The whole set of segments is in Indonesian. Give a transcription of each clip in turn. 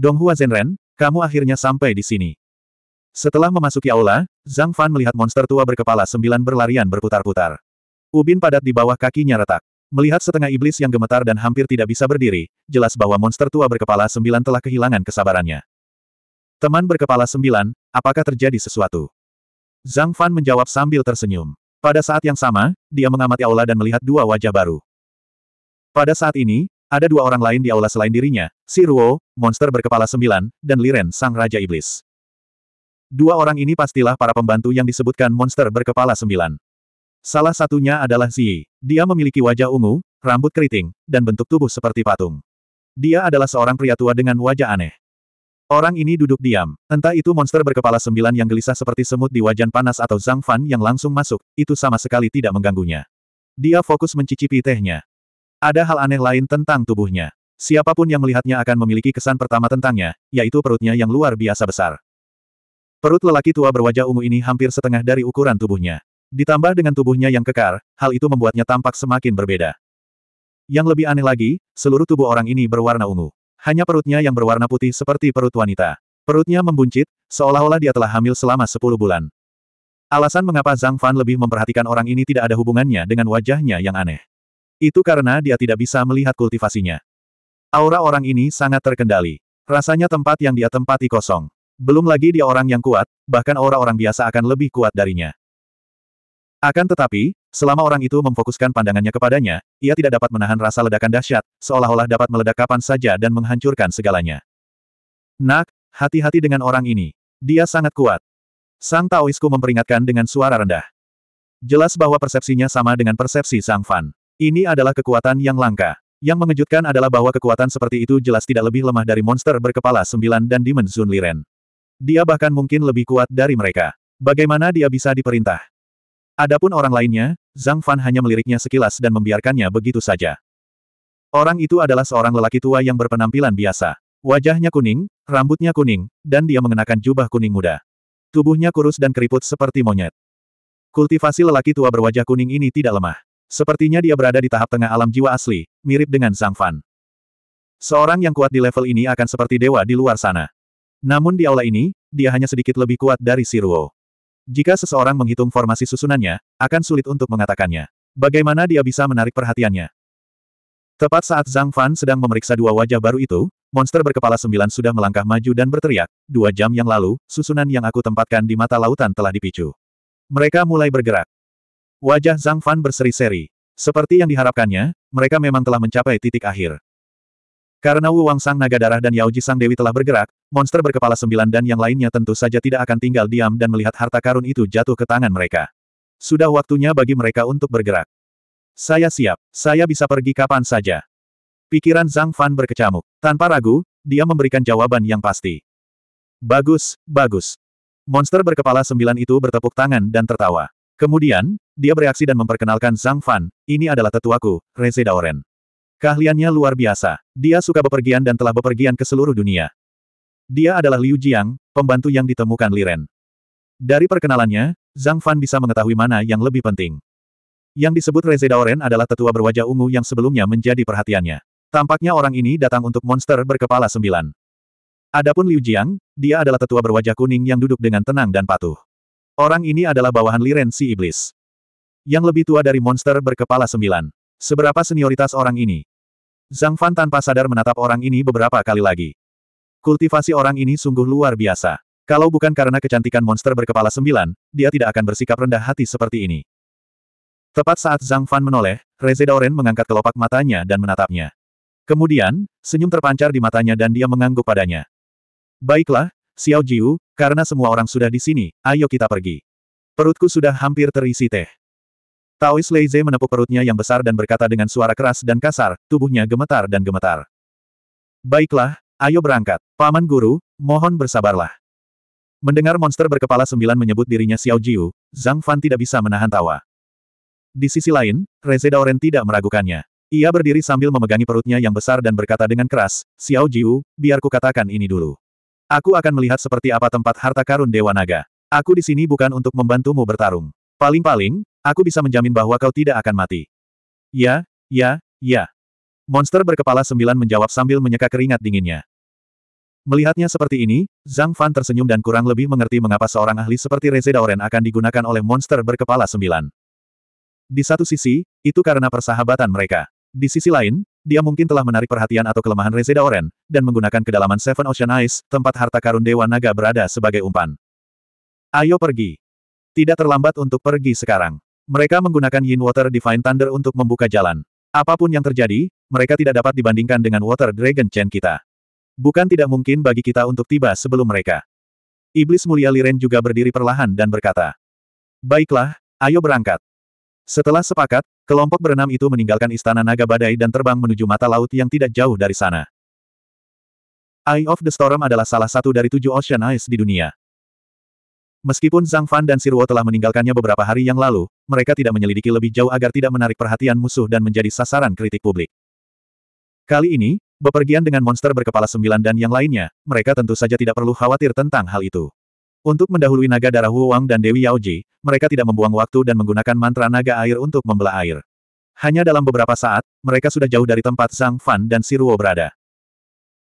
Donghua Zenren, kamu akhirnya sampai di sini. Setelah memasuki aula, Zhang Fan melihat monster tua berkepala sembilan berlarian berputar-putar. Ubin padat di bawah kakinya retak. Melihat setengah iblis yang gemetar dan hampir tidak bisa berdiri, jelas bahwa monster tua berkepala sembilan telah kehilangan kesabarannya. Teman berkepala sembilan, apakah terjadi sesuatu? Zhang Fan menjawab sambil tersenyum. Pada saat yang sama, dia mengamati aula dan melihat dua wajah baru. Pada saat ini, ada dua orang lain di aula selain dirinya, si Ruo, monster berkepala sembilan, dan Liren sang Raja Iblis. Dua orang ini pastilah para pembantu yang disebutkan monster berkepala sembilan. Salah satunya adalah Ziyi. Dia memiliki wajah ungu, rambut keriting, dan bentuk tubuh seperti patung. Dia adalah seorang pria tua dengan wajah aneh. Orang ini duduk diam. Entah itu monster berkepala sembilan yang gelisah seperti semut di wajan panas atau Zhang Fan yang langsung masuk, itu sama sekali tidak mengganggunya. Dia fokus mencicipi tehnya. Ada hal aneh lain tentang tubuhnya. Siapapun yang melihatnya akan memiliki kesan pertama tentangnya, yaitu perutnya yang luar biasa besar. Perut lelaki tua berwajah ungu ini hampir setengah dari ukuran tubuhnya. Ditambah dengan tubuhnya yang kekar, hal itu membuatnya tampak semakin berbeda. Yang lebih aneh lagi, seluruh tubuh orang ini berwarna ungu. Hanya perutnya yang berwarna putih seperti perut wanita. Perutnya membuncit, seolah-olah dia telah hamil selama 10 bulan. Alasan mengapa Zhang Fan lebih memperhatikan orang ini tidak ada hubungannya dengan wajahnya yang aneh. Itu karena dia tidak bisa melihat kultivasinya. Aura orang ini sangat terkendali. Rasanya tempat yang dia tempati kosong. Belum lagi dia orang yang kuat, bahkan aura orang biasa akan lebih kuat darinya. Akan tetapi, selama orang itu memfokuskan pandangannya kepadanya, ia tidak dapat menahan rasa ledakan dahsyat, seolah-olah dapat meledak kapan saja dan menghancurkan segalanya. Nak, hati-hati dengan orang ini. Dia sangat kuat. Sang Taoisku memperingatkan dengan suara rendah. Jelas bahwa persepsinya sama dengan persepsi Sang Fan. Ini adalah kekuatan yang langka. Yang mengejutkan adalah bahwa kekuatan seperti itu jelas tidak lebih lemah dari monster berkepala sembilan dan Demon Zun Liren. Dia bahkan mungkin lebih kuat dari mereka. Bagaimana dia bisa diperintah? Adapun orang lainnya, Zhang Fan hanya meliriknya sekilas dan membiarkannya begitu saja. Orang itu adalah seorang lelaki tua yang berpenampilan biasa. Wajahnya kuning, rambutnya kuning, dan dia mengenakan jubah kuning muda. Tubuhnya kurus dan keriput seperti monyet. Kultivasi lelaki tua berwajah kuning ini tidak lemah. Sepertinya dia berada di tahap tengah alam jiwa asli, mirip dengan Zhang Fan. Seorang yang kuat di level ini akan seperti dewa di luar sana. Namun di aula ini, dia hanya sedikit lebih kuat dari Siruo. Jika seseorang menghitung formasi susunannya, akan sulit untuk mengatakannya. Bagaimana dia bisa menarik perhatiannya? Tepat saat Zhang Fan sedang memeriksa dua wajah baru itu, monster berkepala sembilan sudah melangkah maju dan berteriak, dua jam yang lalu, susunan yang aku tempatkan di mata lautan telah dipicu. Mereka mulai bergerak. Wajah Zhang Fan berseri-seri. Seperti yang diharapkannya, mereka memang telah mencapai titik akhir. Karena Wu Wang Sang Naga Darah dan Yao Ji Sang Dewi telah bergerak, monster berkepala sembilan dan yang lainnya tentu saja tidak akan tinggal diam dan melihat harta karun itu jatuh ke tangan mereka. Sudah waktunya bagi mereka untuk bergerak. Saya siap, saya bisa pergi kapan saja. Pikiran Zhang Fan berkecamuk. Tanpa ragu, dia memberikan jawaban yang pasti. Bagus, bagus. Monster berkepala sembilan itu bertepuk tangan dan tertawa. Kemudian, dia bereaksi dan memperkenalkan Zhang Fan, ini adalah tetuaku, Reze Daoren. Keahliannya luar biasa. Dia suka bepergian dan telah bepergian ke seluruh dunia. Dia adalah Liu Jiang, pembantu yang ditemukan Liren. Dari perkenalannya, Zhang Fan bisa mengetahui mana yang lebih penting. Yang disebut Reze Daoren adalah tetua berwajah ungu yang sebelumnya menjadi perhatiannya. Tampaknya orang ini datang untuk monster berkepala sembilan. Adapun Liu Jiang, dia adalah tetua berwajah kuning yang duduk dengan tenang dan patuh. Orang ini adalah bawahan Liren si Iblis. Yang lebih tua dari monster berkepala sembilan. Seberapa senioritas orang ini? Zhang Fan tanpa sadar menatap orang ini beberapa kali lagi. Kultivasi orang ini sungguh luar biasa. Kalau bukan karena kecantikan monster berkepala sembilan, dia tidak akan bersikap rendah hati seperti ini. Tepat saat Zhang Fan menoleh, Reze Daoren mengangkat kelopak matanya dan menatapnya. Kemudian, senyum terpancar di matanya dan dia mengangguk padanya. Baiklah, Xiao Jiu, karena semua orang sudah di sini, ayo kita pergi. Perutku sudah hampir terisi teh. Taois Leize menepuk perutnya yang besar dan berkata dengan suara keras dan kasar, tubuhnya gemetar dan gemetar. Baiklah, ayo berangkat. Paman Guru, mohon bersabarlah. Mendengar monster berkepala sembilan menyebut dirinya Xiao Jiu, Zhang Fan tidak bisa menahan tawa. Di sisi lain, Reze Daoren tidak meragukannya. Ia berdiri sambil memegangi perutnya yang besar dan berkata dengan keras, Xiao Jiu, biar ku katakan ini dulu. Aku akan melihat seperti apa tempat harta karun Dewa Naga. Aku di sini bukan untuk membantumu bertarung. Paling-paling, aku bisa menjamin bahwa kau tidak akan mati. Ya, ya, ya. Monster berkepala sembilan menjawab sambil menyeka keringat dinginnya. Melihatnya seperti ini, Zhang Fan tersenyum dan kurang lebih mengerti mengapa seorang ahli seperti Reze Daoren akan digunakan oleh monster berkepala sembilan. Di satu sisi, itu karena persahabatan mereka. Di sisi lain, dia mungkin telah menarik perhatian atau kelemahan Reseda Oren, dan menggunakan kedalaman Seven Ocean Eyes, tempat harta karun Dewa Naga berada sebagai umpan. Ayo pergi. Tidak terlambat untuk pergi sekarang. Mereka menggunakan Yin Water Divine Thunder untuk membuka jalan. Apapun yang terjadi, mereka tidak dapat dibandingkan dengan Water Dragon Chen kita. Bukan tidak mungkin bagi kita untuk tiba sebelum mereka. Iblis mulia Liren juga berdiri perlahan dan berkata, Baiklah, ayo berangkat. Setelah sepakat, kelompok berenam itu meninggalkan istana naga badai dan terbang menuju mata laut yang tidak jauh dari sana. Eye of the Storm adalah salah satu dari tujuh Ocean Eyes di dunia. Meskipun Zhang Fan dan Sirwo telah meninggalkannya beberapa hari yang lalu, mereka tidak menyelidiki lebih jauh agar tidak menarik perhatian musuh dan menjadi sasaran kritik publik. Kali ini, bepergian dengan monster berkepala sembilan dan yang lainnya, mereka tentu saja tidak perlu khawatir tentang hal itu. Untuk mendahului naga darah Wu Wang dan Dewi Yaoji, mereka tidak membuang waktu dan menggunakan mantra naga air untuk membelah air. Hanya dalam beberapa saat, mereka sudah jauh dari tempat Zhang Fan dan Siruo berada.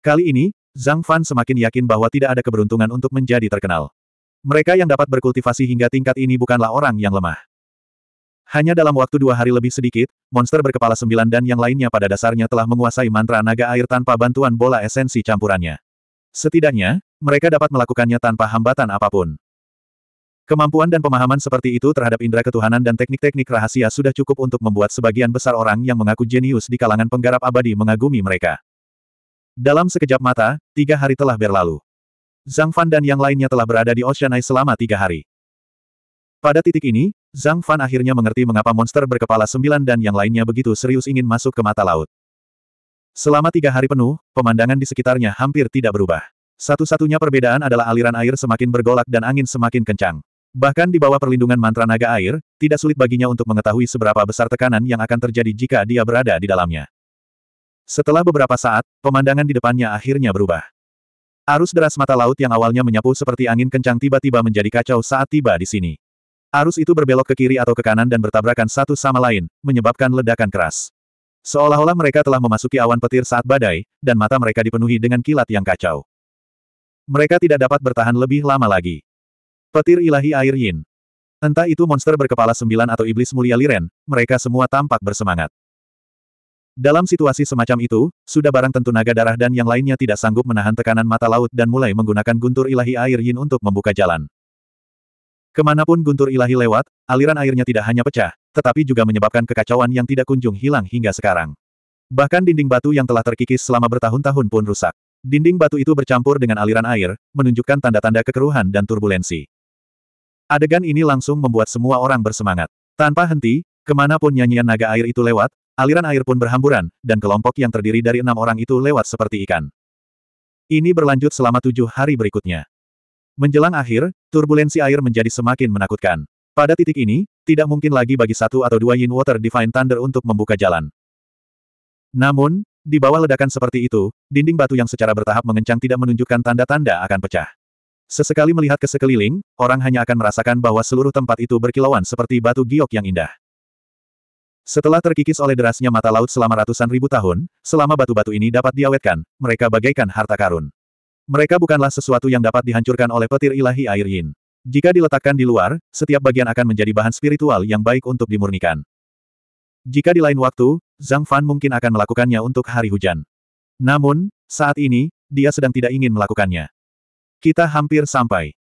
Kali ini, Zhang Fan semakin yakin bahwa tidak ada keberuntungan untuk menjadi terkenal. Mereka yang dapat berkultivasi hingga tingkat ini bukanlah orang yang lemah. Hanya dalam waktu dua hari lebih sedikit, monster berkepala sembilan dan yang lainnya pada dasarnya telah menguasai mantra naga air tanpa bantuan bola esensi campurannya. Setidaknya, mereka dapat melakukannya tanpa hambatan apapun. Kemampuan dan pemahaman seperti itu terhadap indera ketuhanan dan teknik-teknik rahasia sudah cukup untuk membuat sebagian besar orang yang mengaku jenius di kalangan penggarap abadi mengagumi mereka. Dalam sekejap mata, tiga hari telah berlalu. Zhang Fan dan yang lainnya telah berada di Oceanai selama tiga hari. Pada titik ini, Zhang Fan akhirnya mengerti mengapa monster berkepala sembilan dan yang lainnya begitu serius ingin masuk ke mata laut. Selama tiga hari penuh, pemandangan di sekitarnya hampir tidak berubah. Satu-satunya perbedaan adalah aliran air semakin bergolak dan angin semakin kencang. Bahkan di bawah perlindungan mantra naga air, tidak sulit baginya untuk mengetahui seberapa besar tekanan yang akan terjadi jika dia berada di dalamnya. Setelah beberapa saat, pemandangan di depannya akhirnya berubah. Arus deras mata laut yang awalnya menyapu seperti angin kencang tiba-tiba menjadi kacau saat tiba di sini. Arus itu berbelok ke kiri atau ke kanan dan bertabrakan satu sama lain, menyebabkan ledakan keras. Seolah-olah mereka telah memasuki awan petir saat badai, dan mata mereka dipenuhi dengan kilat yang kacau. Mereka tidak dapat bertahan lebih lama lagi. Petir ilahi air yin. Entah itu monster berkepala sembilan atau iblis mulia liren, mereka semua tampak bersemangat. Dalam situasi semacam itu, sudah barang tentu naga darah dan yang lainnya tidak sanggup menahan tekanan mata laut dan mulai menggunakan guntur ilahi air yin untuk membuka jalan. Kemanapun guntur ilahi lewat, aliran airnya tidak hanya pecah, tetapi juga menyebabkan kekacauan yang tidak kunjung hilang hingga sekarang. Bahkan dinding batu yang telah terkikis selama bertahun-tahun pun rusak. Dinding batu itu bercampur dengan aliran air, menunjukkan tanda-tanda kekeruhan dan turbulensi. Adegan ini langsung membuat semua orang bersemangat. Tanpa henti, kemanapun nyanyian naga air itu lewat, aliran air pun berhamburan, dan kelompok yang terdiri dari enam orang itu lewat seperti ikan. Ini berlanjut selama tujuh hari berikutnya. Menjelang akhir, turbulensi air menjadi semakin menakutkan. Pada titik ini, tidak mungkin lagi bagi satu atau dua Yin Water Divine Thunder untuk membuka jalan. Namun, di bawah ledakan seperti itu, dinding batu yang secara bertahap mengencang tidak menunjukkan tanda-tanda akan pecah. Sesekali melihat ke sekeliling, orang hanya akan merasakan bahwa seluruh tempat itu berkilauan seperti batu giok yang indah. Setelah terkikis oleh derasnya mata laut selama ratusan ribu tahun, selama batu-batu ini dapat diawetkan, mereka bagaikan harta karun. Mereka bukanlah sesuatu yang dapat dihancurkan oleh petir ilahi air yin. Jika diletakkan di luar, setiap bagian akan menjadi bahan spiritual yang baik untuk dimurnikan. Jika di lain waktu, Zhang Fan mungkin akan melakukannya untuk hari hujan. Namun, saat ini, dia sedang tidak ingin melakukannya. Kita hampir sampai.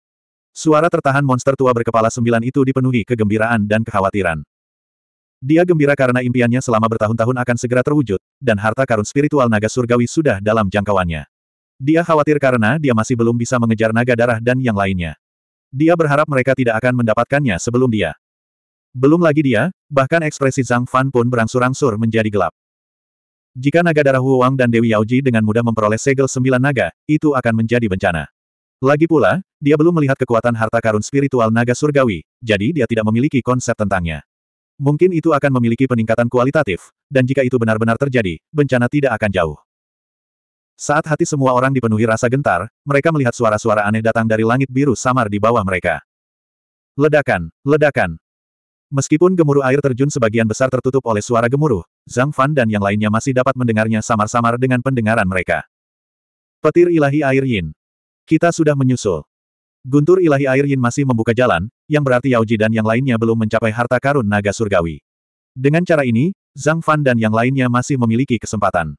Suara tertahan monster tua berkepala sembilan itu dipenuhi kegembiraan dan kekhawatiran. Dia gembira karena impiannya selama bertahun-tahun akan segera terwujud, dan harta karun spiritual naga surgawi sudah dalam jangkauannya. Dia khawatir karena dia masih belum bisa mengejar naga darah dan yang lainnya. Dia berharap mereka tidak akan mendapatkannya sebelum dia. Belum lagi dia, bahkan ekspresi Zhang Fan pun berangsur-angsur menjadi gelap. Jika naga darah Huang dan Dewi Yaoji dengan mudah memperoleh segel sembilan naga, itu akan menjadi bencana. Lagi pula, dia belum melihat kekuatan harta karun spiritual naga surgawi, jadi dia tidak memiliki konsep tentangnya. Mungkin itu akan memiliki peningkatan kualitatif, dan jika itu benar-benar terjadi, bencana tidak akan jauh. Saat hati semua orang dipenuhi rasa gentar, mereka melihat suara-suara aneh datang dari langit biru samar di bawah mereka. Ledakan, ledakan. Meskipun gemuruh air terjun sebagian besar tertutup oleh suara gemuruh, Zhang Fan dan yang lainnya masih dapat mendengarnya samar-samar dengan pendengaran mereka. Petir ilahi air yin. Kita sudah menyusul. Guntur ilahi air yin masih membuka jalan, yang berarti Yao Ji dan yang lainnya belum mencapai harta karun naga surgawi. Dengan cara ini, Zhang Fan dan yang lainnya masih memiliki kesempatan.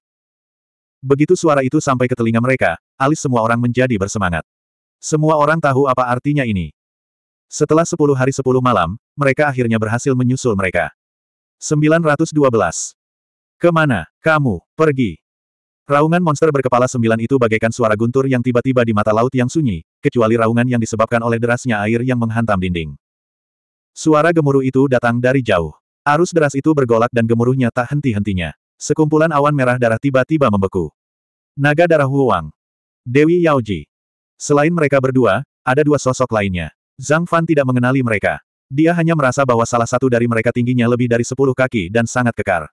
Begitu suara itu sampai ke telinga mereka, alis semua orang menjadi bersemangat. Semua orang tahu apa artinya ini. Setelah sepuluh hari sepuluh malam, mereka akhirnya berhasil menyusul mereka. 912. Kemana, kamu, pergi? Raungan monster berkepala sembilan itu bagaikan suara guntur yang tiba-tiba di mata laut yang sunyi, kecuali raungan yang disebabkan oleh derasnya air yang menghantam dinding. Suara gemuruh itu datang dari jauh. Arus deras itu bergolak dan gemuruhnya tak henti-hentinya. Sekumpulan awan merah darah tiba-tiba membeku. Naga darah Huang. Dewi Yaoji. Selain mereka berdua, ada dua sosok lainnya. Zhang Fan tidak mengenali mereka. Dia hanya merasa bahwa salah satu dari mereka tingginya lebih dari sepuluh kaki dan sangat kekar.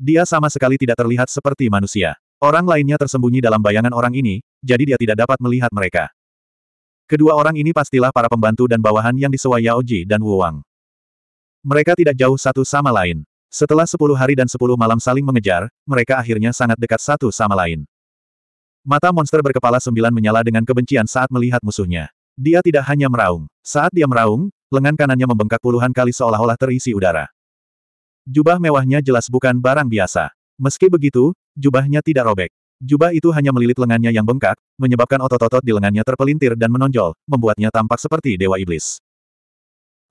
Dia sama sekali tidak terlihat seperti manusia. Orang lainnya tersembunyi dalam bayangan orang ini, jadi dia tidak dapat melihat mereka. Kedua orang ini pastilah para pembantu dan bawahan yang disewa Yaoji dan Wu Wang. Mereka tidak jauh satu sama lain. Setelah sepuluh hari dan sepuluh malam saling mengejar, mereka akhirnya sangat dekat satu sama lain. Mata monster berkepala sembilan menyala dengan kebencian saat melihat musuhnya. Dia tidak hanya meraung. Saat dia meraung, lengan kanannya membengkak puluhan kali seolah-olah terisi udara. Jubah mewahnya jelas bukan barang biasa. Meski begitu, jubahnya tidak robek. Jubah itu hanya melilit lengannya yang bengkak, menyebabkan otot-otot di lengannya terpelintir dan menonjol, membuatnya tampak seperti dewa iblis.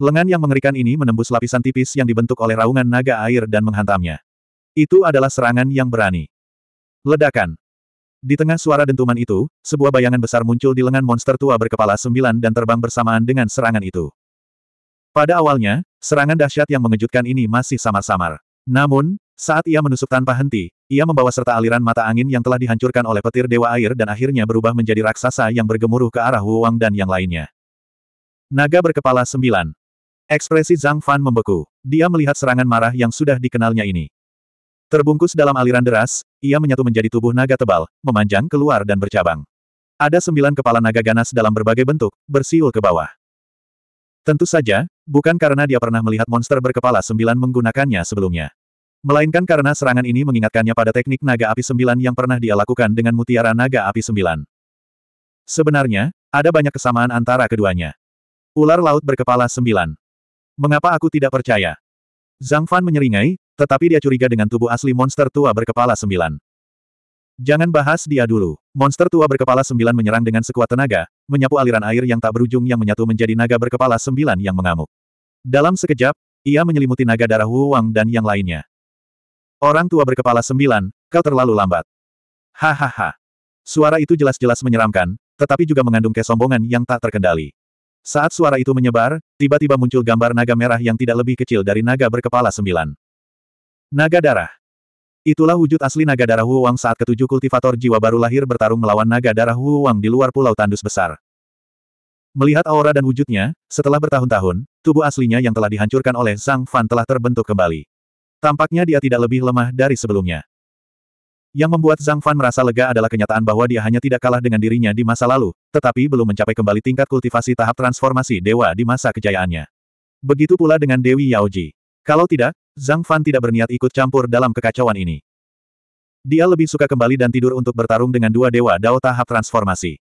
Lengan yang mengerikan ini menembus lapisan tipis yang dibentuk oleh raungan naga air dan menghantamnya. Itu adalah serangan yang berani. Ledakan. Di tengah suara dentuman itu, sebuah bayangan besar muncul di lengan monster tua berkepala sembilan dan terbang bersamaan dengan serangan itu. Pada awalnya, serangan dahsyat yang mengejutkan ini masih samar-samar. Namun, saat ia menusuk tanpa henti, ia membawa serta aliran mata angin yang telah dihancurkan oleh petir Dewa Air dan akhirnya berubah menjadi raksasa yang bergemuruh ke arah Wuwang dan yang lainnya. Naga berkepala sembilan. Ekspresi Zhang Fan membeku. Dia melihat serangan marah yang sudah dikenalnya ini. Terbungkus dalam aliran deras, ia menyatu menjadi tubuh naga tebal, memanjang keluar dan bercabang. Ada sembilan kepala naga ganas dalam berbagai bentuk, bersiul ke bawah. Tentu saja, bukan karena dia pernah melihat monster berkepala sembilan menggunakannya sebelumnya. Melainkan karena serangan ini mengingatkannya pada teknik naga api sembilan yang pernah dia lakukan dengan mutiara naga api sembilan. Sebenarnya, ada banyak kesamaan antara keduanya. Ular laut berkepala sembilan. Mengapa aku tidak percaya? Zhang Fan menyeringai, tetapi dia curiga dengan tubuh asli monster tua berkepala sembilan. Jangan bahas dia dulu. Monster tua berkepala sembilan menyerang dengan sekuat tenaga, menyapu aliran air yang tak berujung yang menyatu menjadi naga berkepala sembilan yang mengamuk. Dalam sekejap, ia menyelimuti naga darah Wu dan yang lainnya. Orang tua berkepala sembilan, kau terlalu lambat. Hahaha. Suara itu jelas-jelas menyeramkan, tetapi juga mengandung kesombongan yang tak terkendali. Saat suara itu menyebar, tiba-tiba muncul gambar naga merah yang tidak lebih kecil dari naga berkepala sembilan. Naga darah. Itulah wujud asli naga darah Wu saat ketujuh kultivator jiwa baru lahir bertarung melawan naga darah Wu di luar pulau tandus besar. Melihat aura dan wujudnya, setelah bertahun-tahun, tubuh aslinya yang telah dihancurkan oleh Zhang Fan telah terbentuk kembali. Tampaknya dia tidak lebih lemah dari sebelumnya. Yang membuat Zhang Fan merasa lega adalah kenyataan bahwa dia hanya tidak kalah dengan dirinya di masa lalu, tetapi belum mencapai kembali tingkat kultivasi tahap transformasi dewa di masa kejayaannya. Begitu pula dengan Dewi Yaoji. Kalau tidak, Zhang Fan tidak berniat ikut campur dalam kekacauan ini. Dia lebih suka kembali dan tidur untuk bertarung dengan dua dewa dao tahap transformasi.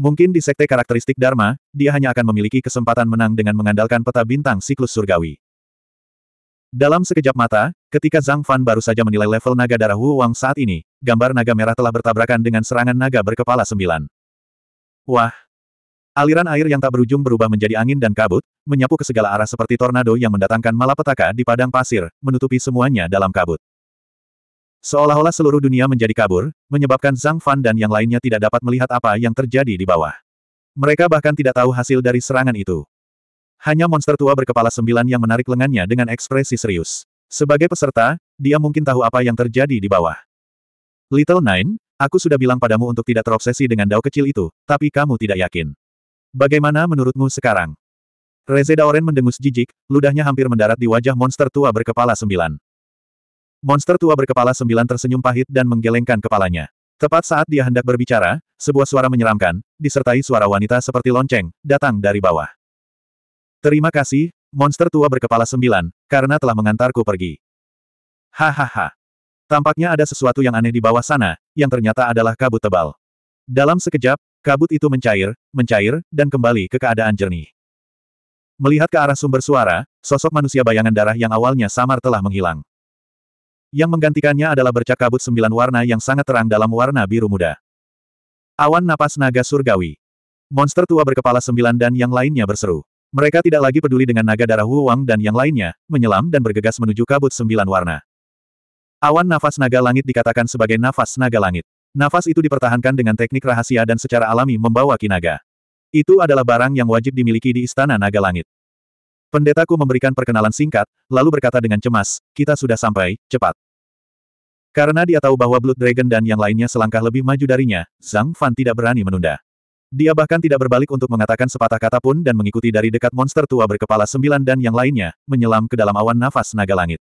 Mungkin di sekte karakteristik Dharma, dia hanya akan memiliki kesempatan menang dengan mengandalkan peta bintang siklus surgawi. Dalam sekejap mata, ketika Zhang Fan baru saja menilai level naga darah Wu Wang saat ini, gambar naga merah telah bertabrakan dengan serangan naga berkepala sembilan. Wah! Aliran air yang tak berujung berubah menjadi angin dan kabut, menyapu ke segala arah seperti tornado yang mendatangkan malapetaka di padang pasir, menutupi semuanya dalam kabut. Seolah-olah seluruh dunia menjadi kabur, menyebabkan Zhang Fan dan yang lainnya tidak dapat melihat apa yang terjadi di bawah. Mereka bahkan tidak tahu hasil dari serangan itu. Hanya monster tua berkepala sembilan yang menarik lengannya dengan ekspresi serius. Sebagai peserta, dia mungkin tahu apa yang terjadi di bawah. Little Nine, aku sudah bilang padamu untuk tidak terobsesi dengan dao kecil itu, tapi kamu tidak yakin. Bagaimana menurutmu sekarang? Reze Daoren mendengus jijik, ludahnya hampir mendarat di wajah monster tua berkepala sembilan. Monster tua berkepala sembilan tersenyum pahit dan menggelengkan kepalanya. Tepat saat dia hendak berbicara, sebuah suara menyeramkan, disertai suara wanita seperti lonceng, datang dari bawah. Terima kasih, monster tua berkepala sembilan, karena telah mengantarku pergi. Hahaha. Tampaknya ada sesuatu yang aneh di bawah sana, yang ternyata adalah kabut tebal. Dalam sekejap, kabut itu mencair, mencair, dan kembali ke keadaan jernih. Melihat ke arah sumber suara, sosok manusia bayangan darah yang awalnya samar telah menghilang. Yang menggantikannya adalah bercak kabut sembilan warna yang sangat terang dalam warna biru muda. Awan napas naga surgawi. Monster tua berkepala sembilan dan yang lainnya berseru. Mereka tidak lagi peduli dengan naga darah Wuwang dan yang lainnya, menyelam dan bergegas menuju kabut sembilan warna. Awan nafas naga langit dikatakan sebagai nafas naga langit. Nafas itu dipertahankan dengan teknik rahasia dan secara alami membawa kinaga. Itu adalah barang yang wajib dimiliki di Istana Naga Langit. Pendetaku memberikan perkenalan singkat, lalu berkata dengan cemas, kita sudah sampai, cepat. Karena dia tahu bahwa Blood Dragon dan yang lainnya selangkah lebih maju darinya, Zhang Fan tidak berani menunda. Dia bahkan tidak berbalik untuk mengatakan sepatah kata pun dan mengikuti dari dekat monster tua berkepala sembilan dan yang lainnya, menyelam ke dalam awan nafas naga langit.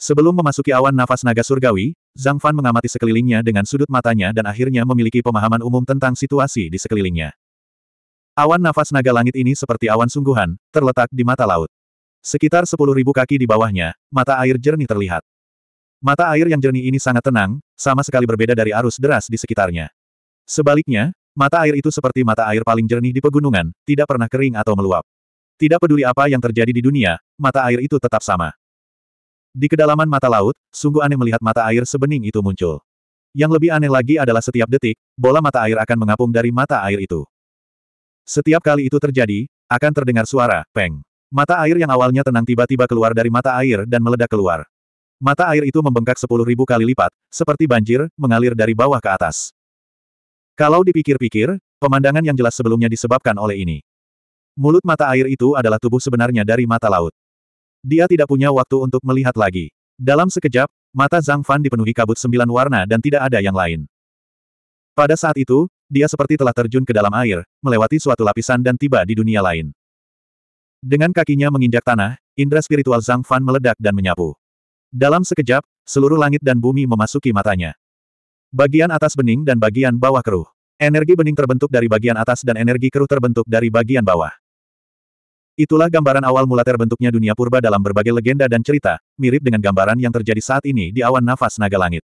Sebelum memasuki awan nafas naga surgawi, Zhang Fan mengamati sekelilingnya dengan sudut matanya dan akhirnya memiliki pemahaman umum tentang situasi di sekelilingnya. Awan nafas naga langit ini seperti awan sungguhan, terletak di mata laut. Sekitar sepuluh ribu kaki di bawahnya, mata air jernih terlihat. Mata air yang jernih ini sangat tenang, sama sekali berbeda dari arus deras di sekitarnya. Sebaliknya, Mata air itu seperti mata air paling jernih di pegunungan, tidak pernah kering atau meluap. Tidak peduli apa yang terjadi di dunia, mata air itu tetap sama. Di kedalaman mata laut, sungguh aneh melihat mata air sebening itu muncul. Yang lebih aneh lagi adalah setiap detik, bola mata air akan mengapung dari mata air itu. Setiap kali itu terjadi, akan terdengar suara, peng. Mata air yang awalnya tenang tiba-tiba keluar dari mata air dan meledak keluar. Mata air itu membengkak sepuluh ribu kali lipat, seperti banjir, mengalir dari bawah ke atas. Kalau dipikir-pikir, pemandangan yang jelas sebelumnya disebabkan oleh ini. Mulut mata air itu adalah tubuh sebenarnya dari mata laut. Dia tidak punya waktu untuk melihat lagi. Dalam sekejap, mata Zhang Fan dipenuhi kabut sembilan warna dan tidak ada yang lain. Pada saat itu, dia seperti telah terjun ke dalam air, melewati suatu lapisan dan tiba di dunia lain. Dengan kakinya menginjak tanah, indera spiritual Zhang Fan meledak dan menyapu. Dalam sekejap, seluruh langit dan bumi memasuki matanya. Bagian atas bening dan bagian bawah keruh. Energi bening terbentuk dari bagian atas dan energi keruh terbentuk dari bagian bawah. Itulah gambaran awal mula terbentuknya dunia purba dalam berbagai legenda dan cerita, mirip dengan gambaran yang terjadi saat ini di awan nafas naga langit.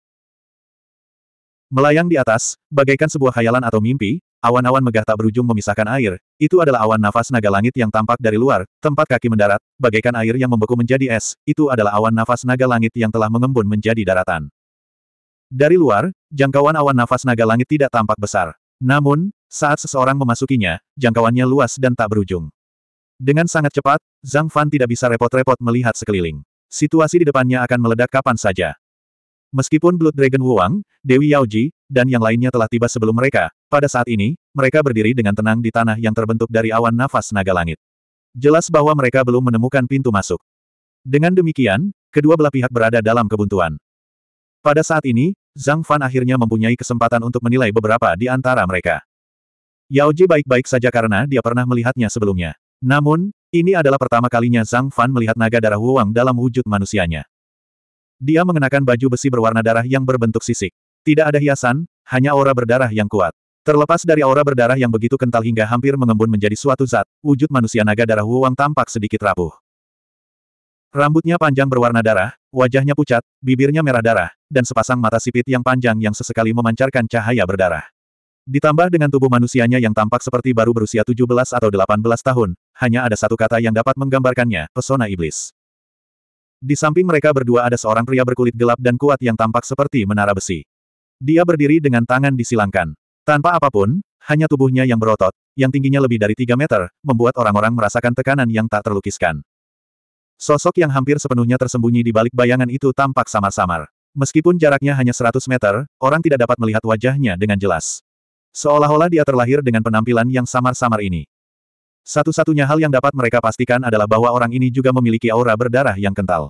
Melayang di atas, bagaikan sebuah khayalan atau mimpi, awan-awan megah tak berujung memisahkan air, itu adalah awan nafas naga langit yang tampak dari luar, tempat kaki mendarat, bagaikan air yang membeku menjadi es, itu adalah awan nafas naga langit yang telah mengembun menjadi daratan. Dari luar, jangkauan awan nafas naga langit tidak tampak besar. Namun, saat seseorang memasukinya, jangkauannya luas dan tak berujung. Dengan sangat cepat, Zhang Fan tidak bisa repot-repot melihat sekeliling. Situasi di depannya akan meledak kapan saja. Meskipun Blood Dragon Wuang, Dewi Yaoji, dan yang lainnya telah tiba sebelum mereka, pada saat ini, mereka berdiri dengan tenang di tanah yang terbentuk dari awan nafas naga langit. Jelas bahwa mereka belum menemukan pintu masuk. Dengan demikian, kedua belah pihak berada dalam kebuntuan. Pada saat ini, Zhang Fan akhirnya mempunyai kesempatan untuk menilai beberapa di antara mereka. Yao Ji baik-baik saja karena dia pernah melihatnya sebelumnya. Namun, ini adalah pertama kalinya Zhang Fan melihat naga darah Huang dalam wujud manusianya. Dia mengenakan baju besi berwarna darah yang berbentuk sisik. Tidak ada hiasan, hanya aura berdarah yang kuat. Terlepas dari aura berdarah yang begitu kental hingga hampir mengembun menjadi suatu zat, wujud manusia naga darah Huang tampak sedikit rapuh. Rambutnya panjang berwarna darah, wajahnya pucat, bibirnya merah darah, dan sepasang mata sipit yang panjang yang sesekali memancarkan cahaya berdarah. Ditambah dengan tubuh manusianya yang tampak seperti baru berusia 17 atau 18 tahun, hanya ada satu kata yang dapat menggambarkannya, pesona iblis. Di samping mereka berdua ada seorang pria berkulit gelap dan kuat yang tampak seperti menara besi. Dia berdiri dengan tangan disilangkan. Tanpa apapun, hanya tubuhnya yang berotot, yang tingginya lebih dari 3 meter, membuat orang-orang merasakan tekanan yang tak terlukiskan. Sosok yang hampir sepenuhnya tersembunyi di balik bayangan itu tampak samar-samar. Meskipun jaraknya hanya 100 meter, orang tidak dapat melihat wajahnya dengan jelas. Seolah-olah dia terlahir dengan penampilan yang samar-samar ini. Satu-satunya hal yang dapat mereka pastikan adalah bahwa orang ini juga memiliki aura berdarah yang kental.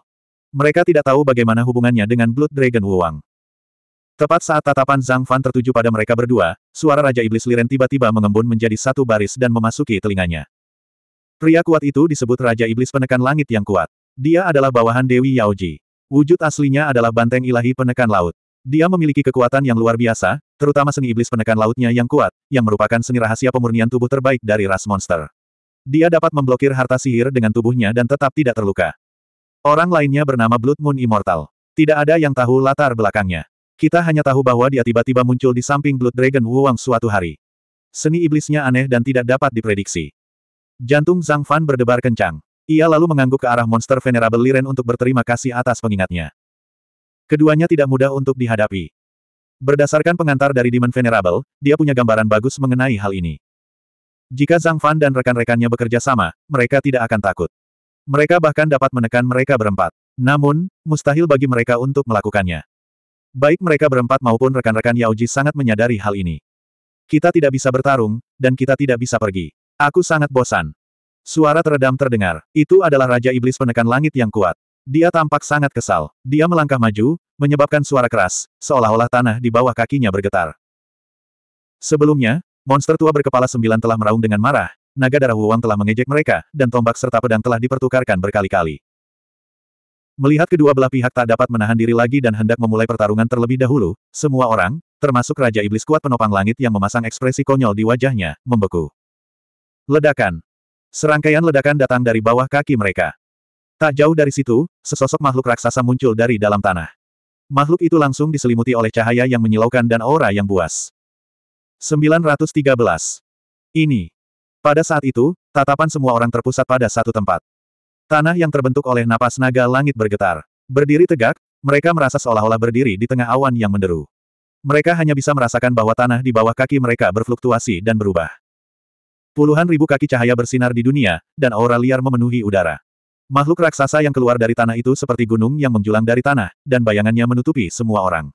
Mereka tidak tahu bagaimana hubungannya dengan Blood Dragon Wuang. Tepat saat tatapan Zhang Fan tertuju pada mereka berdua, suara Raja Iblis Liren tiba-tiba mengembun menjadi satu baris dan memasuki telinganya. Pria kuat itu disebut Raja Iblis Penekan Langit yang kuat. Dia adalah bawahan Dewi Yaoji. Wujud aslinya adalah banteng ilahi penekan laut. Dia memiliki kekuatan yang luar biasa, terutama seni iblis penekan lautnya yang kuat, yang merupakan seni rahasia pemurnian tubuh terbaik dari ras monster. Dia dapat memblokir harta sihir dengan tubuhnya dan tetap tidak terluka. Orang lainnya bernama Blood Moon Immortal. Tidak ada yang tahu latar belakangnya. Kita hanya tahu bahwa dia tiba-tiba muncul di samping Blood Dragon Wuang suatu hari. Seni iblisnya aneh dan tidak dapat diprediksi. Jantung Zhang Fan berdebar kencang. Ia lalu mengangguk ke arah monster Venerable Liren untuk berterima kasih atas pengingatnya. Keduanya tidak mudah untuk dihadapi. Berdasarkan pengantar dari Demon Venerable, dia punya gambaran bagus mengenai hal ini. Jika Zhang Fan dan rekan-rekannya bekerja sama, mereka tidak akan takut. Mereka bahkan dapat menekan mereka berempat. Namun, mustahil bagi mereka untuk melakukannya. Baik mereka berempat maupun rekan-rekan Yaoji sangat menyadari hal ini. Kita tidak bisa bertarung, dan kita tidak bisa pergi. Aku sangat bosan. Suara teredam terdengar. Itu adalah Raja Iblis penekan langit yang kuat. Dia tampak sangat kesal. Dia melangkah maju, menyebabkan suara keras, seolah-olah tanah di bawah kakinya bergetar. Sebelumnya, monster tua berkepala sembilan telah meraung dengan marah, naga darah Wuang telah mengejek mereka, dan tombak serta pedang telah dipertukarkan berkali-kali. Melihat kedua belah pihak tak dapat menahan diri lagi dan hendak memulai pertarungan terlebih dahulu, semua orang, termasuk Raja Iblis Kuat Penopang Langit yang memasang ekspresi konyol di wajahnya, membeku. Ledakan. Serangkaian ledakan datang dari bawah kaki mereka. Tak jauh dari situ, sesosok makhluk raksasa muncul dari dalam tanah. Makhluk itu langsung diselimuti oleh cahaya yang menyilaukan dan aura yang buas. 913. Ini. Pada saat itu, tatapan semua orang terpusat pada satu tempat. Tanah yang terbentuk oleh napas naga langit bergetar. Berdiri tegak, mereka merasa seolah-olah berdiri di tengah awan yang menderu. Mereka hanya bisa merasakan bahwa tanah di bawah kaki mereka berfluktuasi dan berubah. Puluhan ribu kaki cahaya bersinar di dunia, dan aura liar memenuhi udara. Makhluk raksasa yang keluar dari tanah itu seperti gunung yang menjulang dari tanah, dan bayangannya menutupi semua orang.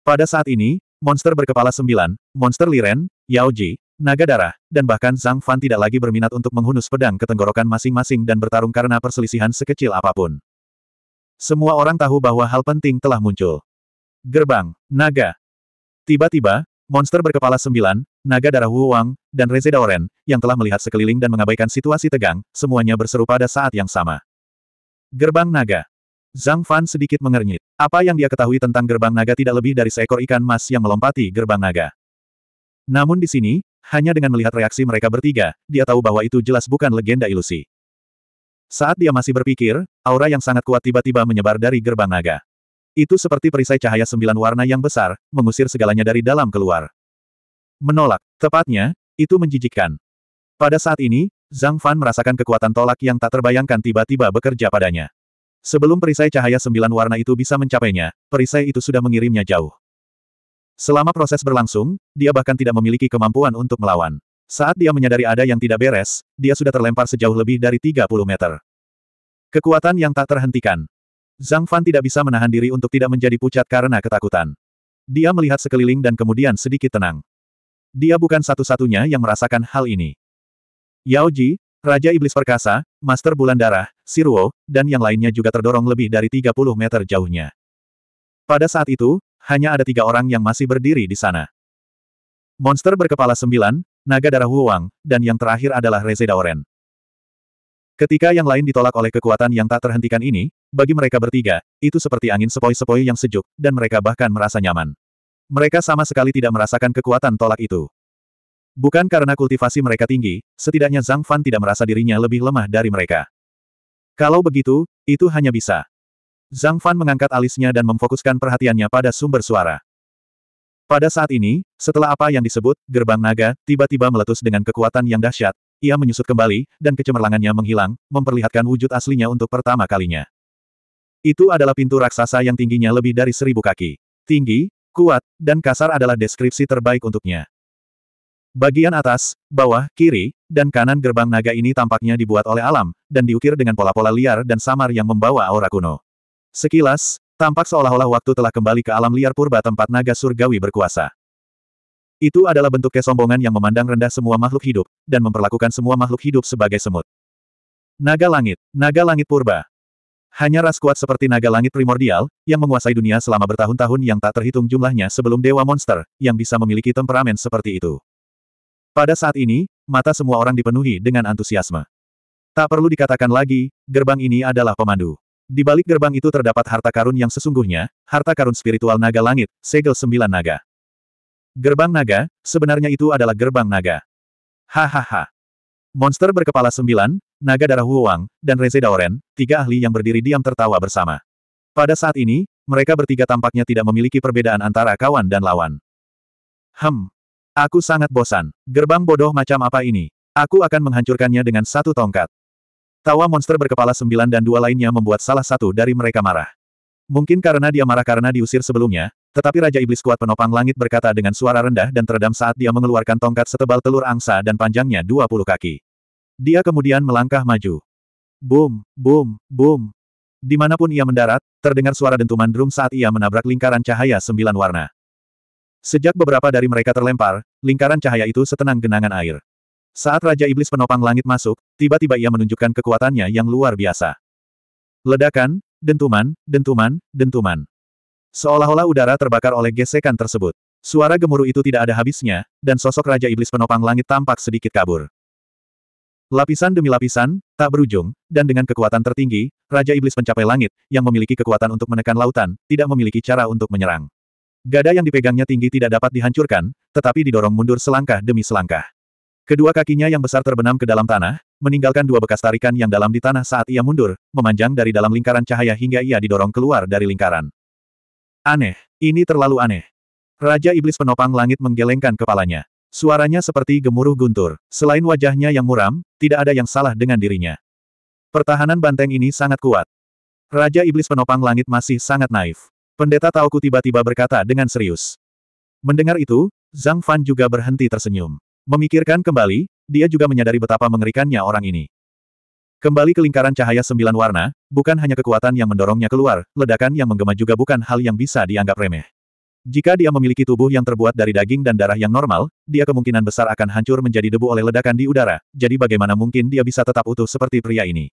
Pada saat ini, monster berkepala sembilan, monster liren, yaoji, naga darah, dan bahkan Zhang Fan tidak lagi berminat untuk menghunus pedang ke tenggorokan masing-masing dan bertarung karena perselisihan sekecil apapun. Semua orang tahu bahwa hal penting telah muncul. Gerbang, naga. Tiba-tiba, monster berkepala sembilan, naga darah Wu Wang, dan Reze Daoren, yang telah melihat sekeliling dan mengabaikan situasi tegang, semuanya berseru pada saat yang sama. Gerbang naga. Zhang Fan sedikit mengernyit. Apa yang dia ketahui tentang gerbang naga tidak lebih dari seekor ikan mas yang melompati gerbang naga. Namun di sini, hanya dengan melihat reaksi mereka bertiga, dia tahu bahwa itu jelas bukan legenda ilusi. Saat dia masih berpikir, aura yang sangat kuat tiba-tiba menyebar dari gerbang naga. Itu seperti perisai cahaya sembilan warna yang besar, mengusir segalanya dari dalam keluar. Menolak. Tepatnya, itu menjijikkan. Pada saat ini, Zhang Fan merasakan kekuatan tolak yang tak terbayangkan tiba-tiba bekerja padanya. Sebelum perisai cahaya sembilan warna itu bisa mencapainya, perisai itu sudah mengirimnya jauh. Selama proses berlangsung, dia bahkan tidak memiliki kemampuan untuk melawan. Saat dia menyadari ada yang tidak beres, dia sudah terlempar sejauh lebih dari 30 meter. Kekuatan yang tak terhentikan. Zhang Fan tidak bisa menahan diri untuk tidak menjadi pucat karena ketakutan. Dia melihat sekeliling dan kemudian sedikit tenang. Dia bukan satu-satunya yang merasakan hal ini. Yao Ji, Raja Iblis Perkasa, Master Bulan Darah, Siruo, dan yang lainnya juga terdorong lebih dari 30 meter jauhnya. Pada saat itu, hanya ada tiga orang yang masih berdiri di sana. Monster berkepala sembilan, naga darah Huang, dan yang terakhir adalah Reze Daoren. Ketika yang lain ditolak oleh kekuatan yang tak terhentikan ini, bagi mereka bertiga, itu seperti angin sepoi-sepoi yang sejuk, dan mereka bahkan merasa nyaman. Mereka sama sekali tidak merasakan kekuatan tolak itu. Bukan karena kultivasi mereka tinggi, setidaknya Zhang Fan tidak merasa dirinya lebih lemah dari mereka. Kalau begitu, itu hanya bisa. Zhang Fan mengangkat alisnya dan memfokuskan perhatiannya pada sumber suara. Pada saat ini, setelah apa yang disebut gerbang naga tiba-tiba meletus dengan kekuatan yang dahsyat, ia menyusut kembali, dan kecemerlangannya menghilang, memperlihatkan wujud aslinya untuk pertama kalinya. Itu adalah pintu raksasa yang tingginya lebih dari seribu kaki. Tinggi, kuat, dan kasar adalah deskripsi terbaik untuknya. Bagian atas, bawah, kiri, dan kanan gerbang naga ini tampaknya dibuat oleh alam, dan diukir dengan pola-pola liar dan samar yang membawa aura kuno. Sekilas, tampak seolah-olah waktu telah kembali ke alam liar purba tempat naga surgawi berkuasa. Itu adalah bentuk kesombongan yang memandang rendah semua makhluk hidup, dan memperlakukan semua makhluk hidup sebagai semut. Naga Langit, Naga Langit Purba hanya ras kuat seperti naga langit primordial, yang menguasai dunia selama bertahun-tahun yang tak terhitung jumlahnya sebelum dewa monster, yang bisa memiliki temperamen seperti itu. Pada saat ini, mata semua orang dipenuhi dengan antusiasme. Tak perlu dikatakan lagi, gerbang ini adalah pemandu. Di balik gerbang itu terdapat harta karun yang sesungguhnya, harta karun spiritual naga langit, segel sembilan naga. Gerbang naga, sebenarnya itu adalah gerbang naga. Hahaha. Monster berkepala sembilan, naga darah Wu dan Reze Daoren, tiga ahli yang berdiri diam tertawa bersama. Pada saat ini, mereka bertiga tampaknya tidak memiliki perbedaan antara kawan dan lawan. Hem. Aku sangat bosan. Gerbang bodoh macam apa ini? Aku akan menghancurkannya dengan satu tongkat. Tawa monster berkepala sembilan dan dua lainnya membuat salah satu dari mereka marah. Mungkin karena dia marah karena diusir sebelumnya, tetapi Raja Iblis kuat penopang langit berkata dengan suara rendah dan teredam saat dia mengeluarkan tongkat setebal telur angsa dan panjangnya 20 kaki. Dia kemudian melangkah maju. Boom, boom, boom. Dimanapun ia mendarat, terdengar suara dentuman drum saat ia menabrak lingkaran cahaya sembilan warna. Sejak beberapa dari mereka terlempar, lingkaran cahaya itu setenang genangan air. Saat Raja Iblis Penopang Langit masuk, tiba-tiba ia menunjukkan kekuatannya yang luar biasa. Ledakan, dentuman, dentuman, dentuman. Seolah-olah udara terbakar oleh gesekan tersebut. Suara gemuruh itu tidak ada habisnya, dan sosok Raja Iblis Penopang Langit tampak sedikit kabur. Lapisan demi lapisan, tak berujung, dan dengan kekuatan tertinggi, Raja Iblis mencapai langit, yang memiliki kekuatan untuk menekan lautan, tidak memiliki cara untuk menyerang. Gada yang dipegangnya tinggi tidak dapat dihancurkan, tetapi didorong mundur selangkah demi selangkah. Kedua kakinya yang besar terbenam ke dalam tanah, meninggalkan dua bekas tarikan yang dalam di tanah saat ia mundur, memanjang dari dalam lingkaran cahaya hingga ia didorong keluar dari lingkaran. Aneh, ini terlalu aneh. Raja Iblis Penopang Langit menggelengkan kepalanya. Suaranya seperti gemuruh guntur. Selain wajahnya yang muram, tidak ada yang salah dengan dirinya. Pertahanan banteng ini sangat kuat. Raja Iblis Penopang Langit masih sangat naif. Pendeta Taoku tiba-tiba berkata dengan serius. Mendengar itu, Zhang Fan juga berhenti tersenyum. Memikirkan kembali, dia juga menyadari betapa mengerikannya orang ini. Kembali ke lingkaran cahaya sembilan warna, bukan hanya kekuatan yang mendorongnya keluar, ledakan yang menggema juga bukan hal yang bisa dianggap remeh. Jika dia memiliki tubuh yang terbuat dari daging dan darah yang normal, dia kemungkinan besar akan hancur menjadi debu oleh ledakan di udara, jadi bagaimana mungkin dia bisa tetap utuh seperti pria ini?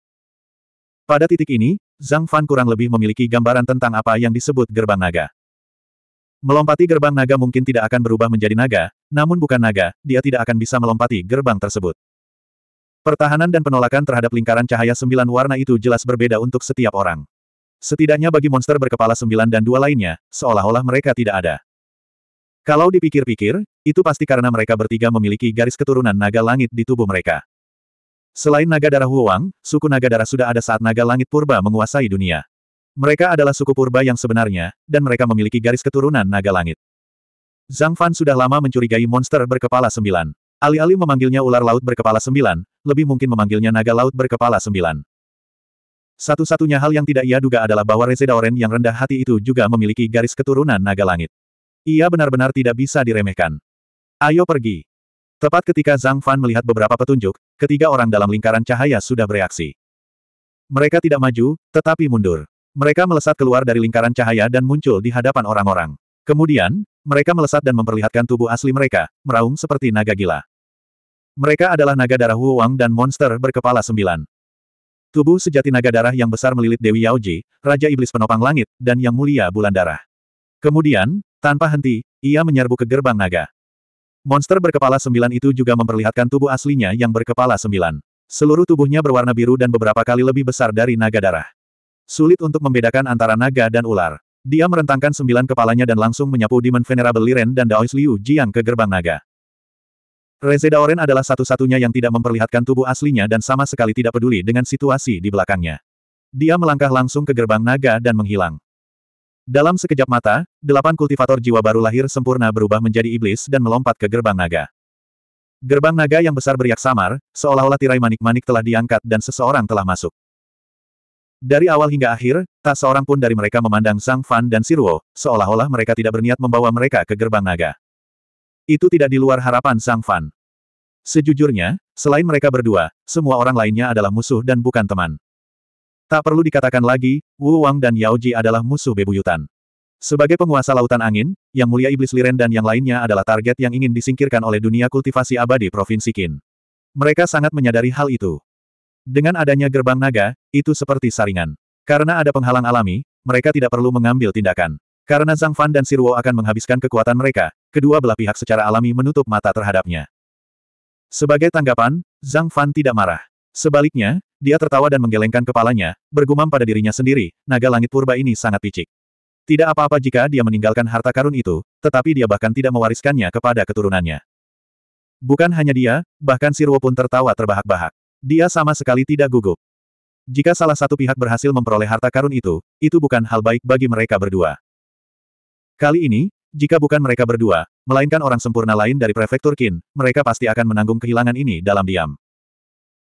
Pada titik ini, Zhang Fan kurang lebih memiliki gambaran tentang apa yang disebut gerbang naga. Melompati gerbang naga mungkin tidak akan berubah menjadi naga, namun bukan naga, dia tidak akan bisa melompati gerbang tersebut. Pertahanan dan penolakan terhadap lingkaran cahaya sembilan warna itu jelas berbeda untuk setiap orang. Setidaknya bagi monster berkepala sembilan dan dua lainnya, seolah-olah mereka tidak ada. Kalau dipikir-pikir, itu pasti karena mereka bertiga memiliki garis keturunan naga langit di tubuh mereka. Selain naga darah Huang, suku naga darah sudah ada saat naga langit purba menguasai dunia. Mereka adalah suku purba yang sebenarnya, dan mereka memiliki garis keturunan naga langit. Zhang Fan sudah lama mencurigai monster berkepala sembilan. Alih-alih memanggilnya ular laut berkepala sembilan, lebih mungkin memanggilnya naga laut berkepala sembilan. Satu-satunya hal yang tidak ia duga adalah bahwa Reze Daoren yang rendah hati itu juga memiliki garis keturunan naga langit. Ia benar-benar tidak bisa diremehkan. Ayo pergi. Tepat ketika Zhang Fan melihat beberapa petunjuk, ketiga orang dalam lingkaran cahaya sudah bereaksi. Mereka tidak maju, tetapi mundur. Mereka melesat keluar dari lingkaran cahaya dan muncul di hadapan orang-orang. Kemudian, mereka melesat dan memperlihatkan tubuh asli mereka, meraung seperti naga gila. Mereka adalah naga darah Wang dan monster berkepala sembilan. Tubuh sejati naga darah yang besar melilit Dewi Yaoji, Raja Iblis Penopang Langit, dan Yang Mulia Bulan Darah. Kemudian, tanpa henti, ia menyerbu ke gerbang naga. Monster berkepala sembilan itu juga memperlihatkan tubuh aslinya yang berkepala sembilan. Seluruh tubuhnya berwarna biru dan beberapa kali lebih besar dari naga darah. Sulit untuk membedakan antara naga dan ular. Dia merentangkan sembilan kepalanya dan langsung menyapu Demon Venerable Liren dan Daois Liu Jiang ke gerbang naga. Reze Daoren adalah satu-satunya yang tidak memperlihatkan tubuh aslinya dan sama sekali tidak peduli dengan situasi di belakangnya. Dia melangkah langsung ke gerbang naga dan menghilang. Dalam sekejap mata, delapan kultivator jiwa baru lahir sempurna berubah menjadi iblis dan melompat ke gerbang naga. Gerbang naga yang besar beriak samar, seolah-olah tirai manik-manik telah diangkat dan seseorang telah masuk. Dari awal hingga akhir, tak seorang pun dari mereka memandang Sang Fan dan Siruo, seolah-olah mereka tidak berniat membawa mereka ke gerbang naga. Itu tidak di luar harapan Sang Fan. Sejujurnya, selain mereka berdua, semua orang lainnya adalah musuh dan bukan teman. Tak perlu dikatakan lagi, Wu Wang dan Yao Ji adalah musuh bebuyutan. Sebagai penguasa lautan angin, Yang Mulia Iblis Liren dan yang lainnya adalah target yang ingin disingkirkan oleh dunia kultivasi abadi Provinsi Qin. Mereka sangat menyadari hal itu. Dengan adanya gerbang naga, itu seperti saringan. Karena ada penghalang alami, mereka tidak perlu mengambil tindakan. Karena Zhang Fan dan Sirwo akan menghabiskan kekuatan mereka, kedua belah pihak secara alami menutup mata terhadapnya. Sebagai tanggapan, Zhang Fan tidak marah. Sebaliknya, dia tertawa dan menggelengkan kepalanya, bergumam pada dirinya sendiri, naga langit purba ini sangat picik. Tidak apa-apa jika dia meninggalkan harta karun itu, tetapi dia bahkan tidak mewariskannya kepada keturunannya. Bukan hanya dia, bahkan Sirwo pun tertawa terbahak-bahak. Dia sama sekali tidak gugup. Jika salah satu pihak berhasil memperoleh harta karun itu, itu bukan hal baik bagi mereka berdua. Kali ini, jika bukan mereka berdua, melainkan orang sempurna lain dari prefektur Qin, mereka pasti akan menanggung kehilangan ini dalam diam.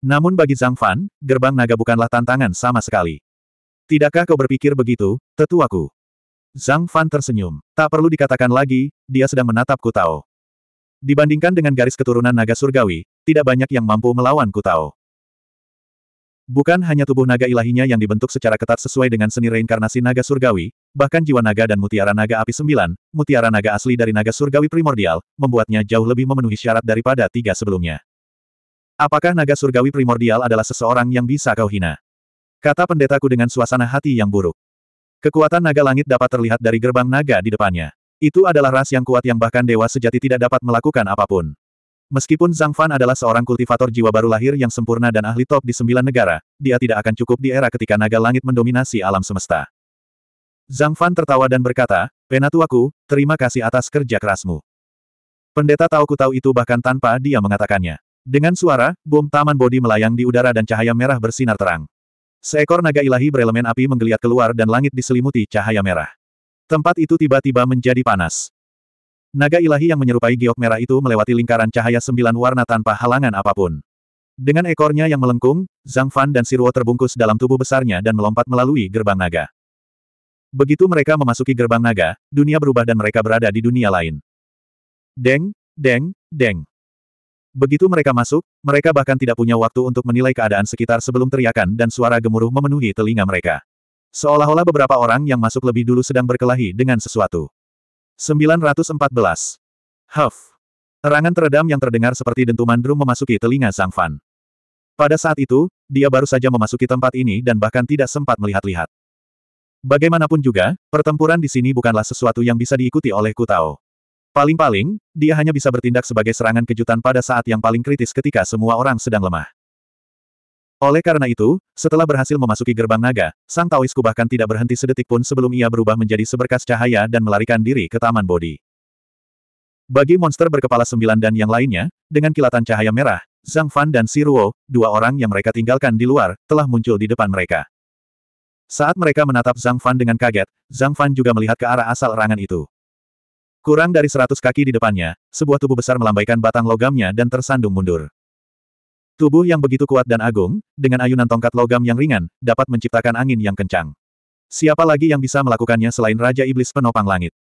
Namun bagi Zhang Fan, gerbang naga bukanlah tantangan sama sekali. Tidakkah kau berpikir begitu, tetuaku? Zhang Fan tersenyum. Tak perlu dikatakan lagi, dia sedang menatap Kutao. Dibandingkan dengan garis keturunan naga surgawi, tidak banyak yang mampu melawan Kutao. Bukan hanya tubuh naga ilahinya yang dibentuk secara ketat sesuai dengan seni reinkarnasi naga surgawi, bahkan jiwa naga dan mutiara naga api sembilan, mutiara naga asli dari naga surgawi primordial, membuatnya jauh lebih memenuhi syarat daripada tiga sebelumnya. Apakah naga surgawi primordial adalah seseorang yang bisa kau hina? Kata pendetaku dengan suasana hati yang buruk. Kekuatan naga langit dapat terlihat dari gerbang naga di depannya. Itu adalah ras yang kuat yang bahkan dewa sejati tidak dapat melakukan apapun. Meskipun Zhang Fan adalah seorang kultivator jiwa baru lahir yang sempurna dan ahli top di sembilan negara, dia tidak akan cukup di era ketika naga langit mendominasi alam semesta. Zhang Fan tertawa dan berkata, Penatuaku, terima kasih atas kerja kerasmu. Pendeta tahu ku tahu itu bahkan tanpa dia mengatakannya. Dengan suara, bom taman bodi melayang di udara dan cahaya merah bersinar terang. Seekor naga ilahi berelemen api menggeliat keluar dan langit diselimuti cahaya merah. Tempat itu tiba-tiba menjadi panas. Naga ilahi yang menyerupai giok merah itu melewati lingkaran cahaya sembilan warna tanpa halangan apapun. Dengan ekornya yang melengkung, Zhang Fan dan Siruo terbungkus dalam tubuh besarnya dan melompat melalui gerbang naga. Begitu mereka memasuki gerbang naga, dunia berubah dan mereka berada di dunia lain. Deng, deng, deng. Begitu mereka masuk, mereka bahkan tidak punya waktu untuk menilai keadaan sekitar sebelum teriakan dan suara gemuruh memenuhi telinga mereka. Seolah-olah beberapa orang yang masuk lebih dulu sedang berkelahi dengan sesuatu. 914. Huff. Erangan teredam yang terdengar seperti dentuman drum memasuki telinga Zhang Fan. Pada saat itu, dia baru saja memasuki tempat ini dan bahkan tidak sempat melihat-lihat. Bagaimanapun juga, pertempuran di sini bukanlah sesuatu yang bisa diikuti oleh Kutao. Paling-paling, dia hanya bisa bertindak sebagai serangan kejutan pada saat yang paling kritis ketika semua orang sedang lemah. Oleh karena itu, setelah berhasil memasuki gerbang naga, Sang Taoisku bahkan tidak berhenti sedetik pun sebelum ia berubah menjadi seberkas cahaya dan melarikan diri ke Taman Bodi. Bagi monster berkepala sembilan dan yang lainnya, dengan kilatan cahaya merah, Zhang Fan dan Si Ruo, dua orang yang mereka tinggalkan di luar, telah muncul di depan mereka. Saat mereka menatap Zhang Fan dengan kaget, Zhang Fan juga melihat ke arah asal erangan itu. Kurang dari seratus kaki di depannya, sebuah tubuh besar melambaikan batang logamnya dan tersandung mundur. Tubuh yang begitu kuat dan agung, dengan ayunan tongkat logam yang ringan, dapat menciptakan angin yang kencang. Siapa lagi yang bisa melakukannya selain Raja Iblis Penopang Langit?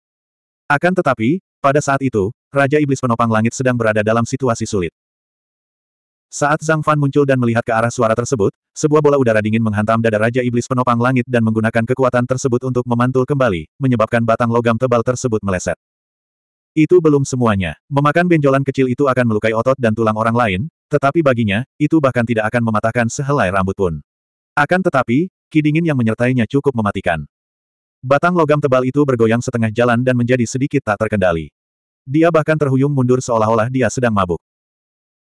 Akan tetapi, pada saat itu, Raja Iblis Penopang Langit sedang berada dalam situasi sulit. Saat Zhang Fan muncul dan melihat ke arah suara tersebut, sebuah bola udara dingin menghantam dada Raja Iblis Penopang Langit dan menggunakan kekuatan tersebut untuk memantul kembali, menyebabkan batang logam tebal tersebut meleset. Itu belum semuanya. Memakan benjolan kecil itu akan melukai otot dan tulang orang lain, tetapi baginya, itu bahkan tidak akan mematahkan sehelai rambut pun. Akan tetapi, ki dingin yang menyertainya cukup mematikan. Batang logam tebal itu bergoyang setengah jalan dan menjadi sedikit tak terkendali. Dia bahkan terhuyung mundur seolah-olah dia sedang mabuk.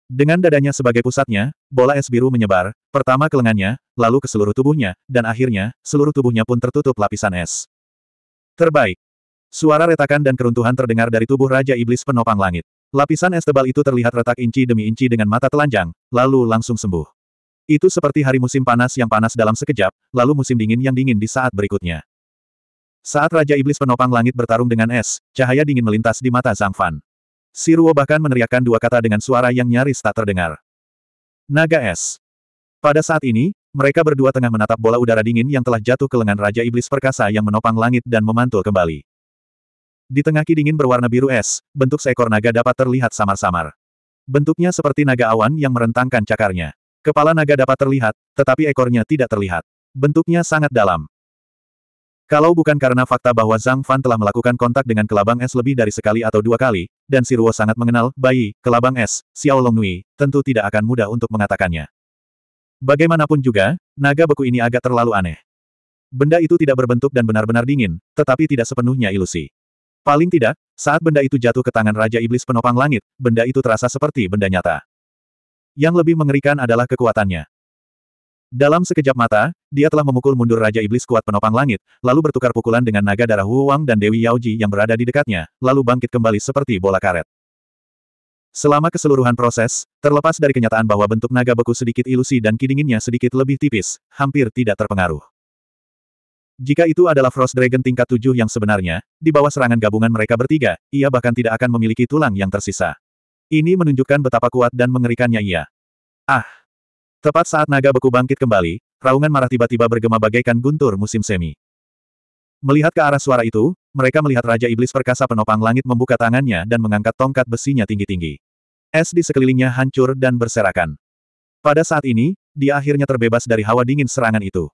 Dengan dadanya sebagai pusatnya, bola es biru menyebar, pertama ke lengannya, lalu ke seluruh tubuhnya, dan akhirnya, seluruh tubuhnya pun tertutup lapisan es. Terbaik. Suara retakan dan keruntuhan terdengar dari tubuh Raja Iblis Penopang Langit. Lapisan es tebal itu terlihat retak inci demi inci dengan mata telanjang, lalu langsung sembuh. Itu seperti hari musim panas yang panas dalam sekejap, lalu musim dingin yang dingin di saat berikutnya. Saat Raja Iblis Penopang Langit bertarung dengan es, cahaya dingin melintas di mata Zhang Fan. Siruo bahkan meneriakkan dua kata dengan suara yang nyaris tak terdengar. Naga es. Pada saat ini, mereka berdua tengah menatap bola udara dingin yang telah jatuh ke lengan Raja Iblis Perkasa yang menopang langit dan memantul kembali. Di tengah ki berwarna biru es, bentuk seekor naga dapat terlihat samar-samar. Bentuknya seperti naga awan yang merentangkan cakarnya. Kepala naga dapat terlihat, tetapi ekornya tidak terlihat. Bentuknya sangat dalam. Kalau bukan karena fakta bahwa Zhang Fan telah melakukan kontak dengan kelabang es lebih dari sekali atau dua kali, dan Siruo sangat mengenal bayi, kelabang es, Xiao Longnui, tentu tidak akan mudah untuk mengatakannya. Bagaimanapun juga, naga beku ini agak terlalu aneh. Benda itu tidak berbentuk dan benar-benar dingin, tetapi tidak sepenuhnya ilusi. Paling tidak, saat benda itu jatuh ke tangan Raja Iblis Penopang Langit, benda itu terasa seperti benda nyata. Yang lebih mengerikan adalah kekuatannya. Dalam sekejap mata, dia telah memukul mundur Raja Iblis kuat penopang langit, lalu bertukar pukulan dengan naga darah Wu Wang dan Dewi Yaoji yang berada di dekatnya, lalu bangkit kembali seperti bola karet. Selama keseluruhan proses, terlepas dari kenyataan bahwa bentuk naga beku sedikit ilusi dan kidinginnya sedikit lebih tipis, hampir tidak terpengaruh. Jika itu adalah Frost Dragon tingkat tujuh yang sebenarnya, di bawah serangan gabungan mereka bertiga, ia bahkan tidak akan memiliki tulang yang tersisa. Ini menunjukkan betapa kuat dan mengerikannya ia. Ah! Tepat saat naga beku bangkit kembali, raungan marah tiba-tiba bergema bagaikan guntur musim semi. Melihat ke arah suara itu, mereka melihat Raja Iblis Perkasa Penopang Langit membuka tangannya dan mengangkat tongkat besinya tinggi-tinggi. Es di sekelilingnya hancur dan berserakan. Pada saat ini, dia akhirnya terbebas dari hawa dingin serangan itu.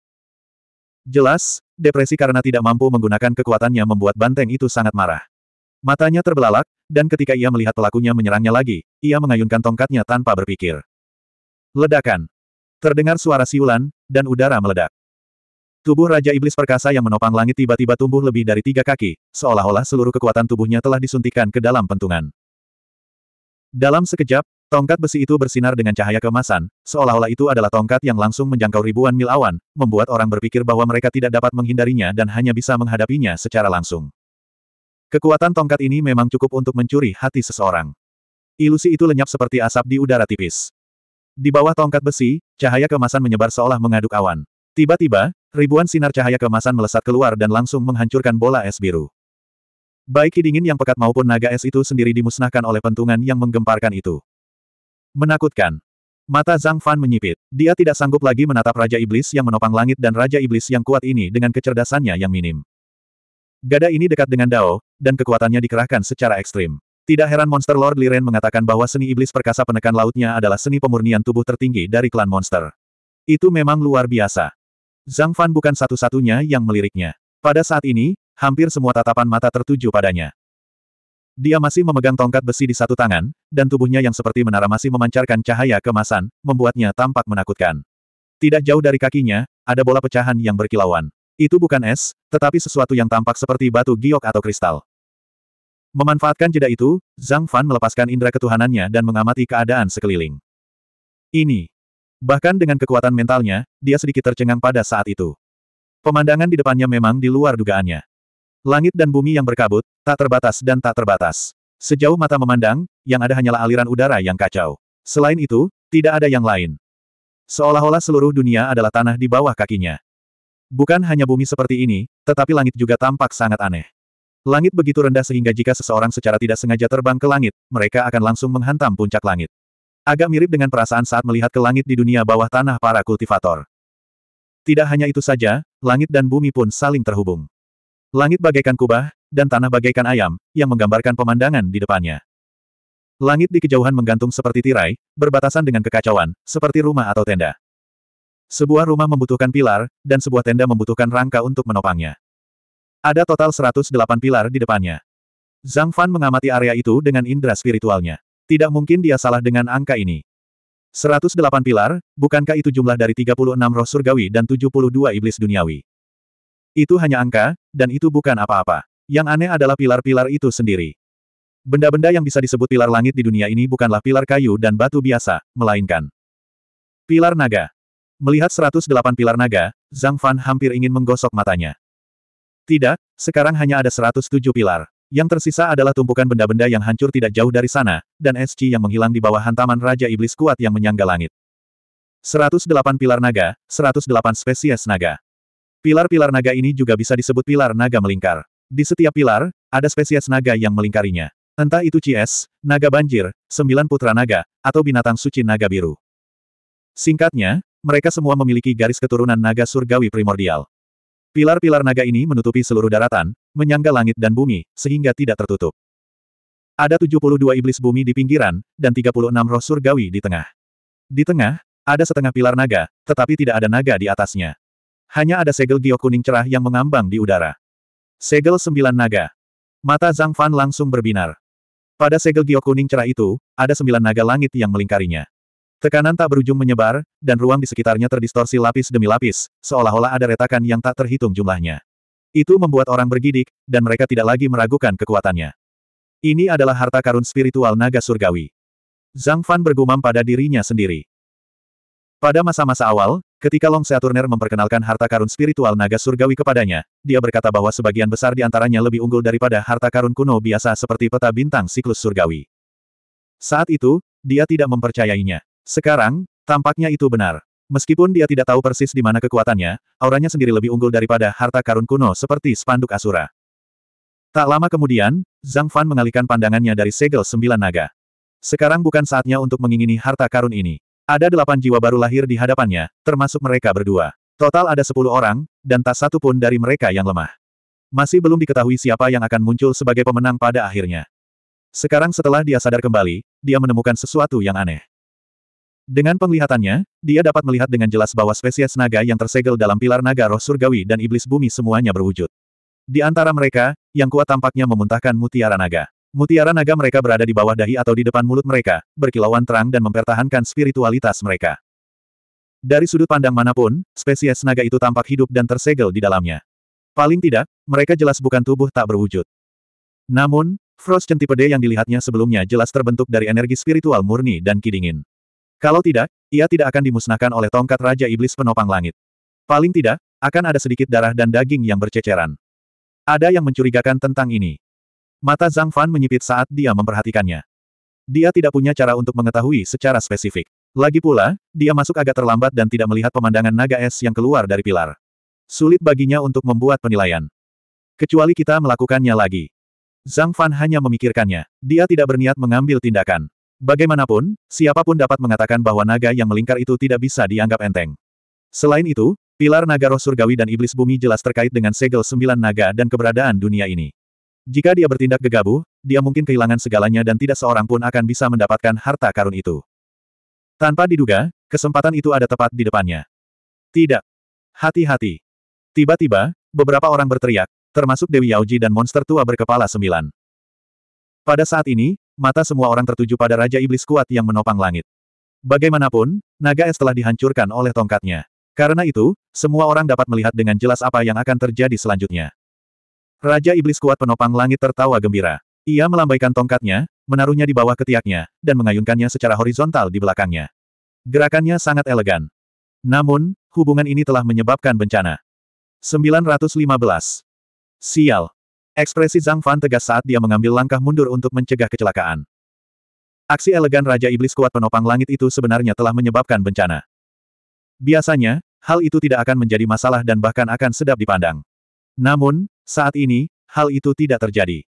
Jelas, depresi karena tidak mampu menggunakan kekuatannya membuat banteng itu sangat marah. Matanya terbelalak, dan ketika ia melihat pelakunya menyerangnya lagi, ia mengayunkan tongkatnya tanpa berpikir. Ledakan. Terdengar suara siulan, dan udara meledak. Tubuh Raja Iblis Perkasa yang menopang langit tiba-tiba tumbuh lebih dari tiga kaki, seolah-olah seluruh kekuatan tubuhnya telah disuntikan ke dalam pentungan. Dalam sekejap, Tongkat besi itu bersinar dengan cahaya kemasan, seolah-olah itu adalah tongkat yang langsung menjangkau ribuan mil awan, membuat orang berpikir bahwa mereka tidak dapat menghindarinya dan hanya bisa menghadapinya secara langsung. Kekuatan tongkat ini memang cukup untuk mencuri hati seseorang. Ilusi itu lenyap seperti asap di udara tipis. Di bawah tongkat besi, cahaya kemasan menyebar seolah mengaduk awan. Tiba-tiba, ribuan sinar cahaya kemasan melesat keluar dan langsung menghancurkan bola es biru. Baik dingin yang pekat maupun naga es itu sendiri dimusnahkan oleh pentungan yang menggemparkan itu. Menakutkan. Mata Zhang Fan menyipit. Dia tidak sanggup lagi menatap Raja Iblis yang menopang langit dan Raja Iblis yang kuat ini dengan kecerdasannya yang minim. Gada ini dekat dengan Dao, dan kekuatannya dikerahkan secara ekstrim. Tidak heran Monster Lord Liren mengatakan bahwa seni iblis perkasa penekan lautnya adalah seni pemurnian tubuh tertinggi dari klan monster. Itu memang luar biasa. Zhang Fan bukan satu-satunya yang meliriknya. Pada saat ini, hampir semua tatapan mata tertuju padanya. Dia masih memegang tongkat besi di satu tangan, dan tubuhnya yang seperti menara masih memancarkan cahaya kemasan, membuatnya tampak menakutkan. Tidak jauh dari kakinya, ada bola pecahan yang berkilauan. Itu bukan es, tetapi sesuatu yang tampak seperti batu giok atau kristal. Memanfaatkan jeda itu, Zhang Fan melepaskan indera ketuhanannya dan mengamati keadaan sekeliling. Ini. Bahkan dengan kekuatan mentalnya, dia sedikit tercengang pada saat itu. Pemandangan di depannya memang di luar dugaannya. Langit dan bumi yang berkabut, tak terbatas dan tak terbatas. Sejauh mata memandang, yang ada hanyalah aliran udara yang kacau. Selain itu, tidak ada yang lain. Seolah-olah seluruh dunia adalah tanah di bawah kakinya. Bukan hanya bumi seperti ini, tetapi langit juga tampak sangat aneh. Langit begitu rendah sehingga jika seseorang secara tidak sengaja terbang ke langit, mereka akan langsung menghantam puncak langit. Agak mirip dengan perasaan saat melihat ke langit di dunia bawah tanah para kultivator. Tidak hanya itu saja, langit dan bumi pun saling terhubung. Langit bagaikan kubah, dan tanah bagaikan ayam, yang menggambarkan pemandangan di depannya. Langit di kejauhan menggantung seperti tirai, berbatasan dengan kekacauan, seperti rumah atau tenda. Sebuah rumah membutuhkan pilar, dan sebuah tenda membutuhkan rangka untuk menopangnya. Ada total 108 pilar di depannya. Zhang Fan mengamati area itu dengan indera spiritualnya. Tidak mungkin dia salah dengan angka ini. 108 pilar, bukankah itu jumlah dari 36 roh surgawi dan 72 iblis duniawi? Itu hanya angka, dan itu bukan apa-apa. Yang aneh adalah pilar-pilar itu sendiri. Benda-benda yang bisa disebut pilar langit di dunia ini bukanlah pilar kayu dan batu biasa, melainkan pilar naga. Melihat 108 pilar naga, Zhang Fan hampir ingin menggosok matanya. Tidak, sekarang hanya ada 107 pilar. Yang tersisa adalah tumpukan benda-benda yang hancur tidak jauh dari sana, dan SC yang menghilang di bawah hantaman Raja Iblis kuat yang menyangga langit. 108 pilar naga, 108 spesies naga. Pilar-pilar naga ini juga bisa disebut pilar naga melingkar. Di setiap pilar, ada spesies naga yang melingkarinya. Entah itu Cies, naga banjir, sembilan putra naga, atau binatang suci naga biru. Singkatnya, mereka semua memiliki garis keturunan naga surgawi primordial. Pilar-pilar naga ini menutupi seluruh daratan, menyangga langit dan bumi, sehingga tidak tertutup. Ada 72 iblis bumi di pinggiran, dan 36 roh surgawi di tengah. Di tengah, ada setengah pilar naga, tetapi tidak ada naga di atasnya. Hanya ada segel giok kuning cerah yang mengambang di udara. Segel sembilan naga. Mata Zhang Fan langsung berbinar. Pada segel giok kuning cerah itu, ada sembilan naga langit yang melingkarinya. Tekanan tak berujung menyebar, dan ruang di sekitarnya terdistorsi lapis demi lapis, seolah-olah ada retakan yang tak terhitung jumlahnya. Itu membuat orang bergidik, dan mereka tidak lagi meragukan kekuatannya. Ini adalah harta karun spiritual naga surgawi. Zhang Fan bergumam pada dirinya sendiri. Pada masa-masa awal, ketika Long Saturner memperkenalkan harta karun spiritual naga surgawi kepadanya, dia berkata bahwa sebagian besar di antaranya lebih unggul daripada harta karun kuno biasa seperti peta bintang siklus surgawi. Saat itu, dia tidak mempercayainya. Sekarang, tampaknya itu benar. Meskipun dia tidak tahu persis di mana kekuatannya, auranya sendiri lebih unggul daripada harta karun kuno seperti spanduk asura. Tak lama kemudian, Zhang Fan mengalihkan pandangannya dari segel sembilan naga. Sekarang bukan saatnya untuk mengingini harta karun ini. Ada delapan jiwa baru lahir di hadapannya, termasuk mereka berdua. Total ada sepuluh orang, dan tak satu pun dari mereka yang lemah. Masih belum diketahui siapa yang akan muncul sebagai pemenang pada akhirnya. Sekarang setelah dia sadar kembali, dia menemukan sesuatu yang aneh. Dengan penglihatannya, dia dapat melihat dengan jelas bahwa spesies naga yang tersegel dalam pilar naga roh surgawi dan iblis bumi semuanya berwujud. Di antara mereka, yang kuat tampaknya memuntahkan mutiara naga. Mutiara naga mereka berada di bawah dahi atau di depan mulut mereka, berkilauan terang dan mempertahankan spiritualitas mereka. Dari sudut pandang manapun, spesies naga itu tampak hidup dan tersegel di dalamnya. Paling tidak, mereka jelas bukan tubuh tak berwujud. Namun, Frost centipede yang dilihatnya sebelumnya jelas terbentuk dari energi spiritual murni dan kidingin. Kalau tidak, ia tidak akan dimusnahkan oleh tongkat Raja Iblis Penopang Langit. Paling tidak, akan ada sedikit darah dan daging yang berceceran. Ada yang mencurigakan tentang ini. Mata Zhang Fan menyipit saat dia memperhatikannya. Dia tidak punya cara untuk mengetahui secara spesifik. Lagi pula, dia masuk agak terlambat dan tidak melihat pemandangan naga es yang keluar dari pilar. Sulit baginya untuk membuat penilaian. Kecuali kita melakukannya lagi. Zhang Fan hanya memikirkannya. Dia tidak berniat mengambil tindakan. Bagaimanapun, siapapun dapat mengatakan bahwa naga yang melingkar itu tidak bisa dianggap enteng. Selain itu, pilar naga roh surgawi dan iblis bumi jelas terkait dengan segel sembilan naga dan keberadaan dunia ini. Jika dia bertindak gegabah, dia mungkin kehilangan segalanya dan tidak seorang pun akan bisa mendapatkan harta karun itu. Tanpa diduga, kesempatan itu ada tepat di depannya. Tidak. Hati-hati. Tiba-tiba, beberapa orang berteriak, termasuk Dewi Yaoji dan monster tua berkepala sembilan. Pada saat ini, mata semua orang tertuju pada Raja Iblis kuat yang menopang langit. Bagaimanapun, naga es telah dihancurkan oleh tongkatnya. Karena itu, semua orang dapat melihat dengan jelas apa yang akan terjadi selanjutnya. Raja Iblis kuat penopang langit tertawa gembira. Ia melambaikan tongkatnya, menaruhnya di bawah ketiaknya, dan mengayunkannya secara horizontal di belakangnya. Gerakannya sangat elegan. Namun, hubungan ini telah menyebabkan bencana. 915. Sial. Ekspresi Zhang Fan tegas saat dia mengambil langkah mundur untuk mencegah kecelakaan. Aksi elegan Raja Iblis kuat penopang langit itu sebenarnya telah menyebabkan bencana. Biasanya, hal itu tidak akan menjadi masalah dan bahkan akan sedap dipandang. Namun, saat ini, hal itu tidak terjadi.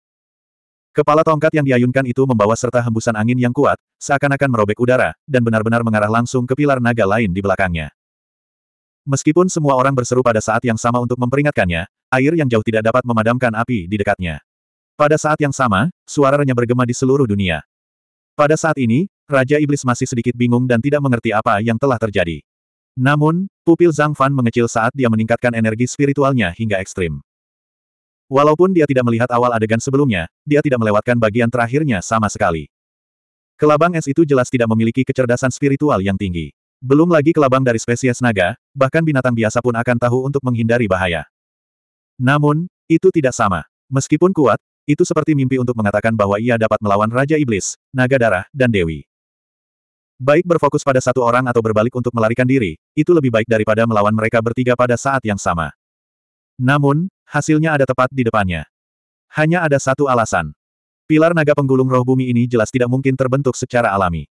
Kepala tongkat yang diayunkan itu membawa serta hembusan angin yang kuat, seakan-akan merobek udara, dan benar-benar mengarah langsung ke pilar naga lain di belakangnya. Meskipun semua orang berseru pada saat yang sama untuk memperingatkannya, air yang jauh tidak dapat memadamkan api di dekatnya. Pada saat yang sama, suaranya bergema di seluruh dunia. Pada saat ini, Raja Iblis masih sedikit bingung dan tidak mengerti apa yang telah terjadi. Namun, pupil Zhang Fan mengecil saat dia meningkatkan energi spiritualnya hingga ekstrim. Walaupun dia tidak melihat awal adegan sebelumnya, dia tidak melewatkan bagian terakhirnya sama sekali. Kelabang es itu jelas tidak memiliki kecerdasan spiritual yang tinggi. Belum lagi kelabang dari spesies naga, bahkan binatang biasa pun akan tahu untuk menghindari bahaya. Namun, itu tidak sama. Meskipun kuat, itu seperti mimpi untuk mengatakan bahwa ia dapat melawan Raja Iblis, Naga Darah, dan Dewi. Baik berfokus pada satu orang atau berbalik untuk melarikan diri, itu lebih baik daripada melawan mereka bertiga pada saat yang sama. Namun, Hasilnya ada tepat di depannya. Hanya ada satu alasan. Pilar naga penggulung roh bumi ini jelas tidak mungkin terbentuk secara alami.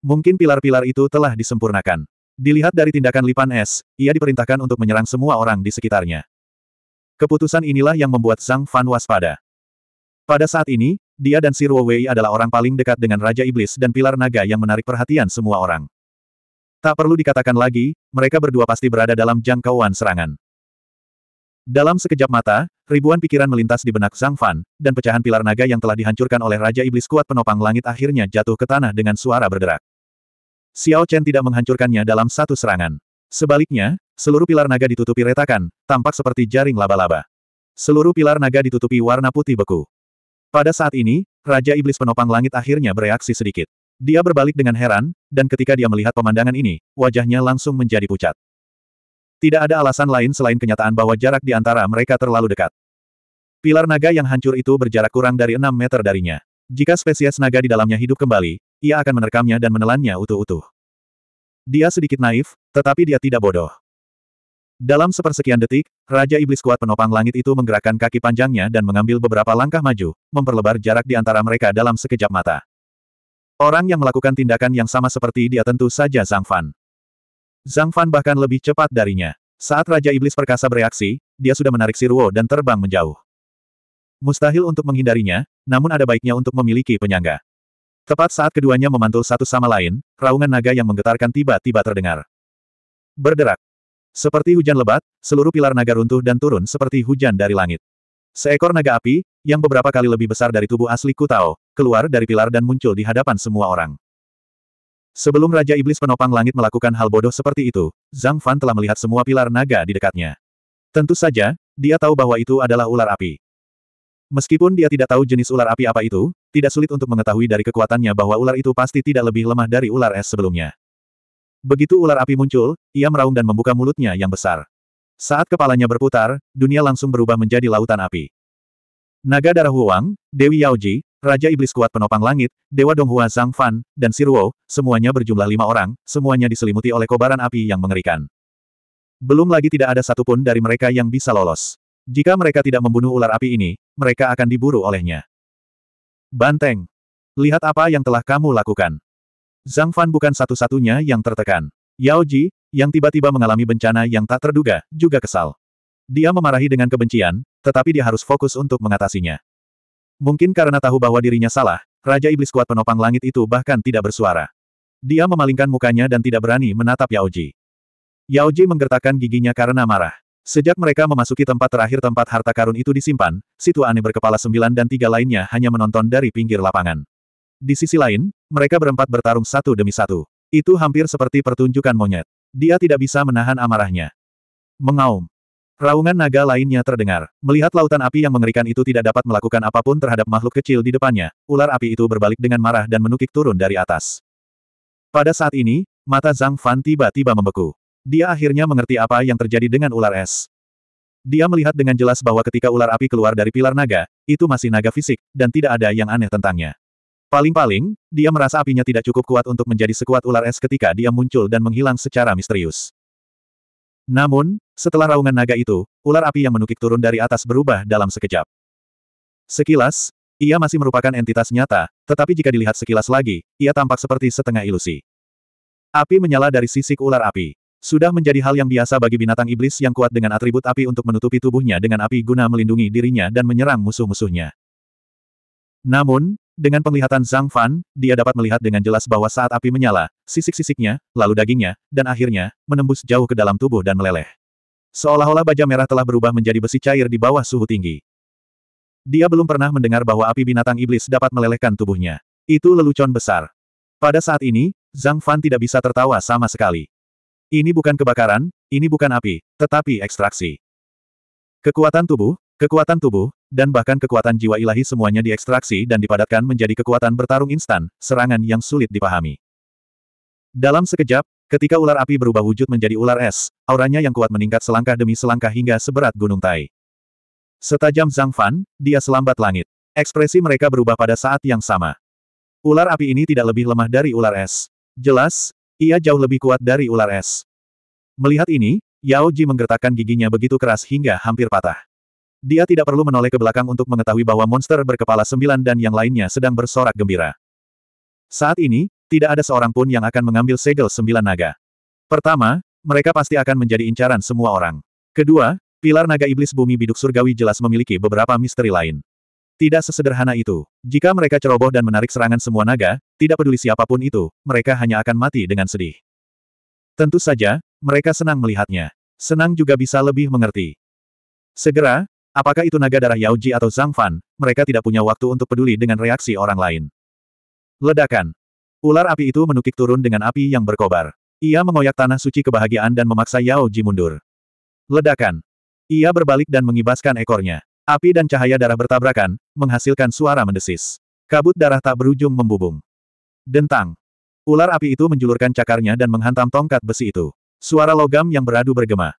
Mungkin pilar-pilar itu telah disempurnakan. Dilihat dari tindakan Lipan Es, ia diperintahkan untuk menyerang semua orang di sekitarnya. Keputusan inilah yang membuat Zhang Fan waspada. Pada saat ini, dia dan Sir Wei adalah orang paling dekat dengan Raja Iblis dan Pilar Naga yang menarik perhatian semua orang. Tak perlu dikatakan lagi, mereka berdua pasti berada dalam jangkauan serangan. Dalam sekejap mata, ribuan pikiran melintas di benak Zhang Fan, dan pecahan pilar naga yang telah dihancurkan oleh Raja Iblis kuat penopang langit akhirnya jatuh ke tanah dengan suara berderak. Xiao Chen tidak menghancurkannya dalam satu serangan. Sebaliknya, seluruh pilar naga ditutupi retakan, tampak seperti jaring laba-laba. Seluruh pilar naga ditutupi warna putih beku. Pada saat ini, Raja Iblis penopang langit akhirnya bereaksi sedikit. Dia berbalik dengan heran, dan ketika dia melihat pemandangan ini, wajahnya langsung menjadi pucat. Tidak ada alasan lain selain kenyataan bahwa jarak di antara mereka terlalu dekat. Pilar naga yang hancur itu berjarak kurang dari 6 meter darinya. Jika spesies naga di dalamnya hidup kembali, ia akan menerkamnya dan menelannya utuh-utuh. Dia sedikit naif, tetapi dia tidak bodoh. Dalam sepersekian detik, Raja Iblis kuat penopang langit itu menggerakkan kaki panjangnya dan mengambil beberapa langkah maju, memperlebar jarak di antara mereka dalam sekejap mata. Orang yang melakukan tindakan yang sama seperti dia tentu saja Zhang Fan. Zhang Fan bahkan lebih cepat darinya. Saat Raja Iblis Perkasa bereaksi, dia sudah menarik Siruo dan terbang menjauh. Mustahil untuk menghindarinya, namun ada baiknya untuk memiliki penyangga. Tepat saat keduanya memantul satu sama lain, raungan naga yang menggetarkan tiba-tiba terdengar. Berderak. Seperti hujan lebat, seluruh pilar naga runtuh dan turun seperti hujan dari langit. Seekor naga api, yang beberapa kali lebih besar dari tubuh asli Kutao, keluar dari pilar dan muncul di hadapan semua orang. Sebelum Raja Iblis Penopang Langit melakukan hal bodoh seperti itu, Zhang Fan telah melihat semua pilar naga di dekatnya. Tentu saja, dia tahu bahwa itu adalah ular api. Meskipun dia tidak tahu jenis ular api apa itu, tidak sulit untuk mengetahui dari kekuatannya bahwa ular itu pasti tidak lebih lemah dari ular es sebelumnya. Begitu ular api muncul, ia meraung dan membuka mulutnya yang besar. Saat kepalanya berputar, dunia langsung berubah menjadi lautan api. Naga darah Huang, Dewi Yaoji, Raja Iblis Kuat Penopang Langit, Dewa Donghua Zhang Fan, dan Siruo, semuanya berjumlah lima orang, semuanya diselimuti oleh kobaran api yang mengerikan. Belum lagi tidak ada satupun dari mereka yang bisa lolos. Jika mereka tidak membunuh ular api ini, mereka akan diburu olehnya. Banteng! Lihat apa yang telah kamu lakukan. Zhang Fan bukan satu-satunya yang tertekan. Yao Ji, yang tiba-tiba mengalami bencana yang tak terduga, juga kesal. Dia memarahi dengan kebencian, tetapi dia harus fokus untuk mengatasinya. Mungkin karena tahu bahwa dirinya salah, Raja Iblis kuat penopang langit itu bahkan tidak bersuara. Dia memalingkan mukanya dan tidak berani menatap Yaoji. Yaoji menggertakkan giginya karena marah. Sejak mereka memasuki tempat terakhir tempat harta karun itu disimpan, situ aneh berkepala sembilan dan tiga lainnya hanya menonton dari pinggir lapangan. Di sisi lain, mereka berempat bertarung satu demi satu. Itu hampir seperti pertunjukan monyet. Dia tidak bisa menahan amarahnya. Mengaum. Raungan naga lainnya terdengar. Melihat lautan api yang mengerikan itu tidak dapat melakukan apapun terhadap makhluk kecil di depannya, ular api itu berbalik dengan marah dan menukik turun dari atas. Pada saat ini, mata Zhang Fan tiba-tiba membeku. Dia akhirnya mengerti apa yang terjadi dengan ular es. Dia melihat dengan jelas bahwa ketika ular api keluar dari pilar naga, itu masih naga fisik, dan tidak ada yang aneh tentangnya. Paling-paling, dia merasa apinya tidak cukup kuat untuk menjadi sekuat ular es ketika dia muncul dan menghilang secara misterius. Namun, setelah raungan naga itu, ular api yang menukik turun dari atas berubah dalam sekejap. Sekilas, ia masih merupakan entitas nyata, tetapi jika dilihat sekilas lagi, ia tampak seperti setengah ilusi. Api menyala dari sisik ular api. Sudah menjadi hal yang biasa bagi binatang iblis yang kuat dengan atribut api untuk menutupi tubuhnya dengan api guna melindungi dirinya dan menyerang musuh-musuhnya. Namun, dengan penglihatan Zhang Fan, dia dapat melihat dengan jelas bahwa saat api menyala, sisik-sisiknya, lalu dagingnya, dan akhirnya, menembus jauh ke dalam tubuh dan meleleh. Seolah-olah baja merah telah berubah menjadi besi cair di bawah suhu tinggi. Dia belum pernah mendengar bahwa api binatang iblis dapat melelehkan tubuhnya. Itu lelucon besar. Pada saat ini, Zhang Fan tidak bisa tertawa sama sekali. Ini bukan kebakaran, ini bukan api, tetapi ekstraksi. Kekuatan tubuh, Kekuatan tubuh, dan bahkan kekuatan jiwa ilahi semuanya diekstraksi dan dipadatkan menjadi kekuatan bertarung instan, serangan yang sulit dipahami. Dalam sekejap, ketika ular api berubah wujud menjadi ular es, auranya yang kuat meningkat selangkah demi selangkah hingga seberat gunung Tai. Setajam Zhang Fan, dia selambat langit. Ekspresi mereka berubah pada saat yang sama. Ular api ini tidak lebih lemah dari ular es. Jelas, ia jauh lebih kuat dari ular es. Melihat ini, Yao Ji menggertakkan giginya begitu keras hingga hampir patah. Dia tidak perlu menoleh ke belakang untuk mengetahui bahwa monster berkepala sembilan dan yang lainnya sedang bersorak gembira. Saat ini, tidak ada seorang pun yang akan mengambil segel sembilan naga. Pertama, mereka pasti akan menjadi incaran semua orang. Kedua, pilar naga iblis bumi biduk surgawi jelas memiliki beberapa misteri lain. Tidak sesederhana itu. Jika mereka ceroboh dan menarik serangan semua naga, tidak peduli siapapun itu, mereka hanya akan mati dengan sedih. Tentu saja, mereka senang melihatnya. Senang juga bisa lebih mengerti. Segera, Apakah itu naga darah Yao atau Zhang Fan, mereka tidak punya waktu untuk peduli dengan reaksi orang lain. Ledakan. Ular api itu menukik turun dengan api yang berkobar. Ia mengoyak tanah suci kebahagiaan dan memaksa Yao mundur. Ledakan. Ia berbalik dan mengibaskan ekornya. Api dan cahaya darah bertabrakan, menghasilkan suara mendesis. Kabut darah tak berujung membubung. Dentang. Ular api itu menjulurkan cakarnya dan menghantam tongkat besi itu. Suara logam yang beradu bergema.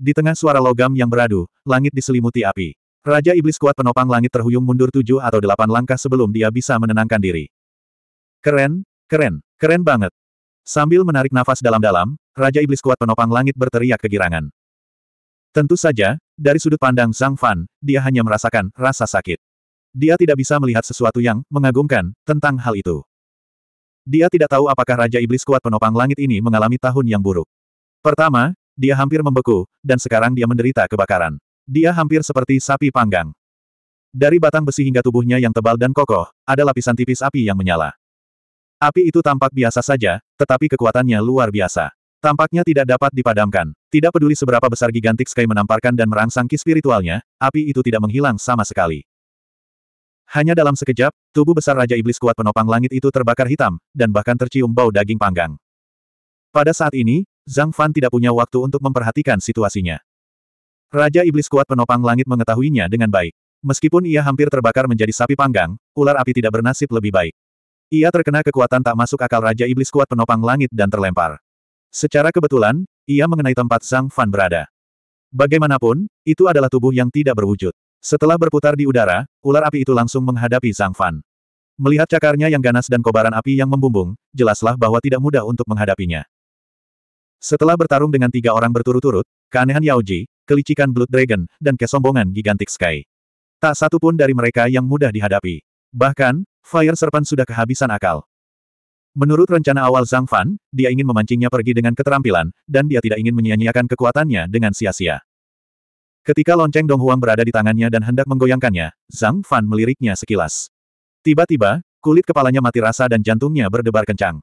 Di tengah suara logam yang beradu, langit diselimuti api. Raja Iblis kuat penopang langit terhuyung mundur tujuh atau delapan langkah sebelum dia bisa menenangkan diri. Keren, keren, keren banget. Sambil menarik nafas dalam-dalam, Raja Iblis kuat penopang langit berteriak kegirangan. Tentu saja, dari sudut pandang Zhang Fan, dia hanya merasakan rasa sakit. Dia tidak bisa melihat sesuatu yang mengagumkan tentang hal itu. Dia tidak tahu apakah Raja Iblis kuat penopang langit ini mengalami tahun yang buruk. Pertama, dia hampir membeku, dan sekarang dia menderita kebakaran. Dia hampir seperti sapi panggang. Dari batang besi hingga tubuhnya yang tebal dan kokoh, ada lapisan tipis api yang menyala. Api itu tampak biasa saja, tetapi kekuatannya luar biasa. Tampaknya tidak dapat dipadamkan. Tidak peduli seberapa besar gigantik Sky menamparkan dan merangsang ki spiritualnya, api itu tidak menghilang sama sekali. Hanya dalam sekejap, tubuh besar Raja Iblis kuat penopang langit itu terbakar hitam, dan bahkan tercium bau daging panggang. Pada saat ini, Zhang Fan tidak punya waktu untuk memperhatikan situasinya. Raja Iblis Kuat Penopang Langit mengetahuinya dengan baik. Meskipun ia hampir terbakar menjadi sapi panggang, ular api tidak bernasib lebih baik. Ia terkena kekuatan tak masuk akal Raja Iblis Kuat Penopang Langit dan terlempar. Secara kebetulan, ia mengenai tempat Zhang Fan berada. Bagaimanapun, itu adalah tubuh yang tidak berwujud. Setelah berputar di udara, ular api itu langsung menghadapi Zhang Fan. Melihat cakarnya yang ganas dan kobaran api yang membumbung, jelaslah bahwa tidak mudah untuk menghadapinya. Setelah bertarung dengan tiga orang berturut-turut, keanehan Yaoji, kelicikan Blood Dragon, dan kesombongan gigantik Sky. Tak satu pun dari mereka yang mudah dihadapi. Bahkan, Fire Serpent sudah kehabisan akal. Menurut rencana awal Zhang Fan, dia ingin memancingnya pergi dengan keterampilan, dan dia tidak ingin menyia-nyiakan kekuatannya dengan sia-sia. Ketika lonceng Dong Huang berada di tangannya dan hendak menggoyangkannya, Zhang Fan meliriknya sekilas. Tiba-tiba, kulit kepalanya mati rasa dan jantungnya berdebar kencang.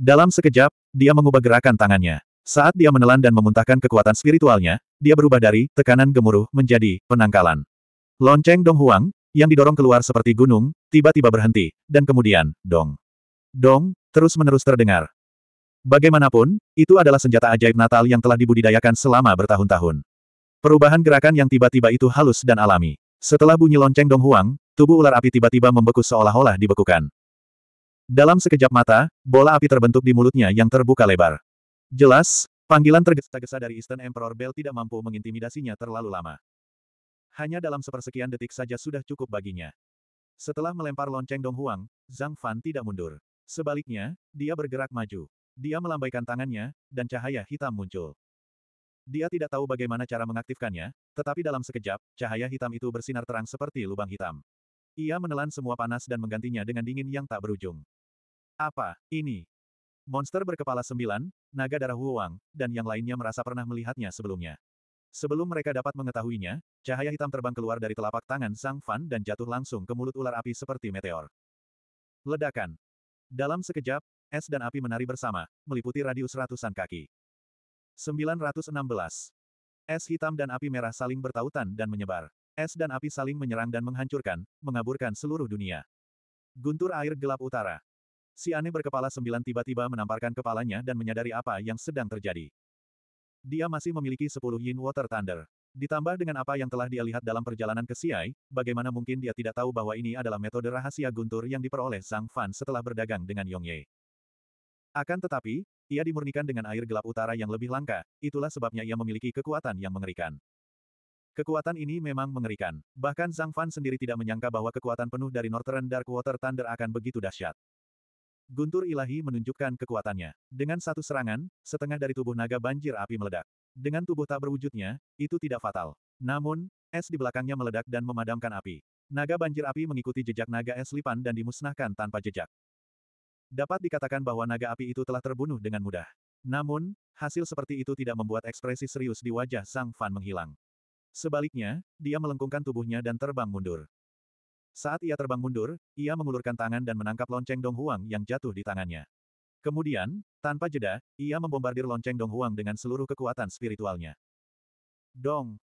Dalam sekejap, dia mengubah gerakan tangannya. Saat dia menelan dan memuntahkan kekuatan spiritualnya, dia berubah dari tekanan gemuruh menjadi penangkalan. Lonceng Dong Huang, yang didorong keluar seperti gunung, tiba-tiba berhenti, dan kemudian, Dong. Dong, terus-menerus terdengar. Bagaimanapun, itu adalah senjata ajaib Natal yang telah dibudidayakan selama bertahun-tahun. Perubahan gerakan yang tiba-tiba itu halus dan alami. Setelah bunyi lonceng Dong Huang, tubuh ular api tiba-tiba membeku seolah-olah dibekukan. Dalam sekejap mata, bola api terbentuk di mulutnya yang terbuka lebar. Jelas, panggilan tergesa-gesa dari Eastern Emperor Bell tidak mampu mengintimidasinya terlalu lama. Hanya dalam sepersekian detik saja sudah cukup baginya. Setelah melempar lonceng Dong Huang, Zhang Fan tidak mundur. Sebaliknya, dia bergerak maju. Dia melambaikan tangannya, dan cahaya hitam muncul. Dia tidak tahu bagaimana cara mengaktifkannya, tetapi dalam sekejap, cahaya hitam itu bersinar terang seperti lubang hitam. Ia menelan semua panas dan menggantinya dengan dingin yang tak berujung. Apa, ini? Monster berkepala sembilan, naga darah Huowang, dan yang lainnya merasa pernah melihatnya sebelumnya. Sebelum mereka dapat mengetahuinya, cahaya hitam terbang keluar dari telapak tangan Sang Fan dan jatuh langsung ke mulut ular api seperti meteor. Ledakan. Dalam sekejap, es dan api menari bersama, meliputi radius ratusan kaki. 916. Es hitam dan api merah saling bertautan dan menyebar. Es dan api saling menyerang dan menghancurkan, mengaburkan seluruh dunia. Guntur air gelap utara. Si aneh berkepala sembilan tiba-tiba menamparkan kepalanya dan menyadari apa yang sedang terjadi. Dia masih memiliki sepuluh yin water thunder. Ditambah dengan apa yang telah dia lihat dalam perjalanan ke Siai, bagaimana mungkin dia tidak tahu bahwa ini adalah metode rahasia guntur yang diperoleh Sang Fan setelah berdagang dengan Yongye. Akan tetapi, ia dimurnikan dengan air gelap utara yang lebih langka, itulah sebabnya ia memiliki kekuatan yang mengerikan. Kekuatan ini memang mengerikan. Bahkan Zhang Fan sendiri tidak menyangka bahwa kekuatan penuh dari Northern Dark Water Thunder akan begitu dahsyat. Guntur ilahi menunjukkan kekuatannya. Dengan satu serangan, setengah dari tubuh naga banjir api meledak. Dengan tubuh tak berwujudnya, itu tidak fatal. Namun, es di belakangnya meledak dan memadamkan api. Naga banjir api mengikuti jejak naga es lipan dan dimusnahkan tanpa jejak. Dapat dikatakan bahwa naga api itu telah terbunuh dengan mudah. Namun, hasil seperti itu tidak membuat ekspresi serius di wajah Sang Fan menghilang. Sebaliknya, dia melengkungkan tubuhnya dan terbang mundur. Saat ia terbang mundur, ia mengulurkan tangan dan menangkap lonceng Dong Huang yang jatuh di tangannya. Kemudian, tanpa jeda, ia membombardir lonceng Dong Huang dengan seluruh kekuatan spiritualnya. Dong!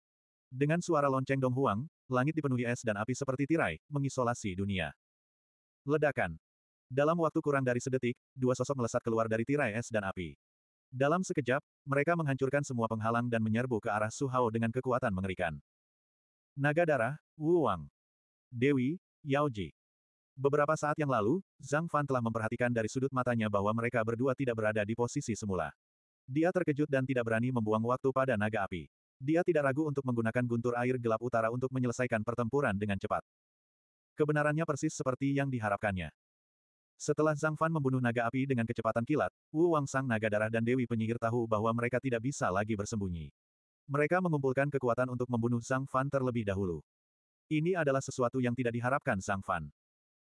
Dengan suara lonceng Dong Huang, langit dipenuhi es dan api seperti tirai, mengisolasi dunia. Ledakan! Dalam waktu kurang dari sedetik, dua sosok melesat keluar dari tirai es dan api. Dalam sekejap, mereka menghancurkan semua penghalang dan menyerbu ke arah Su Hao dengan kekuatan mengerikan. Naga darah, Wu Wang. Dewi, Yao Ji. Beberapa saat yang lalu, Zhang Fan telah memperhatikan dari sudut matanya bahwa mereka berdua tidak berada di posisi semula. Dia terkejut dan tidak berani membuang waktu pada naga api. Dia tidak ragu untuk menggunakan guntur air gelap utara untuk menyelesaikan pertempuran dengan cepat. Kebenarannya persis seperti yang diharapkannya. Setelah Zhang Fan membunuh naga api dengan kecepatan kilat, Wu Wang Sang Naga Darah dan Dewi Penyihir tahu bahwa mereka tidak bisa lagi bersembunyi. Mereka mengumpulkan kekuatan untuk membunuh Zhang Fan terlebih dahulu. Ini adalah sesuatu yang tidak diharapkan Zhang Fan.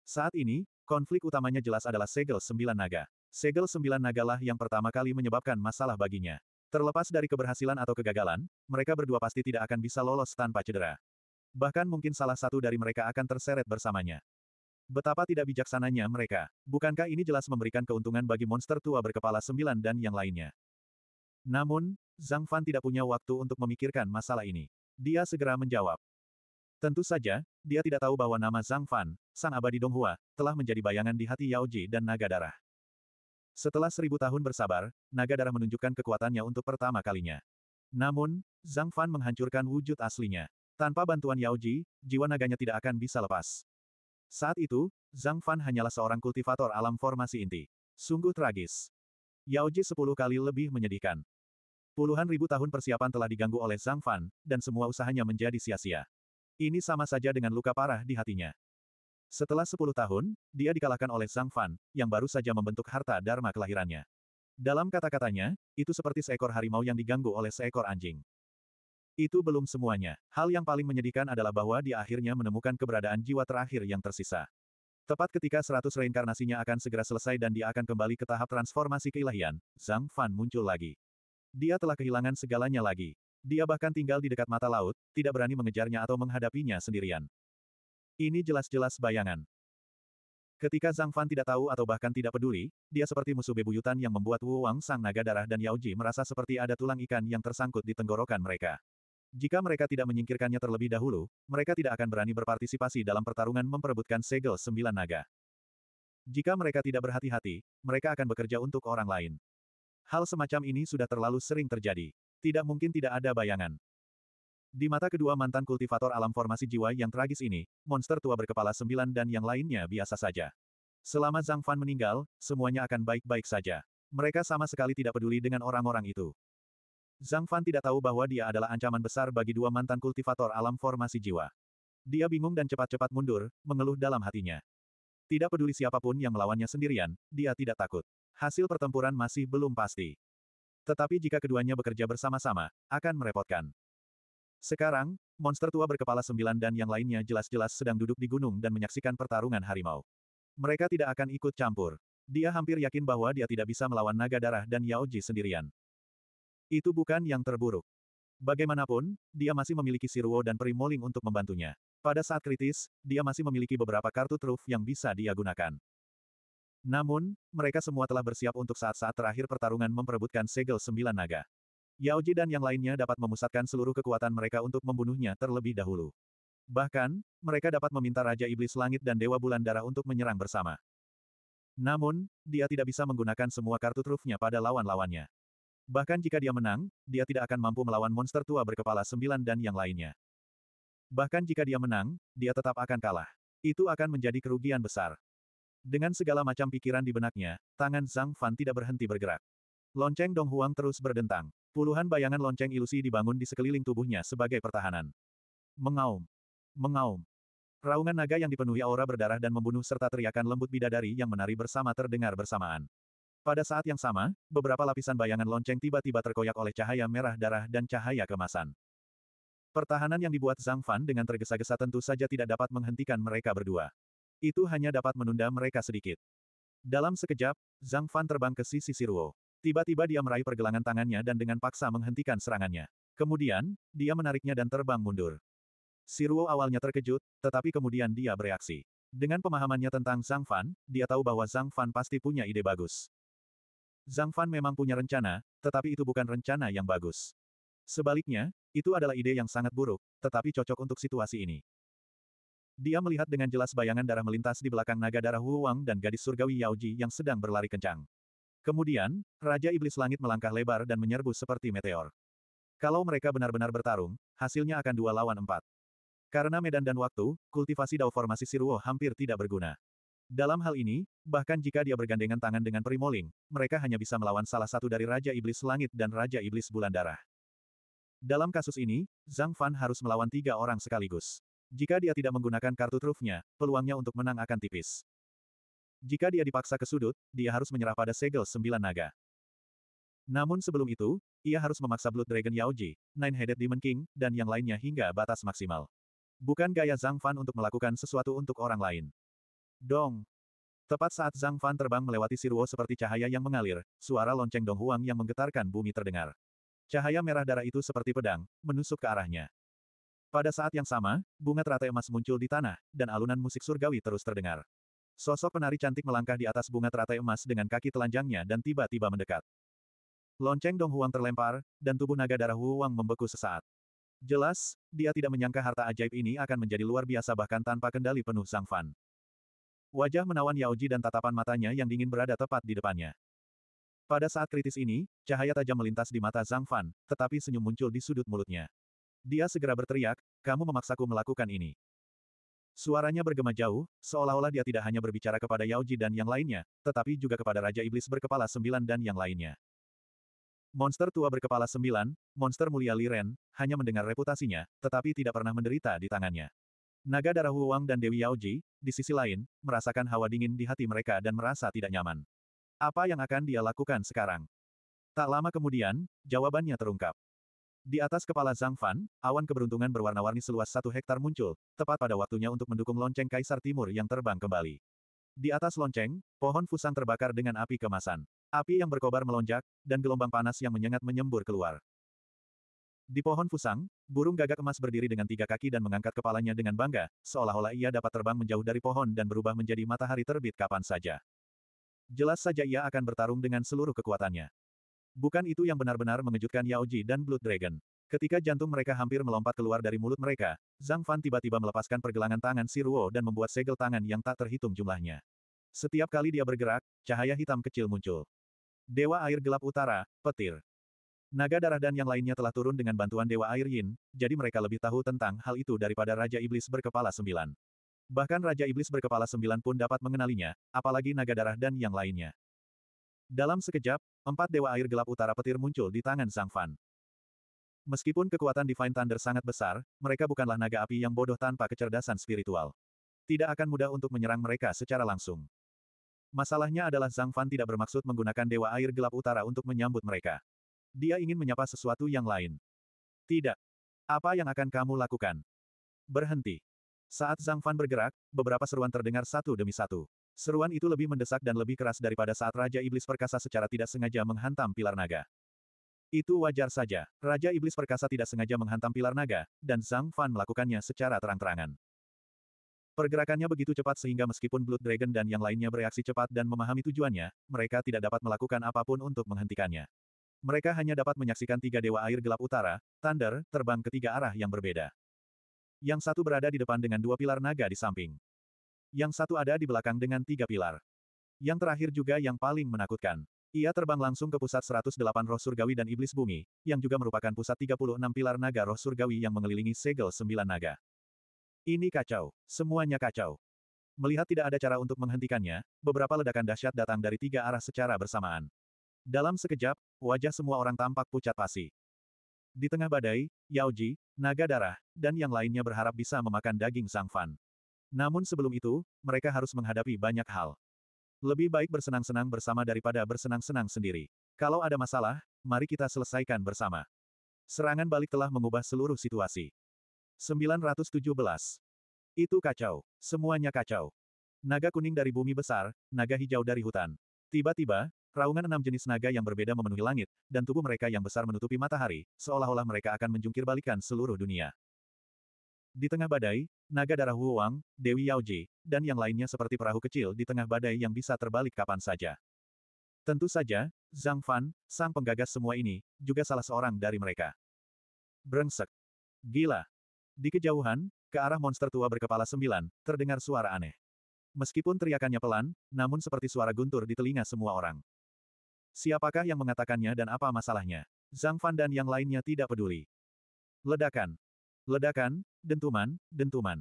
Saat ini, konflik utamanya jelas adalah segel sembilan naga. Segel sembilan naga lah yang pertama kali menyebabkan masalah baginya. Terlepas dari keberhasilan atau kegagalan, mereka berdua pasti tidak akan bisa lolos tanpa cedera. Bahkan mungkin salah satu dari mereka akan terseret bersamanya. Betapa tidak bijaksananya mereka. Bukankah ini jelas memberikan keuntungan bagi monster tua berkepala sembilan dan yang lainnya? Namun, Zhang Fan tidak punya waktu untuk memikirkan masalah ini. Dia segera menjawab, Tentu saja, dia tidak tahu bahwa nama Zhang Fan, sang abadi Donghua, telah menjadi bayangan di hati Yao Ji dan naga darah. Setelah seribu tahun bersabar, naga darah menunjukkan kekuatannya untuk pertama kalinya. Namun, Zhang Fan menghancurkan wujud aslinya. Tanpa bantuan Yao Ji, jiwa naganya tidak akan bisa lepas. Saat itu, Zhang Fan hanyalah seorang kultivator alam formasi inti. Sungguh tragis. Yao Ji sepuluh kali lebih menyedihkan. Puluhan ribu tahun persiapan telah diganggu oleh Zhang Fan, dan semua usahanya menjadi sia-sia. Ini sama saja dengan luka parah di hatinya. Setelah 10 tahun, dia dikalahkan oleh Sang Fan, yang baru saja membentuk harta dharma kelahirannya. Dalam kata-katanya, itu seperti seekor harimau yang diganggu oleh seekor anjing. Itu belum semuanya. Hal yang paling menyedihkan adalah bahwa dia akhirnya menemukan keberadaan jiwa terakhir yang tersisa. Tepat ketika seratus reinkarnasinya akan segera selesai dan dia akan kembali ke tahap transformasi keilahian, Zhang Fan muncul lagi. Dia telah kehilangan segalanya lagi. Dia bahkan tinggal di dekat mata laut, tidak berani mengejarnya atau menghadapinya sendirian. Ini jelas-jelas bayangan. Ketika Zhang Fan tidak tahu atau bahkan tidak peduli, dia seperti musuh bebuyutan yang membuat Wu Wang Sang Naga Darah dan Yao Ji merasa seperti ada tulang ikan yang tersangkut di tenggorokan mereka. Jika mereka tidak menyingkirkannya terlebih dahulu, mereka tidak akan berani berpartisipasi dalam pertarungan memperebutkan segel sembilan naga. Jika mereka tidak berhati-hati, mereka akan bekerja untuk orang lain. Hal semacam ini sudah terlalu sering terjadi. Tidak mungkin tidak ada bayangan. Di mata kedua mantan kultivator alam formasi jiwa yang tragis ini, monster tua berkepala sembilan dan yang lainnya biasa saja. Selama Zhang Fan meninggal, semuanya akan baik-baik saja. Mereka sama sekali tidak peduli dengan orang-orang itu. Zhang Fan tidak tahu bahwa dia adalah ancaman besar bagi dua mantan kultivator alam formasi jiwa. Dia bingung dan cepat-cepat mundur, mengeluh dalam hatinya. Tidak peduli siapapun yang melawannya sendirian, dia tidak takut. Hasil pertempuran masih belum pasti. Tetapi jika keduanya bekerja bersama-sama, akan merepotkan. Sekarang, monster tua berkepala sembilan dan yang lainnya jelas-jelas sedang duduk di gunung dan menyaksikan pertarungan harimau. Mereka tidak akan ikut campur. Dia hampir yakin bahwa dia tidak bisa melawan naga darah dan Yaoji sendirian. Itu bukan yang terburuk. Bagaimanapun, dia masih memiliki Siruo dan Primoling untuk membantunya. Pada saat kritis, dia masih memiliki beberapa kartu truf yang bisa dia gunakan. Namun, mereka semua telah bersiap untuk saat-saat terakhir pertarungan memperebutkan segel sembilan naga. Yao Ji dan yang lainnya dapat memusatkan seluruh kekuatan mereka untuk membunuhnya terlebih dahulu. Bahkan, mereka dapat meminta Raja Iblis Langit dan Dewa Bulan Darah untuk menyerang bersama. Namun, dia tidak bisa menggunakan semua kartu trufnya pada lawan-lawannya. Bahkan jika dia menang, dia tidak akan mampu melawan monster tua berkepala sembilan dan yang lainnya. Bahkan jika dia menang, dia tetap akan kalah. Itu akan menjadi kerugian besar. Dengan segala macam pikiran di benaknya, tangan Zhang Fan tidak berhenti bergerak. Lonceng Dong Huang terus berdentang. Puluhan bayangan lonceng ilusi dibangun di sekeliling tubuhnya sebagai pertahanan. Mengaum. Mengaum. Raungan naga yang dipenuhi aura berdarah dan membunuh serta teriakan lembut bidadari yang menari bersama terdengar bersamaan. Pada saat yang sama, beberapa lapisan bayangan lonceng tiba-tiba terkoyak oleh cahaya merah darah dan cahaya kemasan. Pertahanan yang dibuat Zhang Fan dengan tergesa-gesa tentu saja tidak dapat menghentikan mereka berdua. Itu hanya dapat menunda mereka sedikit. Dalam sekejap, Zhang Fan terbang ke sisi Siruo. Tiba-tiba dia meraih pergelangan tangannya dan dengan paksa menghentikan serangannya. Kemudian, dia menariknya dan terbang mundur. Siruo awalnya terkejut, tetapi kemudian dia bereaksi. Dengan pemahamannya tentang Zhang Fan, dia tahu bahwa Zhang Fan pasti punya ide bagus. Zhang Fan memang punya rencana, tetapi itu bukan rencana yang bagus. Sebaliknya, itu adalah ide yang sangat buruk, tetapi cocok untuk situasi ini. Dia melihat dengan jelas bayangan darah melintas di belakang naga darah Wu Wang dan gadis surgawi Yao Ji yang sedang berlari kencang. Kemudian, Raja Iblis Langit melangkah lebar dan menyerbu seperti meteor. Kalau mereka benar-benar bertarung, hasilnya akan dua lawan empat. Karena medan dan waktu, kultivasi dao formasi Siruo hampir tidak berguna. Dalam hal ini, bahkan jika dia bergandengan tangan dengan Primoling, mereka hanya bisa melawan salah satu dari Raja Iblis Langit dan Raja Iblis Bulan Darah. Dalam kasus ini, Zhang Fan harus melawan tiga orang sekaligus. Jika dia tidak menggunakan kartu trufnya, peluangnya untuk menang akan tipis. Jika dia dipaksa ke sudut, dia harus menyerah pada segel sembilan naga. Namun sebelum itu, ia harus memaksa Blood Dragon Yaoji, Nine-Headed Demon King, dan yang lainnya hingga batas maksimal. Bukan gaya Zhang Fan untuk melakukan sesuatu untuk orang lain. Dong! Tepat saat Zhang Fan terbang melewati Siruo seperti cahaya yang mengalir, suara lonceng Dong Huang yang menggetarkan bumi terdengar. Cahaya merah darah itu seperti pedang, menusuk ke arahnya. Pada saat yang sama, bunga teratai emas muncul di tanah, dan alunan musik surgawi terus terdengar. Sosok penari cantik melangkah di atas bunga teratai emas dengan kaki telanjangnya dan tiba-tiba mendekat. Lonceng Dong Huang terlempar, dan tubuh naga darah Huang membeku sesaat. Jelas, dia tidak menyangka harta ajaib ini akan menjadi luar biasa bahkan tanpa kendali penuh Sang Fan. Wajah menawan Yaoji dan tatapan matanya yang dingin berada tepat di depannya. Pada saat kritis ini, cahaya tajam melintas di mata Zhang Fan, tetapi senyum muncul di sudut mulutnya. Dia segera berteriak, kamu memaksaku melakukan ini. Suaranya bergema jauh, seolah-olah dia tidak hanya berbicara kepada Yao Ji dan yang lainnya, tetapi juga kepada Raja Iblis berkepala sembilan dan yang lainnya. Monster tua berkepala sembilan, monster mulia Liren, hanya mendengar reputasinya, tetapi tidak pernah menderita di tangannya. Naga darah Huang dan Dewi Yao Ji, di sisi lain, merasakan hawa dingin di hati mereka dan merasa tidak nyaman. Apa yang akan dia lakukan sekarang? Tak lama kemudian, jawabannya terungkap. Di atas kepala Zhang Fan, awan keberuntungan berwarna-warni seluas satu hektar muncul, tepat pada waktunya untuk mendukung lonceng Kaisar Timur yang terbang kembali. Di atas lonceng, pohon fusang terbakar dengan api kemasan. Api yang berkobar melonjak, dan gelombang panas yang menyengat menyembur keluar. Di pohon fusang, burung gagak emas berdiri dengan tiga kaki dan mengangkat kepalanya dengan bangga, seolah-olah ia dapat terbang menjauh dari pohon dan berubah menjadi matahari terbit kapan saja. Jelas saja ia akan bertarung dengan seluruh kekuatannya. Bukan itu yang benar-benar mengejutkan Yao Ji dan Blood Dragon. Ketika jantung mereka hampir melompat keluar dari mulut mereka, Zhang Fan tiba-tiba melepaskan pergelangan tangan si Ruo dan membuat segel tangan yang tak terhitung jumlahnya. Setiap kali dia bergerak, cahaya hitam kecil muncul. Dewa Air Gelap Utara, Petir. Naga darah dan yang lainnya telah turun dengan bantuan Dewa Air Yin, jadi mereka lebih tahu tentang hal itu daripada Raja Iblis berkepala sembilan. Bahkan Raja Iblis berkepala sembilan pun dapat mengenalinya, apalagi naga darah dan yang lainnya. Dalam sekejap, empat dewa air gelap utara petir muncul di tangan Zhang Fan. Meskipun kekuatan Divine Thunder sangat besar, mereka bukanlah naga api yang bodoh tanpa kecerdasan spiritual. Tidak akan mudah untuk menyerang mereka secara langsung. Masalahnya adalah Zhang Fan tidak bermaksud menggunakan Dewa Air Gelap Utara untuk menyambut mereka. Dia ingin menyapa sesuatu yang lain. Tidak. Apa yang akan kamu lakukan? Berhenti. Saat Zhang Fan bergerak, beberapa seruan terdengar satu demi satu. Seruan itu lebih mendesak dan lebih keras daripada saat Raja Iblis Perkasa secara tidak sengaja menghantam pilar naga. Itu wajar saja, Raja Iblis Perkasa tidak sengaja menghantam pilar naga, dan Zhang Fan melakukannya secara terang-terangan. Pergerakannya begitu cepat sehingga meskipun Blood Dragon dan yang lainnya bereaksi cepat dan memahami tujuannya, mereka tidak dapat melakukan apapun untuk menghentikannya. Mereka hanya dapat menyaksikan tiga dewa air gelap utara, Thunder, terbang ke tiga arah yang berbeda. Yang satu berada di depan dengan dua pilar naga di samping. Yang satu ada di belakang dengan tiga pilar. Yang terakhir juga yang paling menakutkan. Ia terbang langsung ke pusat 108 roh surgawi dan iblis bumi, yang juga merupakan pusat 36 pilar naga roh surgawi yang mengelilingi segel sembilan naga. Ini kacau. Semuanya kacau. Melihat tidak ada cara untuk menghentikannya, beberapa ledakan dahsyat datang dari tiga arah secara bersamaan. Dalam sekejap, wajah semua orang tampak pucat pasi. Di tengah badai, Yao Ji, naga darah, dan yang lainnya berharap bisa memakan daging sang Fan. Namun sebelum itu, mereka harus menghadapi banyak hal. Lebih baik bersenang-senang bersama daripada bersenang-senang sendiri. Kalau ada masalah, mari kita selesaikan bersama. Serangan balik telah mengubah seluruh situasi. 917. Itu kacau. Semuanya kacau. Naga kuning dari bumi besar, naga hijau dari hutan. Tiba-tiba, Raungan enam jenis naga yang berbeda memenuhi langit, dan tubuh mereka yang besar menutupi matahari, seolah-olah mereka akan menjungkir balikan seluruh dunia. Di tengah badai, naga darah Wu Dewi Yaoji, dan yang lainnya seperti perahu kecil di tengah badai yang bisa terbalik kapan saja. Tentu saja, Zhang Fan, sang penggagas semua ini, juga salah seorang dari mereka. Brengsek. Gila. Di kejauhan, ke arah monster tua berkepala sembilan, terdengar suara aneh. Meskipun teriakannya pelan, namun seperti suara guntur di telinga semua orang. Siapakah yang mengatakannya dan apa masalahnya? Zhang Fan dan yang lainnya tidak peduli. Ledakan. Ledakan, dentuman, dentuman.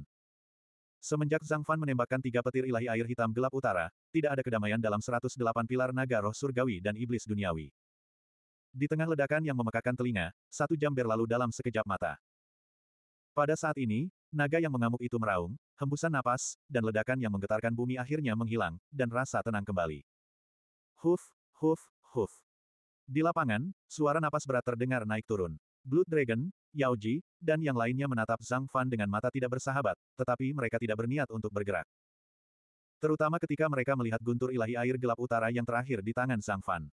Semenjak Zhang Fan menembakkan tiga petir ilahi air hitam gelap utara, tidak ada kedamaian dalam 108 pilar naga roh surgawi dan iblis duniawi. Di tengah ledakan yang memekakan telinga, satu jam berlalu dalam sekejap mata. Pada saat ini, naga yang mengamuk itu meraung, hembusan napas, dan ledakan yang menggetarkan bumi akhirnya menghilang, dan rasa tenang kembali. Huf, huf, huf. Di lapangan, suara napas berat terdengar naik turun. Blood Dragon, Yao Ji, dan yang lainnya menatap Zhang Fan dengan mata tidak bersahabat, tetapi mereka tidak berniat untuk bergerak. Terutama ketika mereka melihat guntur ilahi air gelap utara yang terakhir di tangan Zhang Fan.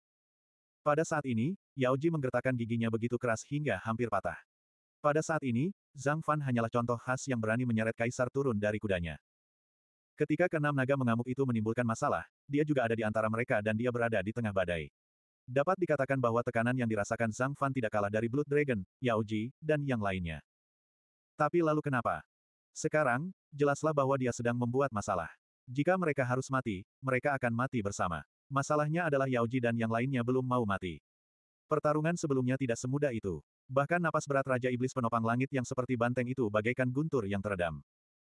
Pada saat ini, Yao Ji menggertakkan giginya begitu keras hingga hampir patah. Pada saat ini, Zhang Fan hanyalah contoh khas yang berani menyeret kaisar turun dari kudanya. Ketika keenam naga mengamuk itu menimbulkan masalah, dia juga ada di antara mereka dan dia berada di tengah badai. Dapat dikatakan bahwa tekanan yang dirasakan Zhang Fan tidak kalah dari Blood Dragon, Yao Ji, dan yang lainnya. Tapi lalu kenapa? Sekarang, jelaslah bahwa dia sedang membuat masalah. Jika mereka harus mati, mereka akan mati bersama. Masalahnya adalah Yao Ji dan yang lainnya belum mau mati. Pertarungan sebelumnya tidak semudah itu. Bahkan napas berat Raja Iblis Penopang Langit yang seperti banteng itu bagaikan guntur yang teredam.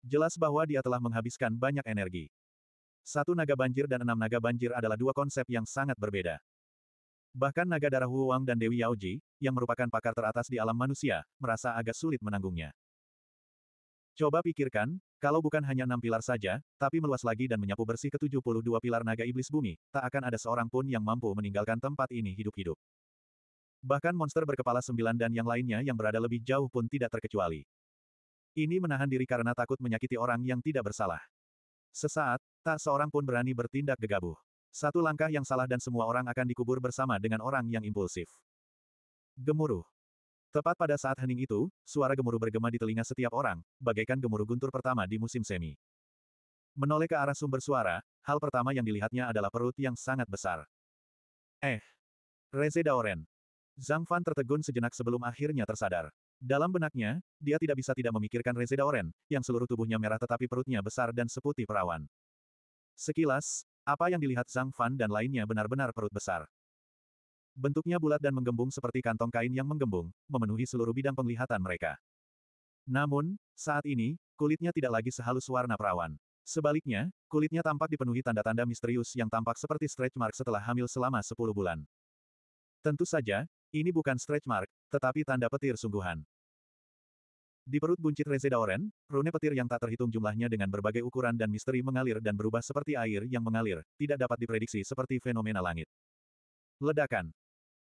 Jelas bahwa dia telah menghabiskan banyak energi. Satu naga banjir dan enam naga banjir adalah dua konsep yang sangat berbeda. Bahkan naga darah Wu dan Dewi Yaoji, yang merupakan pakar teratas di alam manusia, merasa agak sulit menanggungnya. Coba pikirkan, kalau bukan hanya enam pilar saja, tapi meluas lagi dan menyapu bersih ke 72 pilar naga iblis bumi, tak akan ada seorang pun yang mampu meninggalkan tempat ini hidup-hidup. Bahkan monster berkepala sembilan dan yang lainnya yang berada lebih jauh pun tidak terkecuali. Ini menahan diri karena takut menyakiti orang yang tidak bersalah. Sesaat, tak seorang pun berani bertindak gegabah. Satu langkah yang salah dan semua orang akan dikubur bersama dengan orang yang impulsif. Gemuruh. Tepat pada saat hening itu, suara gemuruh bergema di telinga setiap orang, bagaikan gemuruh guntur pertama di musim semi. Menoleh ke arah sumber suara, hal pertama yang dilihatnya adalah perut yang sangat besar. Eh. Reze Daoren. Zhang Fan tertegun sejenak sebelum akhirnya tersadar. Dalam benaknya, dia tidak bisa tidak memikirkan Reze Daoren, yang seluruh tubuhnya merah tetapi perutnya besar dan seputih perawan. Sekilas, apa yang dilihat Zhang Fan dan lainnya benar-benar perut besar. Bentuknya bulat dan menggembung seperti kantong kain yang menggembung, memenuhi seluruh bidang penglihatan mereka. Namun, saat ini, kulitnya tidak lagi sehalus warna perawan. Sebaliknya, kulitnya tampak dipenuhi tanda-tanda misterius yang tampak seperti stretch mark setelah hamil selama 10 bulan. Tentu saja, ini bukan stretch mark, tetapi tanda petir sungguhan. Di perut buncit Rezeda Oren, rune petir yang tak terhitung jumlahnya dengan berbagai ukuran dan misteri mengalir dan berubah seperti air yang mengalir, tidak dapat diprediksi seperti fenomena langit. Ledakan.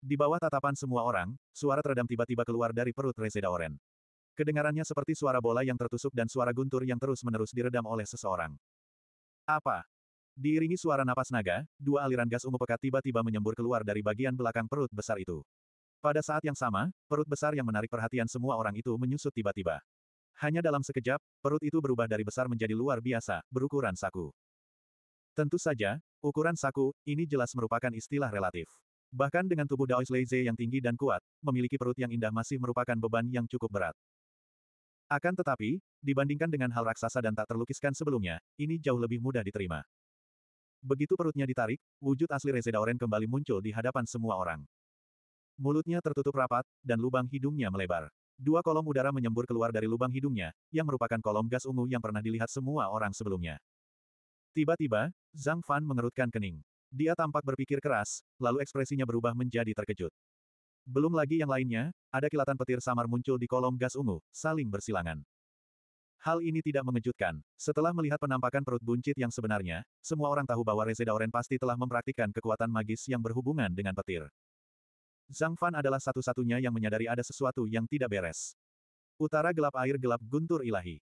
Di bawah tatapan semua orang, suara teredam tiba-tiba keluar dari perut Rezeda Oren. Kedengarannya seperti suara bola yang tertusuk dan suara guntur yang terus-menerus diredam oleh seseorang. Apa? Diiringi suara napas naga, dua aliran gas ungu pekat tiba-tiba menyembur keluar dari bagian belakang perut besar itu. Pada saat yang sama, perut besar yang menarik perhatian semua orang itu menyusut tiba-tiba. Hanya dalam sekejap, perut itu berubah dari besar menjadi luar biasa, berukuran saku. Tentu saja, ukuran saku, ini jelas merupakan istilah relatif. Bahkan dengan tubuh Daois Leize yang tinggi dan kuat, memiliki perut yang indah masih merupakan beban yang cukup berat. Akan tetapi, dibandingkan dengan hal raksasa dan tak terlukiskan sebelumnya, ini jauh lebih mudah diterima. Begitu perutnya ditarik, wujud asli Reze Daoren kembali muncul di hadapan semua orang. Mulutnya tertutup rapat, dan lubang hidungnya melebar. Dua kolom udara menyembur keluar dari lubang hidungnya, yang merupakan kolom gas ungu yang pernah dilihat semua orang sebelumnya. Tiba-tiba, Zhang Fan mengerutkan kening. Dia tampak berpikir keras, lalu ekspresinya berubah menjadi terkejut. Belum lagi yang lainnya, ada kilatan petir samar muncul di kolom gas ungu, saling bersilangan. Hal ini tidak mengejutkan. Setelah melihat penampakan perut buncit yang sebenarnya, semua orang tahu bahwa Reze Daoren pasti telah mempraktikkan kekuatan magis yang berhubungan dengan petir. Zhang Fan adalah satu-satunya yang menyadari ada sesuatu yang tidak beres. Utara gelap air gelap guntur ilahi.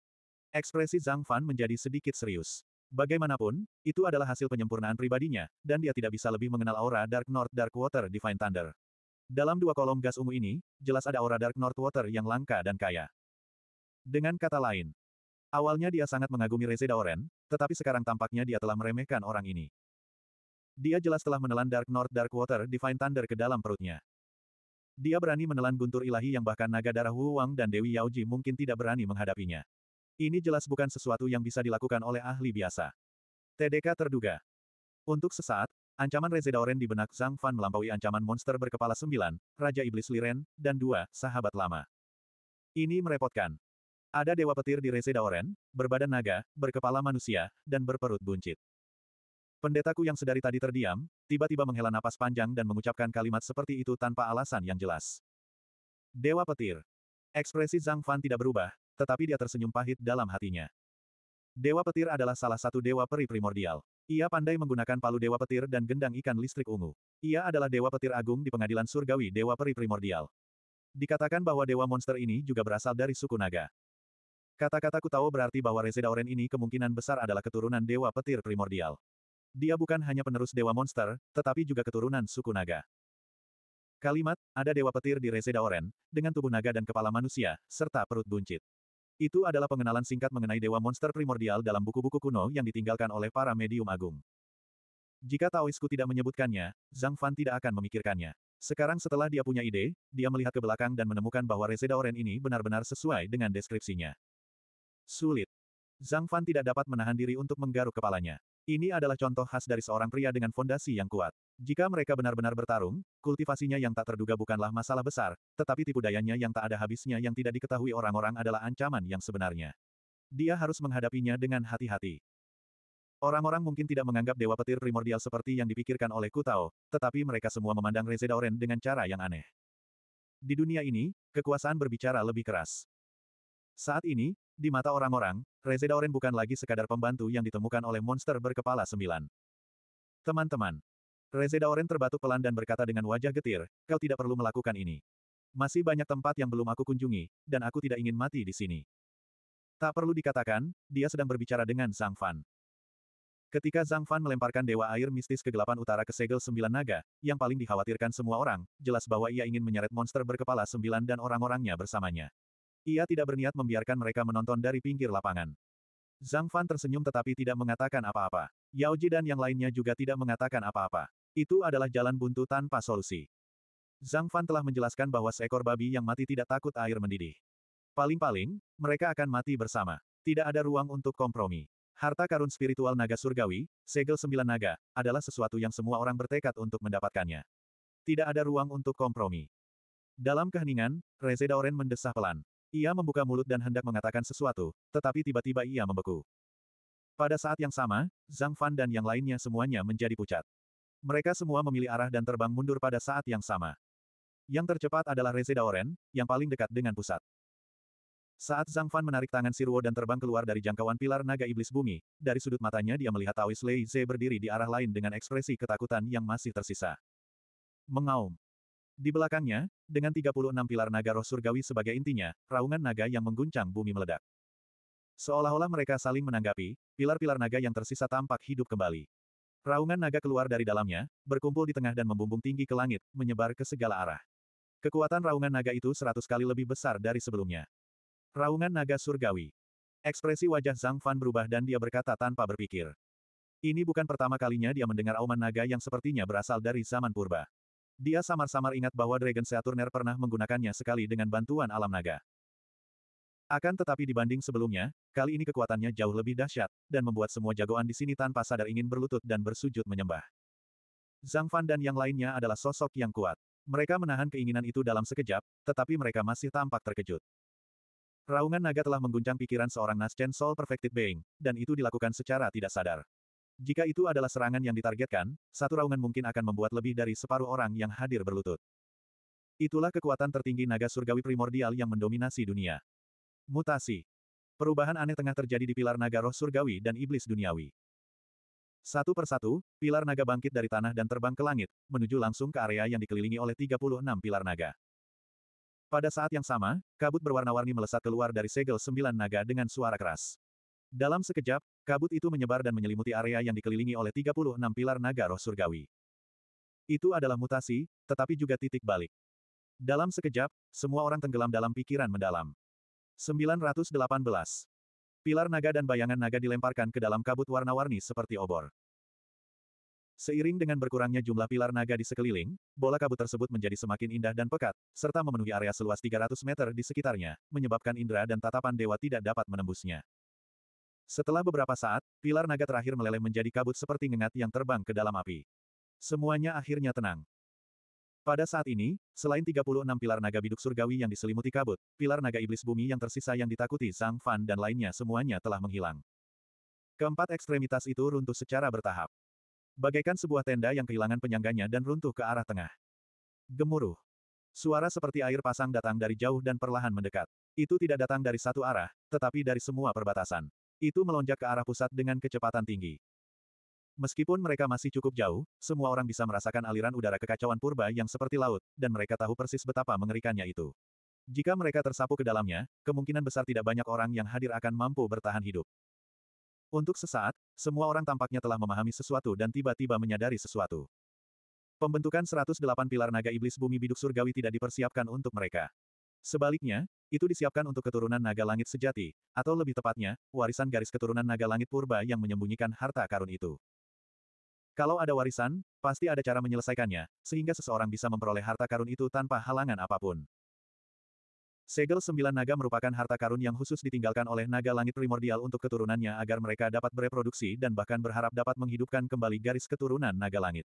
Ekspresi Zhang Fan menjadi sedikit serius. Bagaimanapun, itu adalah hasil penyempurnaan pribadinya, dan dia tidak bisa lebih mengenal aura Dark North Dark Water Divine Thunder. Dalam dua kolom gas ungu ini, jelas ada aura Dark North Water yang langka dan kaya. Dengan kata lain, awalnya dia sangat mengagumi Reze Daoren, tetapi sekarang tampaknya dia telah meremehkan orang ini. Dia jelas telah menelan Dark North Dark Water Divine Thunder ke dalam perutnya. Dia berani menelan guntur ilahi yang bahkan naga darah Wu Wang dan Dewi Yaoji mungkin tidak berani menghadapinya. Ini jelas bukan sesuatu yang bisa dilakukan oleh ahli biasa. TDK terduga. Untuk sesaat, Ancaman Daoren di benak Zhang Fan melampaui ancaman monster berkepala sembilan, Raja Iblis Liren, dan dua, sahabat lama. Ini merepotkan. Ada dewa petir di Daoren, berbadan naga, berkepala manusia, dan berperut buncit. Pendetaku yang sedari tadi terdiam, tiba-tiba menghela napas panjang dan mengucapkan kalimat seperti itu tanpa alasan yang jelas. Dewa petir. Ekspresi Zhang Fan tidak berubah, tetapi dia tersenyum pahit dalam hatinya. Dewa petir adalah salah satu dewa peri primordial. Ia pandai menggunakan palu dewa petir dan gendang ikan listrik ungu. Ia adalah dewa petir agung di pengadilan surgawi dewa peri primordial. Dikatakan bahwa dewa monster ini juga berasal dari suku naga. Kata-kata tahu berarti bahwa Daoren ini kemungkinan besar adalah keturunan dewa petir primordial. Dia bukan hanya penerus Dewa Monster, tetapi juga keturunan suku naga. Kalimat, ada dewa petir di Reseda Oren, dengan tubuh naga dan kepala manusia, serta perut buncit. Itu adalah pengenalan singkat mengenai dewa monster primordial dalam buku-buku kuno yang ditinggalkan oleh para medium agung. Jika Taoisku tidak menyebutkannya, Zhang Fan tidak akan memikirkannya. Sekarang setelah dia punya ide, dia melihat ke belakang dan menemukan bahwa Reseda Oren ini benar-benar sesuai dengan deskripsinya. Sulit. Zhang Fan tidak dapat menahan diri untuk menggaruk kepalanya. Ini adalah contoh khas dari seorang pria dengan fondasi yang kuat. Jika mereka benar-benar bertarung, kultivasinya yang tak terduga bukanlah masalah besar, tetapi tipu dayanya yang tak ada habisnya yang tidak diketahui orang-orang adalah ancaman yang sebenarnya. Dia harus menghadapinya dengan hati-hati. Orang-orang mungkin tidak menganggap dewa petir primordial seperti yang dipikirkan oleh Kutao, tetapi mereka semua memandang Rezedaoren dengan cara yang aneh. Di dunia ini, kekuasaan berbicara lebih keras. Saat ini, di mata orang-orang, Rezedaoren bukan lagi sekadar pembantu yang ditemukan oleh monster berkepala sembilan. Teman-teman, Rezedaoren terbatuk pelan dan berkata dengan wajah getir, kau tidak perlu melakukan ini. Masih banyak tempat yang belum aku kunjungi, dan aku tidak ingin mati di sini. Tak perlu dikatakan, dia sedang berbicara dengan Zhang Fan. Ketika Zhang Fan melemparkan dewa air mistis kegelapan utara ke segel sembilan naga, yang paling dikhawatirkan semua orang, jelas bahwa ia ingin menyeret monster berkepala sembilan dan orang-orangnya bersamanya. Ia tidak berniat membiarkan mereka menonton dari pinggir lapangan. Zhang Fan tersenyum tetapi tidak mengatakan apa-apa. Yao Ji dan yang lainnya juga tidak mengatakan apa-apa. Itu adalah jalan buntu tanpa solusi. Zhang Fan telah menjelaskan bahwa seekor babi yang mati tidak takut air mendidih. Paling-paling, mereka akan mati bersama. Tidak ada ruang untuk kompromi. Harta karun spiritual naga surgawi, segel sembilan naga, adalah sesuatu yang semua orang bertekad untuk mendapatkannya. Tidak ada ruang untuk kompromi. Dalam keheningan, Reze Daoren mendesah pelan. Ia membuka mulut dan hendak mengatakan sesuatu, tetapi tiba-tiba ia membeku. Pada saat yang sama, Zhang Fan dan yang lainnya semuanya menjadi pucat. Mereka semua memilih arah dan terbang mundur pada saat yang sama. Yang tercepat adalah Reze Daoren, yang paling dekat dengan pusat. Saat Zhang Fan menarik tangan Siruo dan terbang keluar dari jangkauan pilar naga iblis bumi, dari sudut matanya dia melihat Taoist Lei Ze berdiri di arah lain dengan ekspresi ketakutan yang masih tersisa. Mengaum. Di belakangnya, dengan 36 pilar naga roh surgawi sebagai intinya, raungan naga yang mengguncang bumi meledak. Seolah-olah mereka saling menanggapi, pilar-pilar naga yang tersisa tampak hidup kembali. Raungan naga keluar dari dalamnya, berkumpul di tengah dan membumbung tinggi ke langit, menyebar ke segala arah. Kekuatan raungan naga itu seratus kali lebih besar dari sebelumnya. Raungan naga surgawi. Ekspresi wajah Zhang Fan berubah dan dia berkata tanpa berpikir. Ini bukan pertama kalinya dia mendengar auman naga yang sepertinya berasal dari zaman purba. Dia samar-samar ingat bahwa Dragon Seaturner pernah menggunakannya sekali dengan bantuan alam naga. Akan tetapi dibanding sebelumnya, kali ini kekuatannya jauh lebih dahsyat, dan membuat semua jagoan di sini tanpa sadar ingin berlutut dan bersujud menyembah. Zhang Fan dan yang lainnya adalah sosok yang kuat. Mereka menahan keinginan itu dalam sekejap, tetapi mereka masih tampak terkejut. Raungan naga telah mengguncang pikiran seorang Naschen Soul Perfected Being, dan itu dilakukan secara tidak sadar. Jika itu adalah serangan yang ditargetkan, satu raungan mungkin akan membuat lebih dari separuh orang yang hadir berlutut. Itulah kekuatan tertinggi naga surgawi primordial yang mendominasi dunia. Mutasi. Perubahan aneh tengah terjadi di pilar naga roh surgawi dan iblis duniawi. Satu persatu, pilar naga bangkit dari tanah dan terbang ke langit, menuju langsung ke area yang dikelilingi oleh 36 pilar naga. Pada saat yang sama, kabut berwarna-warni melesat keluar dari segel sembilan naga dengan suara keras. Dalam sekejap, kabut itu menyebar dan menyelimuti area yang dikelilingi oleh 36 pilar naga roh surgawi. Itu adalah mutasi, tetapi juga titik balik. Dalam sekejap, semua orang tenggelam dalam pikiran mendalam. 918. Pilar naga dan bayangan naga dilemparkan ke dalam kabut warna-warni seperti obor. Seiring dengan berkurangnya jumlah pilar naga di sekeliling, bola kabut tersebut menjadi semakin indah dan pekat, serta memenuhi area seluas 300 meter di sekitarnya, menyebabkan indera dan tatapan dewa tidak dapat menembusnya. Setelah beberapa saat, pilar naga terakhir meleleh menjadi kabut seperti ngengat yang terbang ke dalam api. Semuanya akhirnya tenang. Pada saat ini, selain 36 pilar naga biduk surgawi yang diselimuti kabut, pilar naga iblis bumi yang tersisa yang ditakuti Sang Fan dan lainnya semuanya telah menghilang. Keempat ekstremitas itu runtuh secara bertahap. Bagaikan sebuah tenda yang kehilangan penyangganya dan runtuh ke arah tengah. Gemuruh. Suara seperti air pasang datang dari jauh dan perlahan mendekat. Itu tidak datang dari satu arah, tetapi dari semua perbatasan. Itu melonjak ke arah pusat dengan kecepatan tinggi. Meskipun mereka masih cukup jauh, semua orang bisa merasakan aliran udara kekacauan purba yang seperti laut, dan mereka tahu persis betapa mengerikannya itu. Jika mereka tersapu ke dalamnya, kemungkinan besar tidak banyak orang yang hadir akan mampu bertahan hidup. Untuk sesaat, semua orang tampaknya telah memahami sesuatu dan tiba-tiba menyadari sesuatu. Pembentukan 108 pilar naga iblis bumi biduk surgawi tidak dipersiapkan untuk mereka. Sebaliknya, itu disiapkan untuk keturunan naga langit sejati, atau lebih tepatnya, warisan garis keturunan naga langit purba yang menyembunyikan harta karun itu. Kalau ada warisan, pasti ada cara menyelesaikannya, sehingga seseorang bisa memperoleh harta karun itu tanpa halangan apapun. Segel sembilan naga merupakan harta karun yang khusus ditinggalkan oleh naga langit primordial untuk keturunannya agar mereka dapat bereproduksi dan bahkan berharap dapat menghidupkan kembali garis keturunan naga langit.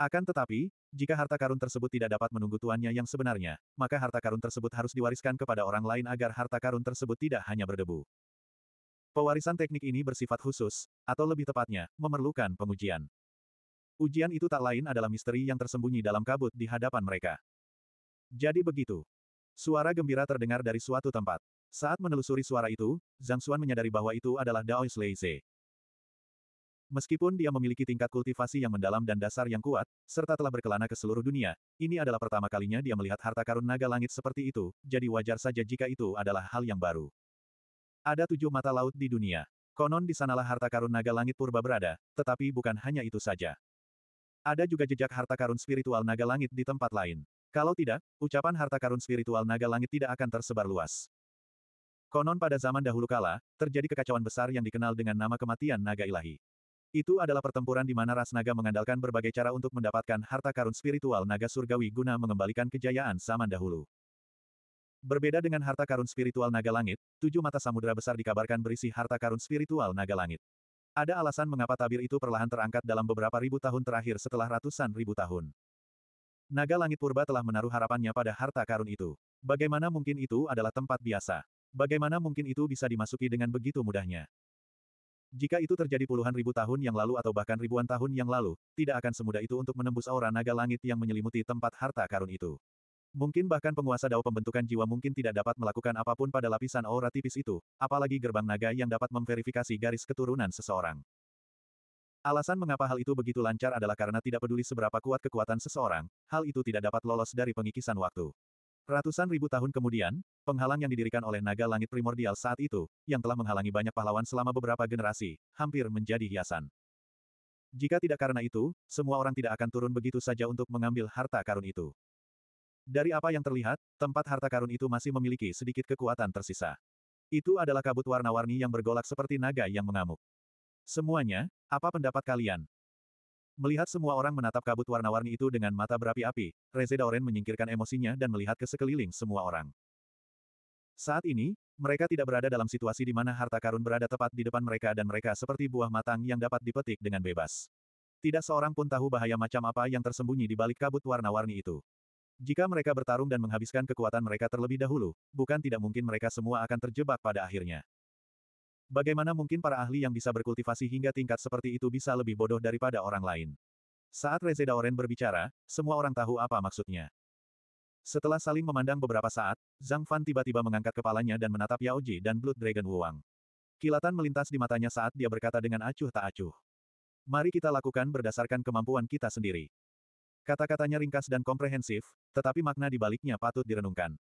Akan tetapi, jika harta karun tersebut tidak dapat menunggu tuannya yang sebenarnya, maka harta karun tersebut harus diwariskan kepada orang lain agar harta karun tersebut tidak hanya berdebu. Pewarisan teknik ini bersifat khusus, atau lebih tepatnya, memerlukan pengujian. Ujian itu tak lain adalah misteri yang tersembunyi dalam kabut di hadapan mereka. Jadi begitu. Suara gembira terdengar dari suatu tempat. Saat menelusuri suara itu, Zhang Xuan menyadari bahwa itu adalah Dao Leize. Meskipun dia memiliki tingkat kultivasi yang mendalam dan dasar yang kuat, serta telah berkelana ke seluruh dunia, ini adalah pertama kalinya dia melihat harta karun naga langit seperti itu, jadi wajar saja jika itu adalah hal yang baru. Ada tujuh mata laut di dunia. Konon di sanalah harta karun naga langit purba berada, tetapi bukan hanya itu saja. Ada juga jejak harta karun spiritual naga langit di tempat lain. Kalau tidak, ucapan harta karun spiritual naga langit tidak akan tersebar luas. Konon pada zaman dahulu kala, terjadi kekacauan besar yang dikenal dengan nama kematian naga ilahi. Itu adalah pertempuran di mana ras naga mengandalkan berbagai cara untuk mendapatkan harta karun spiritual naga surgawi guna mengembalikan kejayaan zaman dahulu. Berbeda dengan harta karun spiritual naga langit, tujuh mata samudera besar dikabarkan berisi harta karun spiritual naga langit. Ada alasan mengapa tabir itu perlahan terangkat dalam beberapa ribu tahun terakhir setelah ratusan ribu tahun. Naga langit purba telah menaruh harapannya pada harta karun itu. Bagaimana mungkin itu adalah tempat biasa? Bagaimana mungkin itu bisa dimasuki dengan begitu mudahnya? Jika itu terjadi puluhan ribu tahun yang lalu atau bahkan ribuan tahun yang lalu, tidak akan semudah itu untuk menembus aura naga langit yang menyelimuti tempat harta karun itu. Mungkin bahkan penguasa dao pembentukan jiwa mungkin tidak dapat melakukan apapun pada lapisan aura tipis itu, apalagi gerbang naga yang dapat memverifikasi garis keturunan seseorang. Alasan mengapa hal itu begitu lancar adalah karena tidak peduli seberapa kuat kekuatan seseorang, hal itu tidak dapat lolos dari pengikisan waktu. Ratusan ribu tahun kemudian, penghalang yang didirikan oleh naga langit primordial saat itu, yang telah menghalangi banyak pahlawan selama beberapa generasi, hampir menjadi hiasan. Jika tidak karena itu, semua orang tidak akan turun begitu saja untuk mengambil harta karun itu. Dari apa yang terlihat, tempat harta karun itu masih memiliki sedikit kekuatan tersisa. Itu adalah kabut warna-warni yang bergolak seperti naga yang mengamuk. Semuanya, apa pendapat kalian? Melihat semua orang menatap kabut warna-warni itu dengan mata berapi-api, Reze Daoren menyingkirkan emosinya dan melihat ke sekeliling semua orang. Saat ini, mereka tidak berada dalam situasi di mana harta karun berada tepat di depan mereka dan mereka seperti buah matang yang dapat dipetik dengan bebas. Tidak seorang pun tahu bahaya macam apa yang tersembunyi di balik kabut warna-warni itu. Jika mereka bertarung dan menghabiskan kekuatan mereka terlebih dahulu, bukan tidak mungkin mereka semua akan terjebak pada akhirnya. Bagaimana mungkin para ahli yang bisa berkultivasi hingga tingkat seperti itu bisa lebih bodoh daripada orang lain? Saat Rezeda Oren berbicara, semua orang tahu apa maksudnya. Setelah saling memandang beberapa saat, Zhang Fan tiba-tiba mengangkat kepalanya dan menatap Yao Ji dan Blood Dragon Wuang. Kilatan melintas di matanya saat dia berkata dengan acuh tak acuh. Mari kita lakukan berdasarkan kemampuan kita sendiri. Kata-katanya ringkas dan komprehensif, tetapi makna di baliknya patut direnungkan.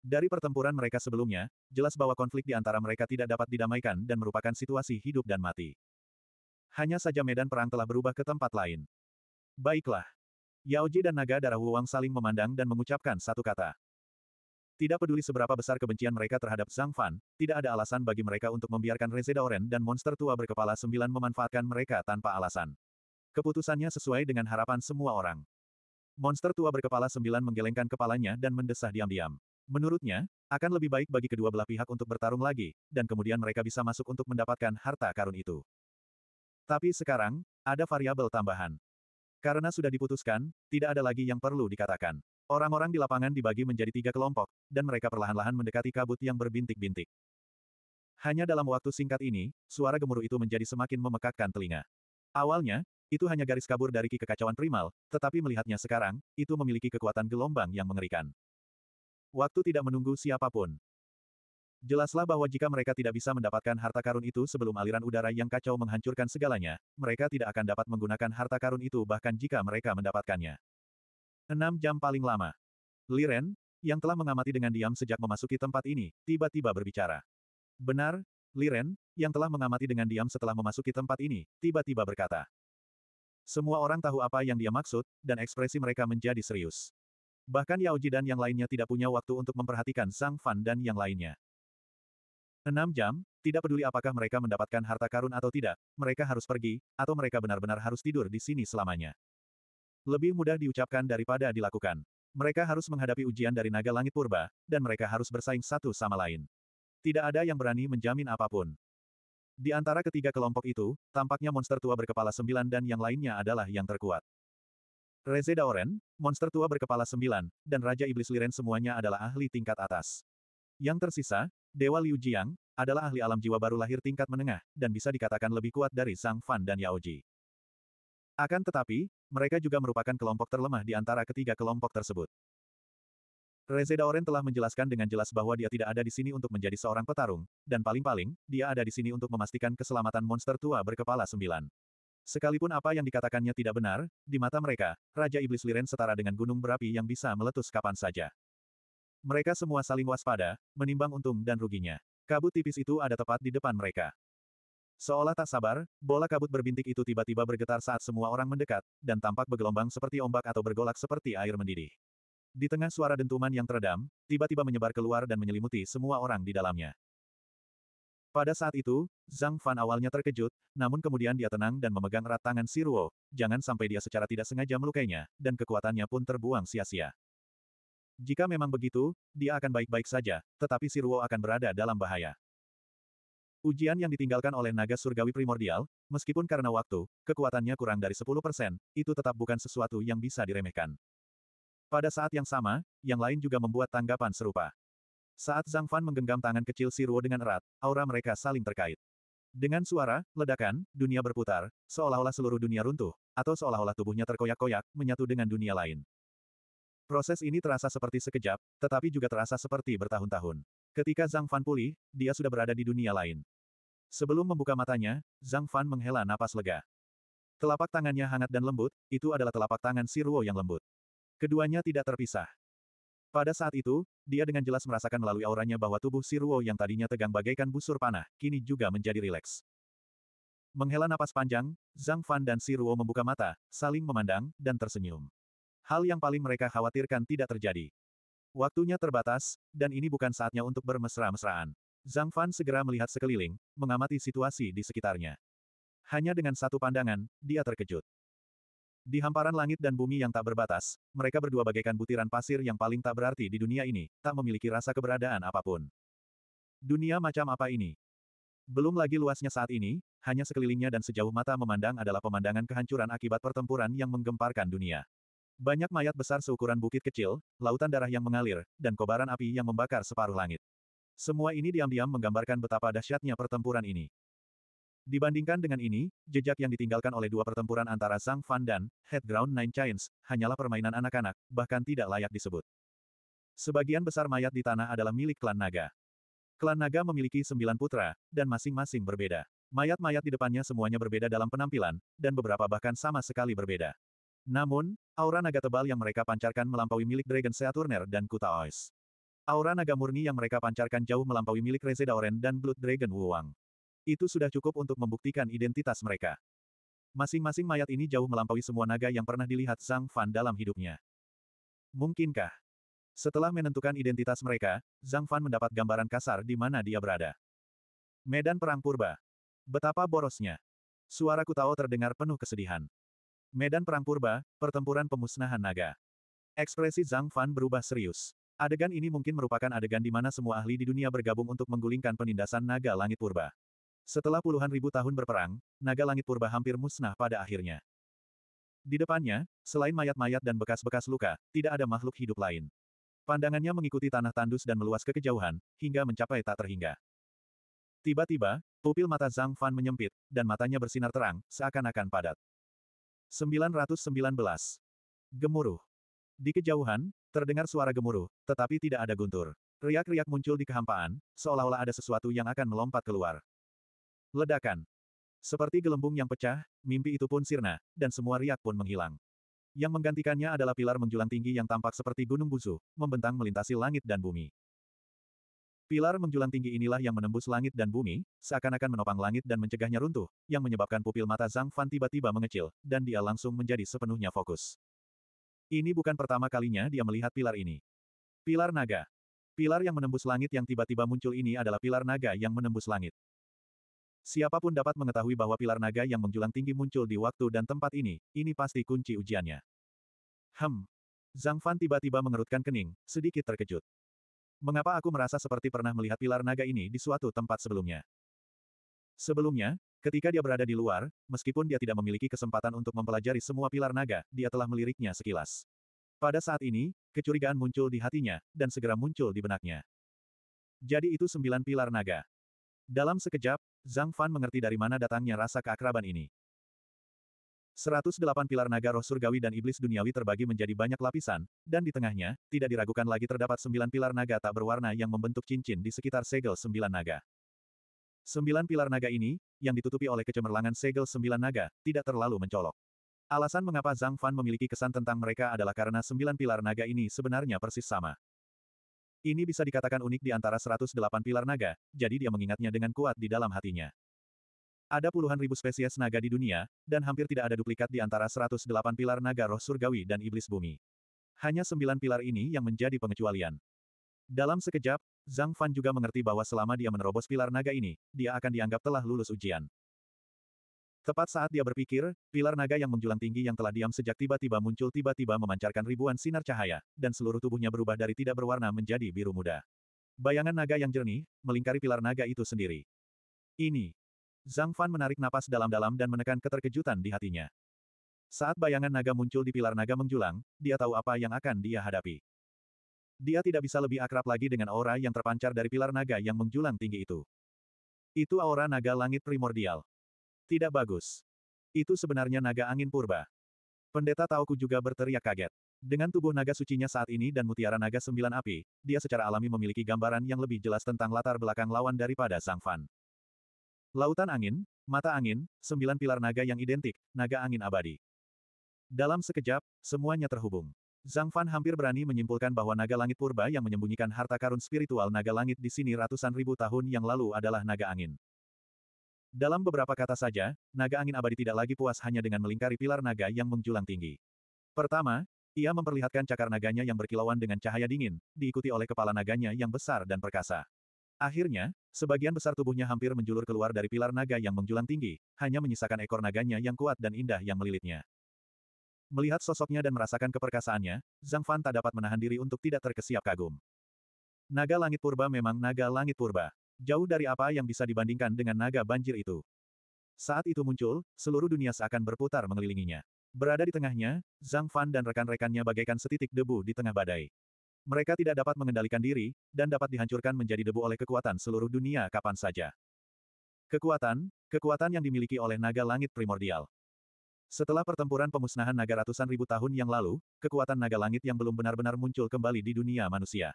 Dari pertempuran mereka sebelumnya, jelas bahwa konflik di antara mereka tidak dapat didamaikan dan merupakan situasi hidup dan mati. Hanya saja medan perang telah berubah ke tempat lain. Baiklah. Yao Ji dan naga darah Wuang saling memandang dan mengucapkan satu kata. Tidak peduli seberapa besar kebencian mereka terhadap Zhang Fan, tidak ada alasan bagi mereka untuk membiarkan Rezeda Oren dan monster tua berkepala sembilan memanfaatkan mereka tanpa alasan. Keputusannya sesuai dengan harapan semua orang. Monster tua berkepala sembilan menggelengkan kepalanya dan mendesah diam-diam. Menurutnya, akan lebih baik bagi kedua belah pihak untuk bertarung lagi, dan kemudian mereka bisa masuk untuk mendapatkan harta karun itu. Tapi sekarang, ada variabel tambahan. Karena sudah diputuskan, tidak ada lagi yang perlu dikatakan. Orang-orang di lapangan dibagi menjadi tiga kelompok, dan mereka perlahan-lahan mendekati kabut yang berbintik-bintik. Hanya dalam waktu singkat ini, suara gemuruh itu menjadi semakin memekakkan telinga. Awalnya, itu hanya garis kabur dari kekacauan primal, tetapi melihatnya sekarang, itu memiliki kekuatan gelombang yang mengerikan. Waktu tidak menunggu siapapun. Jelaslah bahwa jika mereka tidak bisa mendapatkan harta karun itu sebelum aliran udara yang kacau menghancurkan segalanya, mereka tidak akan dapat menggunakan harta karun itu bahkan jika mereka mendapatkannya. Enam jam paling lama. Liren, yang telah mengamati dengan diam sejak memasuki tempat ini, tiba-tiba berbicara. Benar, Liren, yang telah mengamati dengan diam setelah memasuki tempat ini, tiba-tiba berkata. Semua orang tahu apa yang dia maksud, dan ekspresi mereka menjadi serius. Bahkan Yao Ji dan yang lainnya tidak punya waktu untuk memperhatikan Sang Fan dan yang lainnya. Enam jam, tidak peduli apakah mereka mendapatkan harta karun atau tidak, mereka harus pergi, atau mereka benar-benar harus tidur di sini selamanya. Lebih mudah diucapkan daripada dilakukan. Mereka harus menghadapi ujian dari naga langit purba, dan mereka harus bersaing satu sama lain. Tidak ada yang berani menjamin apapun. Di antara ketiga kelompok itu, tampaknya monster tua berkepala sembilan dan yang lainnya adalah yang terkuat. Reze Daoren, monster tua berkepala sembilan, dan Raja Iblis Liren semuanya adalah ahli tingkat atas. Yang tersisa, Dewa Liu Jiang, adalah ahli alam jiwa baru lahir tingkat menengah, dan bisa dikatakan lebih kuat dari Sang Fan dan Yaoji. Akan tetapi, mereka juga merupakan kelompok terlemah di antara ketiga kelompok tersebut. Reze Daoren telah menjelaskan dengan jelas bahwa dia tidak ada di sini untuk menjadi seorang petarung, dan paling-paling, dia ada di sini untuk memastikan keselamatan monster tua berkepala sembilan. Sekalipun apa yang dikatakannya tidak benar, di mata mereka, Raja Iblis Liren setara dengan gunung berapi yang bisa meletus kapan saja. Mereka semua saling waspada, menimbang untung dan ruginya. Kabut tipis itu ada tepat di depan mereka. Seolah tak sabar, bola kabut berbintik itu tiba-tiba bergetar saat semua orang mendekat, dan tampak bergelombang seperti ombak atau bergolak seperti air mendidih. Di tengah suara dentuman yang teredam, tiba-tiba menyebar keluar dan menyelimuti semua orang di dalamnya. Pada saat itu, Zhang Fan awalnya terkejut, namun kemudian dia tenang dan memegang erat tangan Siruo, jangan sampai dia secara tidak sengaja melukainya, dan kekuatannya pun terbuang sia-sia. Jika memang begitu, dia akan baik-baik saja, tetapi Siruo akan berada dalam bahaya. Ujian yang ditinggalkan oleh naga surgawi primordial, meskipun karena waktu, kekuatannya kurang dari 10%, itu tetap bukan sesuatu yang bisa diremehkan. Pada saat yang sama, yang lain juga membuat tanggapan serupa. Saat Zhang Fan menggenggam tangan kecil Si Ruo dengan erat, aura mereka saling terkait. Dengan suara, ledakan, dunia berputar, seolah-olah seluruh dunia runtuh, atau seolah-olah tubuhnya terkoyak-koyak, menyatu dengan dunia lain. Proses ini terasa seperti sekejap, tetapi juga terasa seperti bertahun-tahun. Ketika Zhang Fan pulih, dia sudah berada di dunia lain. Sebelum membuka matanya, Zhang Fan menghela napas lega. Telapak tangannya hangat dan lembut, itu adalah telapak tangan Si Ruo yang lembut. Keduanya tidak terpisah. Pada saat itu, dia dengan jelas merasakan melalui auranya bahwa tubuh si Ruo yang tadinya tegang bagaikan busur panah, kini juga menjadi rileks. Menghela napas panjang, Zhang Fan dan si Ruo membuka mata, saling memandang, dan tersenyum. Hal yang paling mereka khawatirkan tidak terjadi. Waktunya terbatas, dan ini bukan saatnya untuk bermesra-mesraan. Zhang Fan segera melihat sekeliling, mengamati situasi di sekitarnya. Hanya dengan satu pandangan, dia terkejut. Di hamparan langit dan bumi yang tak berbatas, mereka berdua bagaikan butiran pasir yang paling tak berarti di dunia ini, tak memiliki rasa keberadaan apapun. Dunia macam apa ini? Belum lagi luasnya saat ini, hanya sekelilingnya dan sejauh mata memandang adalah pemandangan kehancuran akibat pertempuran yang menggemparkan dunia. Banyak mayat besar seukuran bukit kecil, lautan darah yang mengalir, dan kobaran api yang membakar separuh langit. Semua ini diam-diam menggambarkan betapa dahsyatnya pertempuran ini. Dibandingkan dengan ini, jejak yang ditinggalkan oleh dua pertempuran antara Sang Fan dan Headground Nine Chains hanyalah permainan anak-anak, bahkan tidak layak disebut. Sebagian besar mayat di tanah adalah milik klan naga. Klan naga memiliki sembilan putra, dan masing-masing berbeda. Mayat-mayat di depannya semuanya berbeda dalam penampilan, dan beberapa bahkan sama sekali berbeda. Namun, aura naga tebal yang mereka pancarkan melampaui milik Dragon Seaturner dan Kuta Ois. Aura naga murni yang mereka pancarkan jauh melampaui milik Reze Daoren dan Blood Dragon Wuwang. Itu sudah cukup untuk membuktikan identitas mereka. Masing-masing mayat ini jauh melampaui semua naga yang pernah dilihat Zhang Fan dalam hidupnya. Mungkinkah? Setelah menentukan identitas mereka, Zhang Fan mendapat gambaran kasar di mana dia berada. Medan Perang Purba. Betapa borosnya. Suara Kutao terdengar penuh kesedihan. Medan Perang Purba, pertempuran pemusnahan naga. Ekspresi Zhang Fan berubah serius. Adegan ini mungkin merupakan adegan di mana semua ahli di dunia bergabung untuk menggulingkan penindasan naga langit purba. Setelah puluhan ribu tahun berperang, naga langit purba hampir musnah pada akhirnya. Di depannya, selain mayat-mayat dan bekas-bekas luka, tidak ada makhluk hidup lain. Pandangannya mengikuti tanah tandus dan meluas ke kejauhan, hingga mencapai tak terhingga. Tiba-tiba, pupil mata Zhang Fan menyempit, dan matanya bersinar terang, seakan-akan padat. 919. Gemuruh. Di kejauhan, terdengar suara gemuruh, tetapi tidak ada guntur. Riak-riak muncul di kehampaan, seolah-olah ada sesuatu yang akan melompat keluar. Ledakan. Seperti gelembung yang pecah, mimpi itu pun sirna, dan semua riak pun menghilang. Yang menggantikannya adalah pilar menjulang tinggi yang tampak seperti gunung busu, membentang melintasi langit dan bumi. Pilar menjulang tinggi inilah yang menembus langit dan bumi, seakan-akan menopang langit dan mencegahnya runtuh, yang menyebabkan pupil mata Zhang Fan tiba-tiba mengecil, dan dia langsung menjadi sepenuhnya fokus. Ini bukan pertama kalinya dia melihat pilar ini. Pilar naga. Pilar yang menembus langit yang tiba-tiba muncul ini adalah pilar naga yang menembus langit. Siapapun dapat mengetahui bahwa pilar naga yang menjulang tinggi muncul di waktu dan tempat ini, ini pasti kunci ujiannya. Hem. Zhang Fan tiba-tiba mengerutkan kening, sedikit terkejut. Mengapa aku merasa seperti pernah melihat pilar naga ini di suatu tempat sebelumnya? Sebelumnya, ketika dia berada di luar, meskipun dia tidak memiliki kesempatan untuk mempelajari semua pilar naga, dia telah meliriknya sekilas. Pada saat ini, kecurigaan muncul di hatinya, dan segera muncul di benaknya. Jadi itu sembilan pilar naga. Dalam sekejap, Zhang Fan mengerti dari mana datangnya rasa keakraban ini. 108 pilar naga roh surgawi dan iblis duniawi terbagi menjadi banyak lapisan, dan di tengahnya, tidak diragukan lagi terdapat sembilan pilar naga tak berwarna yang membentuk cincin di sekitar segel sembilan naga. Sembilan pilar naga ini, yang ditutupi oleh kecemerlangan segel sembilan naga, tidak terlalu mencolok. Alasan mengapa Zhang Fan memiliki kesan tentang mereka adalah karena sembilan pilar naga ini sebenarnya persis sama. Ini bisa dikatakan unik di antara 108 pilar naga, jadi dia mengingatnya dengan kuat di dalam hatinya. Ada puluhan ribu spesies naga di dunia, dan hampir tidak ada duplikat di antara 108 pilar naga roh surgawi dan iblis bumi. Hanya sembilan pilar ini yang menjadi pengecualian. Dalam sekejap, Zhang Fan juga mengerti bahwa selama dia menerobos pilar naga ini, dia akan dianggap telah lulus ujian. Tepat saat dia berpikir, pilar naga yang menjulang tinggi yang telah diam sejak tiba-tiba muncul tiba-tiba memancarkan ribuan sinar cahaya, dan seluruh tubuhnya berubah dari tidak berwarna menjadi biru muda. Bayangan naga yang jernih, melingkari pilar naga itu sendiri. Ini. Zhang Fan menarik napas dalam-dalam dan menekan keterkejutan di hatinya. Saat bayangan naga muncul di pilar naga menjulang, dia tahu apa yang akan dia hadapi. Dia tidak bisa lebih akrab lagi dengan aura yang terpancar dari pilar naga yang menjulang tinggi itu. Itu aura naga langit primordial. Tidak bagus. Itu sebenarnya naga angin purba. Pendeta Taoku juga berteriak kaget. Dengan tubuh naga sucinya saat ini dan mutiara naga sembilan api, dia secara alami memiliki gambaran yang lebih jelas tentang latar belakang lawan daripada Sang Fan. Lautan angin, mata angin, sembilan pilar naga yang identik, naga angin abadi. Dalam sekejap, semuanya terhubung. Zhang Fan hampir berani menyimpulkan bahwa naga langit purba yang menyembunyikan harta karun spiritual naga langit di sini ratusan ribu tahun yang lalu adalah naga angin. Dalam beberapa kata saja, naga angin abadi tidak lagi puas hanya dengan melingkari pilar naga yang menjulang tinggi. Pertama, ia memperlihatkan cakar naganya yang berkilauan dengan cahaya dingin, diikuti oleh kepala naganya yang besar dan perkasa. Akhirnya, sebagian besar tubuhnya hampir menjulur keluar dari pilar naga yang menjulang tinggi, hanya menyisakan ekor naganya yang kuat dan indah yang melilitnya. Melihat sosoknya dan merasakan keperkasaannya, Zhang Fan tak dapat menahan diri untuk tidak terkesiap kagum. Naga Langit Purba memang naga Langit Purba. Jauh dari apa yang bisa dibandingkan dengan naga banjir itu. Saat itu muncul, seluruh dunia seakan berputar mengelilinginya. Berada di tengahnya, Zhang Fan dan rekan-rekannya bagaikan setitik debu di tengah badai. Mereka tidak dapat mengendalikan diri, dan dapat dihancurkan menjadi debu oleh kekuatan seluruh dunia kapan saja. Kekuatan, kekuatan yang dimiliki oleh naga langit primordial. Setelah pertempuran pemusnahan naga ratusan ribu tahun yang lalu, kekuatan naga langit yang belum benar-benar muncul kembali di dunia manusia.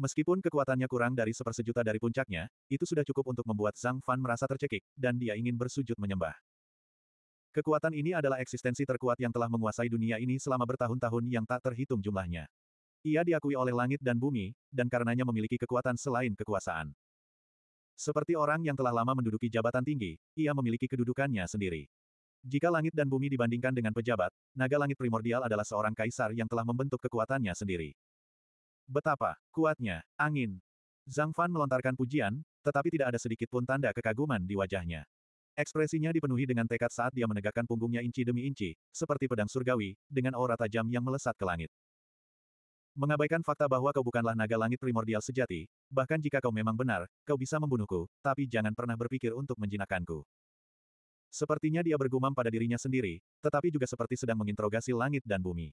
Meskipun kekuatannya kurang dari sepersejuta dari puncaknya, itu sudah cukup untuk membuat Zhang Fan merasa tercekik, dan dia ingin bersujud menyembah. Kekuatan ini adalah eksistensi terkuat yang telah menguasai dunia ini selama bertahun-tahun yang tak terhitung jumlahnya. Ia diakui oleh langit dan bumi, dan karenanya memiliki kekuatan selain kekuasaan. Seperti orang yang telah lama menduduki jabatan tinggi, ia memiliki kedudukannya sendiri. Jika langit dan bumi dibandingkan dengan pejabat, naga langit primordial adalah seorang kaisar yang telah membentuk kekuatannya sendiri. Betapa kuatnya angin. Zhang Fan melontarkan pujian, tetapi tidak ada sedikit pun tanda kekaguman di wajahnya. Ekspresinya dipenuhi dengan tekad saat dia menegakkan punggungnya inci demi inci, seperti pedang surgawi, dengan aura tajam yang melesat ke langit. Mengabaikan fakta bahwa kau bukanlah naga langit primordial sejati, bahkan jika kau memang benar, kau bisa membunuhku, tapi jangan pernah berpikir untuk menjinakanku. Sepertinya dia bergumam pada dirinya sendiri, tetapi juga seperti sedang menginterogasi langit dan bumi.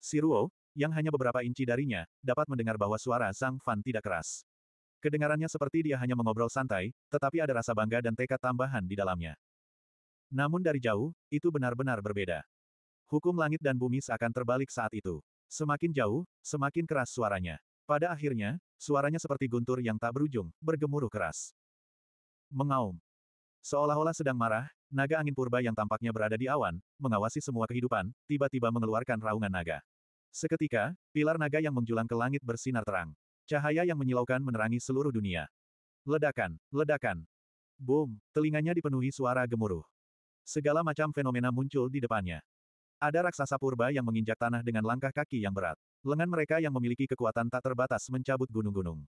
Siruo, yang hanya beberapa inci darinya, dapat mendengar bahwa suara Zhang Fan tidak keras. Kedengarannya seperti dia hanya mengobrol santai, tetapi ada rasa bangga dan tekad tambahan di dalamnya. Namun dari jauh, itu benar-benar berbeda. Hukum langit dan bumi seakan terbalik saat itu. Semakin jauh, semakin keras suaranya. Pada akhirnya, suaranya seperti guntur yang tak berujung, bergemuruh keras. Mengaum. Seolah-olah sedang marah, Naga angin purba yang tampaknya berada di awan, mengawasi semua kehidupan, tiba-tiba mengeluarkan raungan naga. Seketika, pilar naga yang menjulang ke langit bersinar terang. Cahaya yang menyilaukan menerangi seluruh dunia. Ledakan, ledakan. Boom, telinganya dipenuhi suara gemuruh. Segala macam fenomena muncul di depannya. Ada raksasa purba yang menginjak tanah dengan langkah kaki yang berat. Lengan mereka yang memiliki kekuatan tak terbatas mencabut gunung-gunung.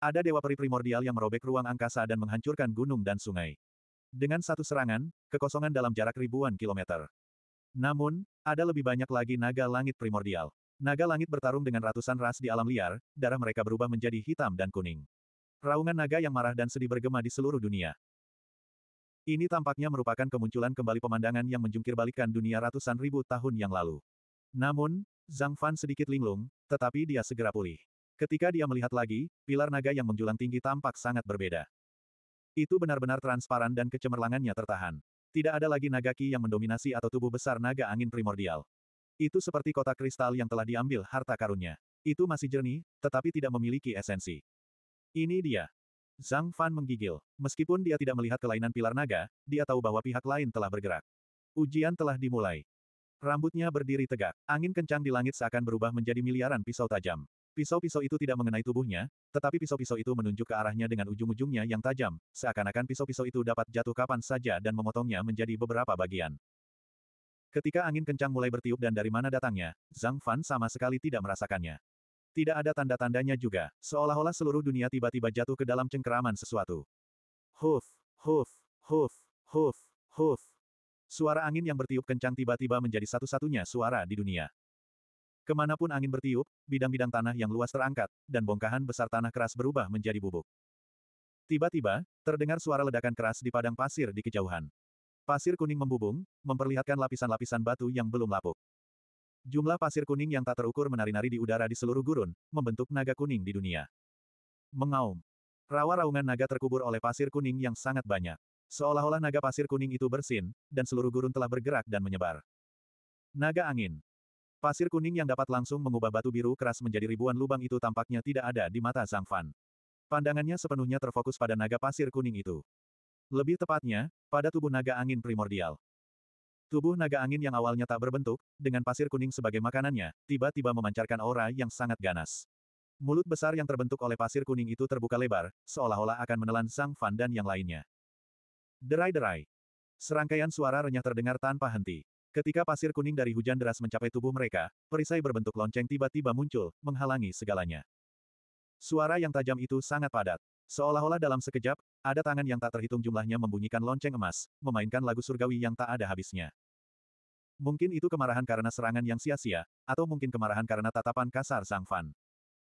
Ada dewa peri primordial yang merobek ruang angkasa dan menghancurkan gunung dan sungai. Dengan satu serangan, kekosongan dalam jarak ribuan kilometer. Namun, ada lebih banyak lagi naga langit primordial. Naga langit bertarung dengan ratusan ras di alam liar, darah mereka berubah menjadi hitam dan kuning. Raungan naga yang marah dan sedih bergema di seluruh dunia. Ini tampaknya merupakan kemunculan kembali pemandangan yang menjungkirbalikkan dunia ratusan ribu tahun yang lalu. Namun, Zhang Fan sedikit linglung, tetapi dia segera pulih. Ketika dia melihat lagi, pilar naga yang menjulang tinggi tampak sangat berbeda. Itu benar-benar transparan dan kecemerlangannya tertahan. Tidak ada lagi naga ki yang mendominasi atau tubuh besar naga angin primordial. Itu seperti kota kristal yang telah diambil harta karunnya. Itu masih jernih, tetapi tidak memiliki esensi. Ini dia. Zhang Fan menggigil. Meskipun dia tidak melihat kelainan pilar naga, dia tahu bahwa pihak lain telah bergerak. Ujian telah dimulai. Rambutnya berdiri tegak, angin kencang di langit seakan berubah menjadi miliaran pisau tajam. Pisau-pisau itu tidak mengenai tubuhnya, tetapi pisau-pisau itu menunjuk ke arahnya dengan ujung-ujungnya yang tajam, seakan-akan pisau-pisau itu dapat jatuh kapan saja dan memotongnya menjadi beberapa bagian. Ketika angin kencang mulai bertiup dan dari mana datangnya, Zhang Fan sama sekali tidak merasakannya. Tidak ada tanda-tandanya juga, seolah-olah seluruh dunia tiba-tiba jatuh ke dalam cengkeraman sesuatu. Huf, huf, huf, huf, huf. Suara angin yang bertiup kencang tiba-tiba menjadi satu-satunya suara di dunia. Kemanapun angin bertiup, bidang-bidang tanah yang luas terangkat, dan bongkahan besar tanah keras berubah menjadi bubuk. Tiba-tiba, terdengar suara ledakan keras di padang pasir di kejauhan. Pasir kuning membubung, memperlihatkan lapisan-lapisan batu yang belum lapuk. Jumlah pasir kuning yang tak terukur menari-nari di udara di seluruh gurun, membentuk naga kuning di dunia. Mengaum. Rawa raungan naga terkubur oleh pasir kuning yang sangat banyak. Seolah-olah naga pasir kuning itu bersin, dan seluruh gurun telah bergerak dan menyebar. Naga angin. Pasir kuning yang dapat langsung mengubah batu biru keras menjadi ribuan lubang itu tampaknya tidak ada di mata Zhang Fan. Pandangannya sepenuhnya terfokus pada naga pasir kuning itu. Lebih tepatnya, pada tubuh naga angin primordial. Tubuh naga angin yang awalnya tak berbentuk, dengan pasir kuning sebagai makanannya, tiba-tiba memancarkan aura yang sangat ganas. Mulut besar yang terbentuk oleh pasir kuning itu terbuka lebar, seolah-olah akan menelan Sang Fan dan yang lainnya. Derai-derai. Serangkaian suara renyah terdengar tanpa henti. Ketika pasir kuning dari hujan deras mencapai tubuh mereka, perisai berbentuk lonceng tiba-tiba muncul, menghalangi segalanya. Suara yang tajam itu sangat padat. Seolah-olah dalam sekejap, ada tangan yang tak terhitung jumlahnya membunyikan lonceng emas, memainkan lagu surgawi yang tak ada habisnya. Mungkin itu kemarahan karena serangan yang sia-sia, atau mungkin kemarahan karena tatapan kasar Sang Fan.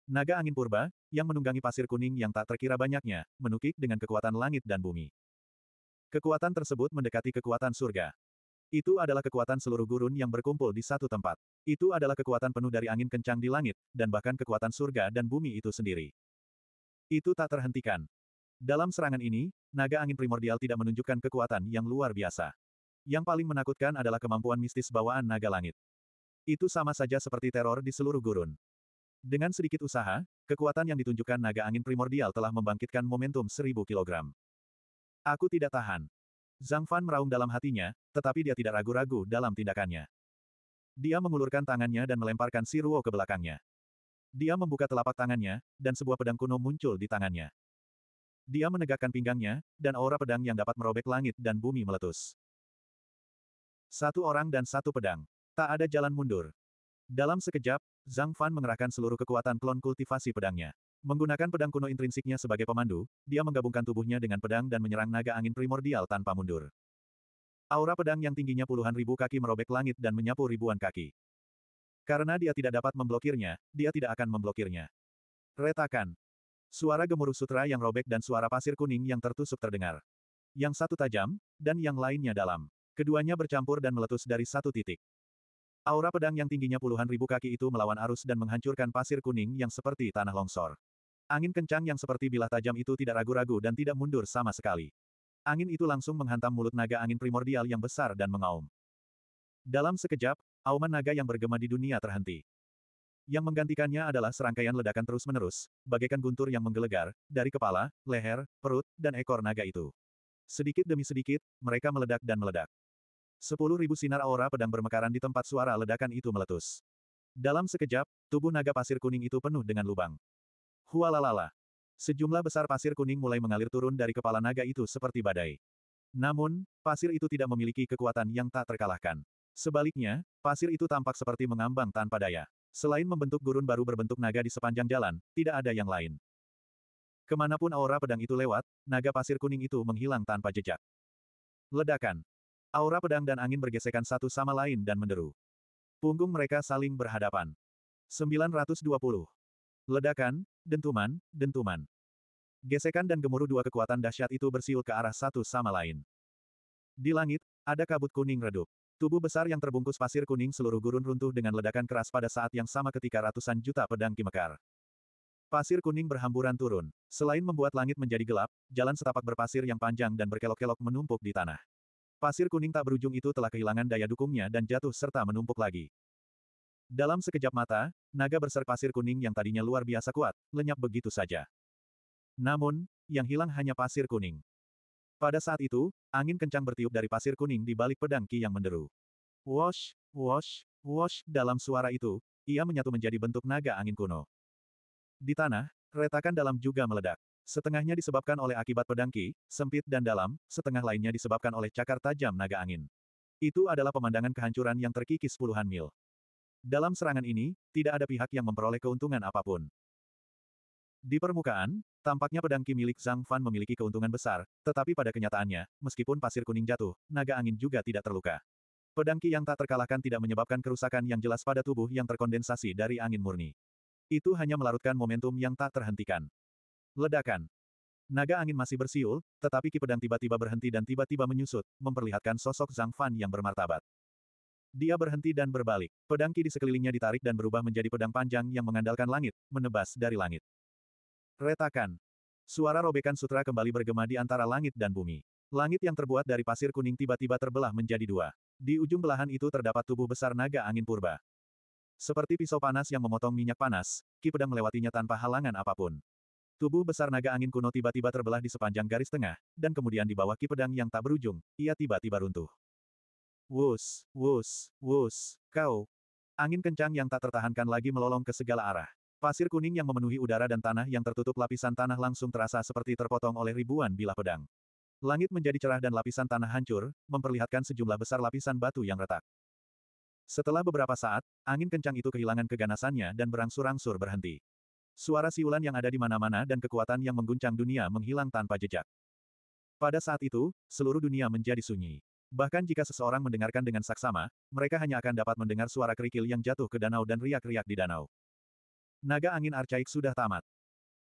Naga angin purba, yang menunggangi pasir kuning yang tak terkira banyaknya, menukik dengan kekuatan langit dan bumi. Kekuatan tersebut mendekati kekuatan surga. Itu adalah kekuatan seluruh gurun yang berkumpul di satu tempat. Itu adalah kekuatan penuh dari angin kencang di langit, dan bahkan kekuatan surga dan bumi itu sendiri. Itu tak terhentikan. Dalam serangan ini, naga angin primordial tidak menunjukkan kekuatan yang luar biasa. Yang paling menakutkan adalah kemampuan mistis bawaan naga langit. Itu sama saja seperti teror di seluruh gurun. Dengan sedikit usaha, kekuatan yang ditunjukkan naga angin primordial telah membangkitkan momentum seribu kilogram. Aku tidak tahan. Zhang Fan meraung dalam hatinya, tetapi dia tidak ragu-ragu dalam tindakannya. Dia mengulurkan tangannya dan melemparkan si Ruo ke belakangnya. Dia membuka telapak tangannya, dan sebuah pedang kuno muncul di tangannya. Dia menegakkan pinggangnya, dan aura pedang yang dapat merobek langit dan bumi meletus. Satu orang dan satu pedang. Tak ada jalan mundur. Dalam sekejap, Zhang Fan mengerahkan seluruh kekuatan klon kultivasi pedangnya. Menggunakan pedang kuno intrinsiknya sebagai pemandu, dia menggabungkan tubuhnya dengan pedang dan menyerang naga angin primordial tanpa mundur. Aura pedang yang tingginya puluhan ribu kaki merobek langit dan menyapu ribuan kaki. Karena dia tidak dapat memblokirnya, dia tidak akan memblokirnya. Retakan. Suara gemuruh sutra yang robek dan suara pasir kuning yang tertusuk terdengar. Yang satu tajam, dan yang lainnya dalam. Keduanya bercampur dan meletus dari satu titik. Aura pedang yang tingginya puluhan ribu kaki itu melawan arus dan menghancurkan pasir kuning yang seperti tanah longsor. Angin kencang yang seperti bilah tajam itu tidak ragu-ragu dan tidak mundur sama sekali. Angin itu langsung menghantam mulut naga angin primordial yang besar dan mengaum. Dalam sekejap, auman naga yang bergema di dunia terhenti. Yang menggantikannya adalah serangkaian ledakan terus-menerus, bagaikan guntur yang menggelegar, dari kepala, leher, perut, dan ekor naga itu. Sedikit demi sedikit, mereka meledak dan meledak. Sepuluh ribu sinar aura pedang bermekaran di tempat suara ledakan itu meletus. Dalam sekejap, tubuh naga pasir kuning itu penuh dengan lubang. Hualalala. Sejumlah besar pasir kuning mulai mengalir turun dari kepala naga itu seperti badai. Namun, pasir itu tidak memiliki kekuatan yang tak terkalahkan. Sebaliknya, pasir itu tampak seperti mengambang tanpa daya. Selain membentuk gurun baru berbentuk naga di sepanjang jalan, tidak ada yang lain. Kemanapun aura pedang itu lewat, naga pasir kuning itu menghilang tanpa jejak. Ledakan. Aura pedang dan angin bergesekan satu sama lain dan menderu. Punggung mereka saling berhadapan. 920. Ledakan, dentuman, dentuman. Gesekan dan gemuruh dua kekuatan dahsyat itu bersiul ke arah satu sama lain. Di langit, ada kabut kuning redup. Tubuh besar yang terbungkus pasir kuning seluruh gurun runtuh dengan ledakan keras pada saat yang sama ketika ratusan juta pedang kimekar. Pasir kuning berhamburan turun. Selain membuat langit menjadi gelap, jalan setapak berpasir yang panjang dan berkelok-kelok menumpuk di tanah. Pasir kuning tak berujung itu telah kehilangan daya dukungnya dan jatuh serta menumpuk lagi. Dalam sekejap mata, naga berser pasir kuning yang tadinya luar biasa kuat, lenyap begitu saja. Namun, yang hilang hanya pasir kuning. Pada saat itu, angin kencang bertiup dari pasir kuning di balik pedang Ki yang menderu. Wash, wash, wash, dalam suara itu, ia menyatu menjadi bentuk naga angin kuno. Di tanah, retakan dalam juga meledak. Setengahnya disebabkan oleh akibat pedang Ki, sempit dan dalam, setengah lainnya disebabkan oleh cakar tajam naga angin. Itu adalah pemandangan kehancuran yang terkikis puluhan mil. Dalam serangan ini, tidak ada pihak yang memperoleh keuntungan apapun. Di permukaan, tampaknya pedang Qi milik Zhang Fan memiliki keuntungan besar, tetapi pada kenyataannya, meskipun pasir kuning jatuh, naga angin juga tidak terluka. Pedang Qi yang tak terkalahkan tidak menyebabkan kerusakan yang jelas pada tubuh yang terkondensasi dari angin murni. Itu hanya melarutkan momentum yang tak terhentikan. Ledakan. Naga angin masih bersiul, tetapi Qi pedang tiba-tiba berhenti dan tiba-tiba menyusut, memperlihatkan sosok Zhang Fan yang bermartabat. Dia berhenti dan berbalik. Pedang ki di sekelilingnya ditarik dan berubah menjadi pedang panjang yang mengandalkan langit, menebas dari langit. Retakan. Suara robekan sutra kembali bergema di antara langit dan bumi. Langit yang terbuat dari pasir kuning tiba-tiba terbelah menjadi dua. Di ujung belahan itu terdapat tubuh besar naga angin purba. Seperti pisau panas yang memotong minyak panas, Ki pedang melewatinya tanpa halangan apapun. Tubuh besar naga angin kuno tiba-tiba terbelah di sepanjang garis tengah, dan kemudian di bawah Ki pedang yang tak berujung, ia tiba-tiba runtuh. Wus, wus, wus, kau. Angin kencang yang tak tertahankan lagi melolong ke segala arah. Pasir kuning yang memenuhi udara dan tanah yang tertutup lapisan tanah langsung terasa seperti terpotong oleh ribuan bilah pedang. Langit menjadi cerah dan lapisan tanah hancur, memperlihatkan sejumlah besar lapisan batu yang retak. Setelah beberapa saat, angin kencang itu kehilangan keganasannya dan berangsur-angsur berhenti. Suara siulan yang ada di mana-mana dan kekuatan yang mengguncang dunia menghilang tanpa jejak. Pada saat itu, seluruh dunia menjadi sunyi. Bahkan jika seseorang mendengarkan dengan saksama, mereka hanya akan dapat mendengar suara kerikil yang jatuh ke danau dan riak-riak di danau. Naga angin arcaik sudah tamat.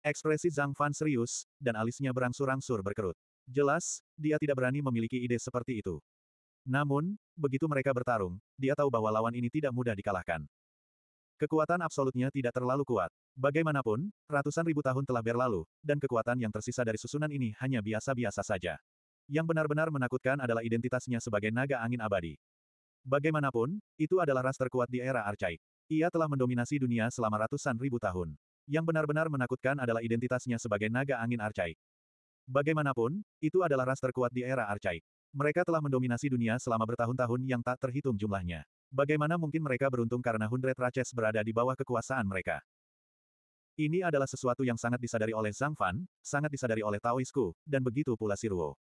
Ekspresi Zhang Fan serius, dan alisnya berangsur-angsur berkerut. Jelas, dia tidak berani memiliki ide seperti itu. Namun, begitu mereka bertarung, dia tahu bahwa lawan ini tidak mudah dikalahkan. Kekuatan absolutnya tidak terlalu kuat. Bagaimanapun, ratusan ribu tahun telah berlalu, dan kekuatan yang tersisa dari susunan ini hanya biasa-biasa saja. Yang benar-benar menakutkan adalah identitasnya sebagai naga angin abadi. Bagaimanapun, itu adalah ras terkuat di era arcaik. Ia telah mendominasi dunia selama ratusan ribu tahun. Yang benar-benar menakutkan adalah identitasnya sebagai naga angin arcaik. Bagaimanapun, itu adalah ras terkuat di era arcaik. Mereka telah mendominasi dunia selama bertahun-tahun yang tak terhitung jumlahnya. Bagaimana mungkin mereka beruntung karena Hundred Races berada di bawah kekuasaan mereka? Ini adalah sesuatu yang sangat disadari oleh Zhang Fan, sangat disadari oleh Taoisku, dan begitu pula Siruo.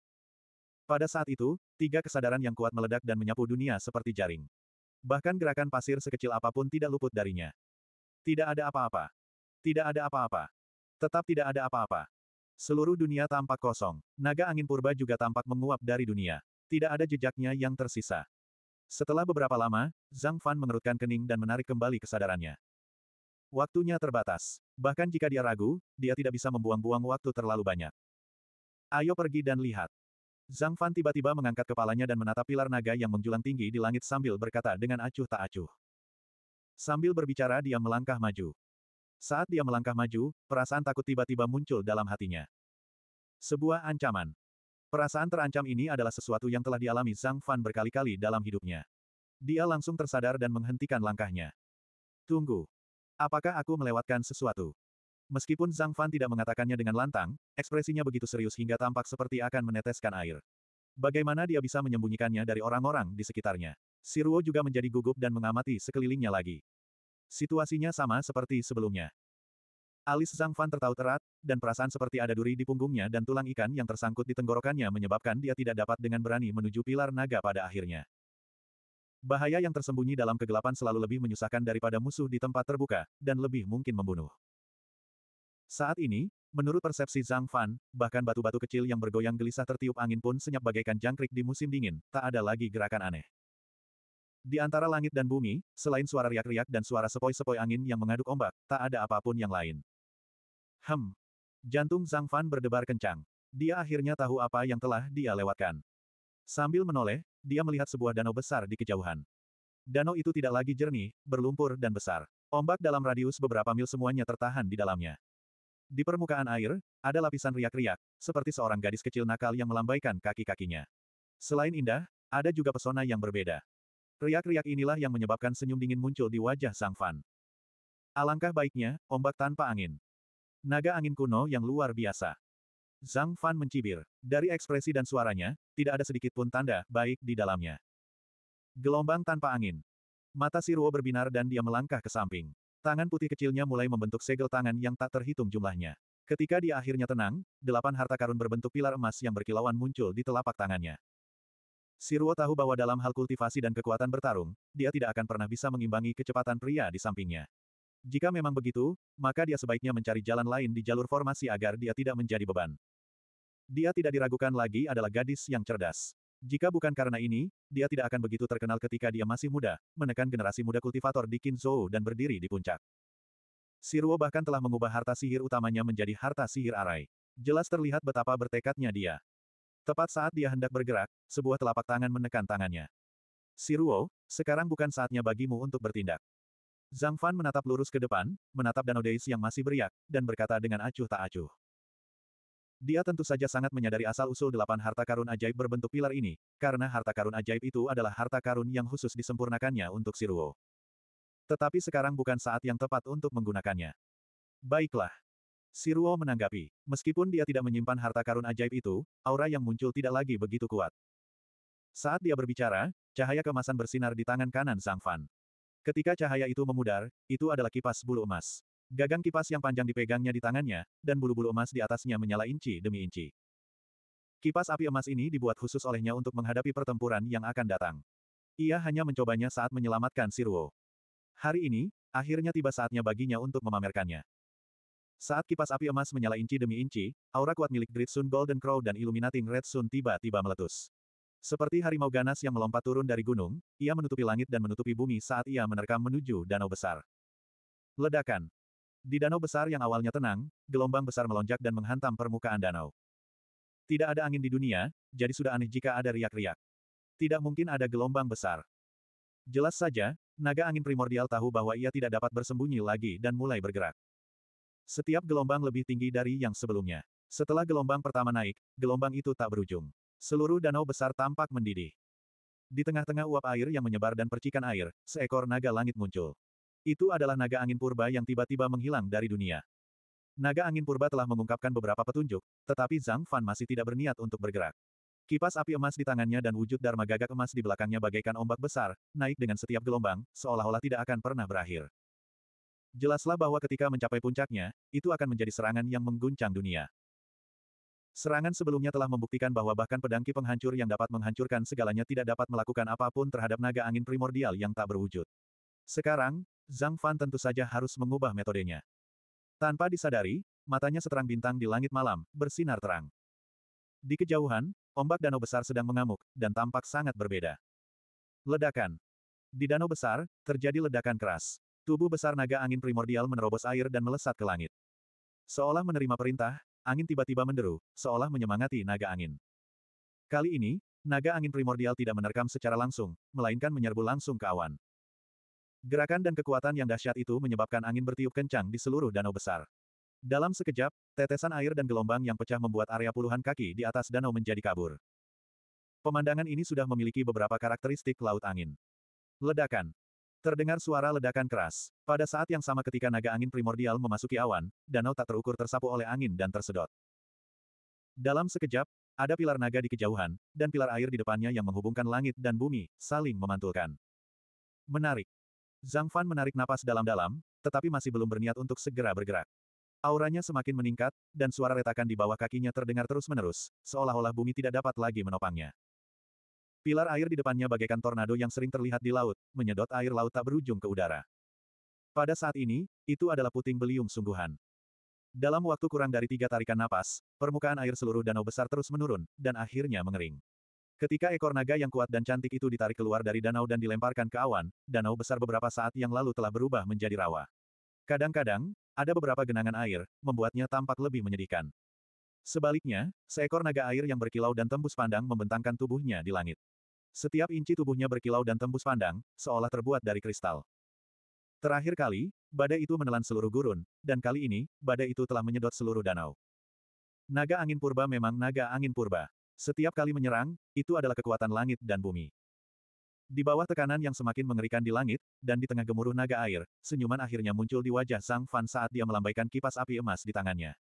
Pada saat itu, tiga kesadaran yang kuat meledak dan menyapu dunia seperti jaring. Bahkan gerakan pasir sekecil apapun tidak luput darinya. Tidak ada apa-apa. Tidak ada apa-apa. Tetap tidak ada apa-apa. Seluruh dunia tampak kosong. Naga angin purba juga tampak menguap dari dunia. Tidak ada jejaknya yang tersisa. Setelah beberapa lama, Zhang Fan mengerutkan kening dan menarik kembali kesadarannya. Waktunya terbatas. Bahkan jika dia ragu, dia tidak bisa membuang-buang waktu terlalu banyak. Ayo pergi dan lihat. Zhang Fan tiba-tiba mengangkat kepalanya dan menatap pilar naga yang menjulang tinggi di langit sambil berkata dengan acuh tak acuh. Sambil berbicara dia melangkah maju. Saat dia melangkah maju, perasaan takut tiba-tiba muncul dalam hatinya. Sebuah ancaman. Perasaan terancam ini adalah sesuatu yang telah dialami Zhang Fan berkali-kali dalam hidupnya. Dia langsung tersadar dan menghentikan langkahnya. Tunggu. Apakah aku melewatkan sesuatu? Meskipun Zhang Fan tidak mengatakannya dengan lantang, ekspresinya begitu serius hingga tampak seperti akan meneteskan air. Bagaimana dia bisa menyembunyikannya dari orang-orang di sekitarnya? Si Ruo juga menjadi gugup dan mengamati sekelilingnya lagi. Situasinya sama seperti sebelumnya. Alis Zhang Fan tertaut erat, dan perasaan seperti ada duri di punggungnya dan tulang ikan yang tersangkut di tenggorokannya menyebabkan dia tidak dapat dengan berani menuju pilar naga pada akhirnya. Bahaya yang tersembunyi dalam kegelapan selalu lebih menyusahkan daripada musuh di tempat terbuka, dan lebih mungkin membunuh. Saat ini, menurut persepsi Zhang Fan, bahkan batu-batu kecil yang bergoyang gelisah tertiup angin pun senyap bagaikan jangkrik di musim dingin, tak ada lagi gerakan aneh. Di antara langit dan bumi, selain suara riak-riak dan suara sepoi-sepoi angin yang mengaduk ombak, tak ada apapun yang lain. Hem. Jantung Zhang Fan berdebar kencang. Dia akhirnya tahu apa yang telah dia lewatkan. Sambil menoleh, dia melihat sebuah danau besar di kejauhan. Danau itu tidak lagi jernih, berlumpur dan besar. Ombak dalam radius beberapa mil semuanya tertahan di dalamnya. Di permukaan air, ada lapisan riak-riak, seperti seorang gadis kecil nakal yang melambaikan kaki-kakinya. Selain indah, ada juga pesona yang berbeda. Riak-riak inilah yang menyebabkan senyum dingin muncul di wajah Sang Fan. Alangkah baiknya, ombak tanpa angin. Naga angin kuno yang luar biasa. Zhang Fan mencibir. Dari ekspresi dan suaranya, tidak ada sedikit pun tanda baik di dalamnya. Gelombang tanpa angin. Mata Si Ruo berbinar dan dia melangkah ke samping. Tangan putih kecilnya mulai membentuk segel tangan yang tak terhitung jumlahnya. Ketika dia akhirnya tenang, delapan harta karun berbentuk pilar emas yang berkilauan muncul di telapak tangannya. Siruo tahu bahwa dalam hal kultivasi dan kekuatan bertarung, dia tidak akan pernah bisa mengimbangi kecepatan pria di sampingnya. Jika memang begitu, maka dia sebaiknya mencari jalan lain di jalur formasi agar dia tidak menjadi beban. Dia tidak diragukan lagi adalah gadis yang cerdas. Jika bukan karena ini, dia tidak akan begitu terkenal ketika dia masih muda, menekan generasi muda kultivator di Qinzhou dan berdiri di puncak. Siruo bahkan telah mengubah harta sihir utamanya menjadi harta sihir arai. Jelas terlihat betapa bertekadnya dia. Tepat saat dia hendak bergerak, sebuah telapak tangan menekan tangannya. Siruo, sekarang bukan saatnya bagimu untuk bertindak. Zhang Fan menatap lurus ke depan, menatap Danodeis yang masih beriak, dan berkata dengan acuh tak acuh. Dia tentu saja sangat menyadari asal-usul delapan harta karun ajaib berbentuk pilar ini, karena harta karun ajaib itu adalah harta karun yang khusus disempurnakannya untuk Siruo. Tetapi sekarang bukan saat yang tepat untuk menggunakannya. Baiklah. Siruo menanggapi, meskipun dia tidak menyimpan harta karun ajaib itu, aura yang muncul tidak lagi begitu kuat. Saat dia berbicara, cahaya kemasan bersinar di tangan kanan sang Fan. Ketika cahaya itu memudar, itu adalah kipas bulu emas. Gagang kipas yang panjang dipegangnya di tangannya, dan bulu-bulu emas di atasnya menyala inci demi inci. Kipas api emas ini dibuat khusus olehnya untuk menghadapi pertempuran yang akan datang. Ia hanya mencobanya saat menyelamatkan Siruo. Hari ini, akhirnya tiba saatnya baginya untuk memamerkannya. Saat kipas api emas menyala inci demi inci, aura kuat milik Great Sun Golden Crow dan Illuminating Red Sun tiba-tiba meletus. Seperti harimau ganas yang melompat turun dari gunung, ia menutupi langit dan menutupi bumi saat ia menerkam menuju danau besar. Ledakan. Di danau besar yang awalnya tenang, gelombang besar melonjak dan menghantam permukaan danau. Tidak ada angin di dunia, jadi sudah aneh jika ada riak-riak. Tidak mungkin ada gelombang besar. Jelas saja, naga angin primordial tahu bahwa ia tidak dapat bersembunyi lagi dan mulai bergerak. Setiap gelombang lebih tinggi dari yang sebelumnya. Setelah gelombang pertama naik, gelombang itu tak berujung. Seluruh danau besar tampak mendidih. Di tengah-tengah uap air yang menyebar dan percikan air, seekor naga langit muncul. Itu adalah naga angin purba yang tiba-tiba menghilang dari dunia. Naga angin purba telah mengungkapkan beberapa petunjuk, tetapi Zhang Fan masih tidak berniat untuk bergerak. Kipas api emas di tangannya dan wujud Dharma gagak emas di belakangnya bagaikan ombak besar, naik dengan setiap gelombang, seolah-olah tidak akan pernah berakhir. Jelaslah bahwa ketika mencapai puncaknya, itu akan menjadi serangan yang mengguncang dunia. Serangan sebelumnya telah membuktikan bahwa bahkan pedangki penghancur yang dapat menghancurkan segalanya tidak dapat melakukan apapun terhadap naga angin primordial yang tak berwujud. Sekarang, Zhang Fan tentu saja harus mengubah metodenya. Tanpa disadari, matanya seterang bintang di langit malam, bersinar terang. Di kejauhan, ombak danau besar sedang mengamuk, dan tampak sangat berbeda. Ledakan. Di danau besar, terjadi ledakan keras. Tubuh besar naga angin primordial menerobos air dan melesat ke langit. Seolah menerima perintah, angin tiba-tiba menderu, seolah menyemangati naga angin. Kali ini, naga angin primordial tidak menerkam secara langsung, melainkan menyerbu langsung ke awan. Gerakan dan kekuatan yang dahsyat itu menyebabkan angin bertiup kencang di seluruh danau besar. Dalam sekejap, tetesan air dan gelombang yang pecah membuat area puluhan kaki di atas danau menjadi kabur. Pemandangan ini sudah memiliki beberapa karakteristik laut angin. Ledakan. Terdengar suara ledakan keras. Pada saat yang sama ketika naga angin primordial memasuki awan, danau tak terukur tersapu oleh angin dan tersedot. Dalam sekejap, ada pilar naga di kejauhan, dan pilar air di depannya yang menghubungkan langit dan bumi, saling memantulkan. Menarik. Zhang Fan menarik napas dalam-dalam, tetapi masih belum berniat untuk segera bergerak. Auranya semakin meningkat, dan suara retakan di bawah kakinya terdengar terus-menerus, seolah-olah bumi tidak dapat lagi menopangnya. Pilar air di depannya bagaikan tornado yang sering terlihat di laut, menyedot air laut tak berujung ke udara. Pada saat ini, itu adalah puting beliung sungguhan. Dalam waktu kurang dari tiga tarikan napas, permukaan air seluruh danau besar terus menurun, dan akhirnya mengering. Ketika ekor naga yang kuat dan cantik itu ditarik keluar dari danau dan dilemparkan ke awan, danau besar beberapa saat yang lalu telah berubah menjadi rawa. Kadang-kadang, ada beberapa genangan air, membuatnya tampak lebih menyedihkan. Sebaliknya, seekor naga air yang berkilau dan tembus pandang membentangkan tubuhnya di langit. Setiap inci tubuhnya berkilau dan tembus pandang, seolah terbuat dari kristal. Terakhir kali, badai itu menelan seluruh gurun, dan kali ini, badai itu telah menyedot seluruh danau. Naga angin purba memang naga angin purba. Setiap kali menyerang, itu adalah kekuatan langit dan bumi. Di bawah tekanan yang semakin mengerikan di langit, dan di tengah gemuruh naga air, senyuman akhirnya muncul di wajah sang Fan saat dia melambaikan kipas api emas di tangannya.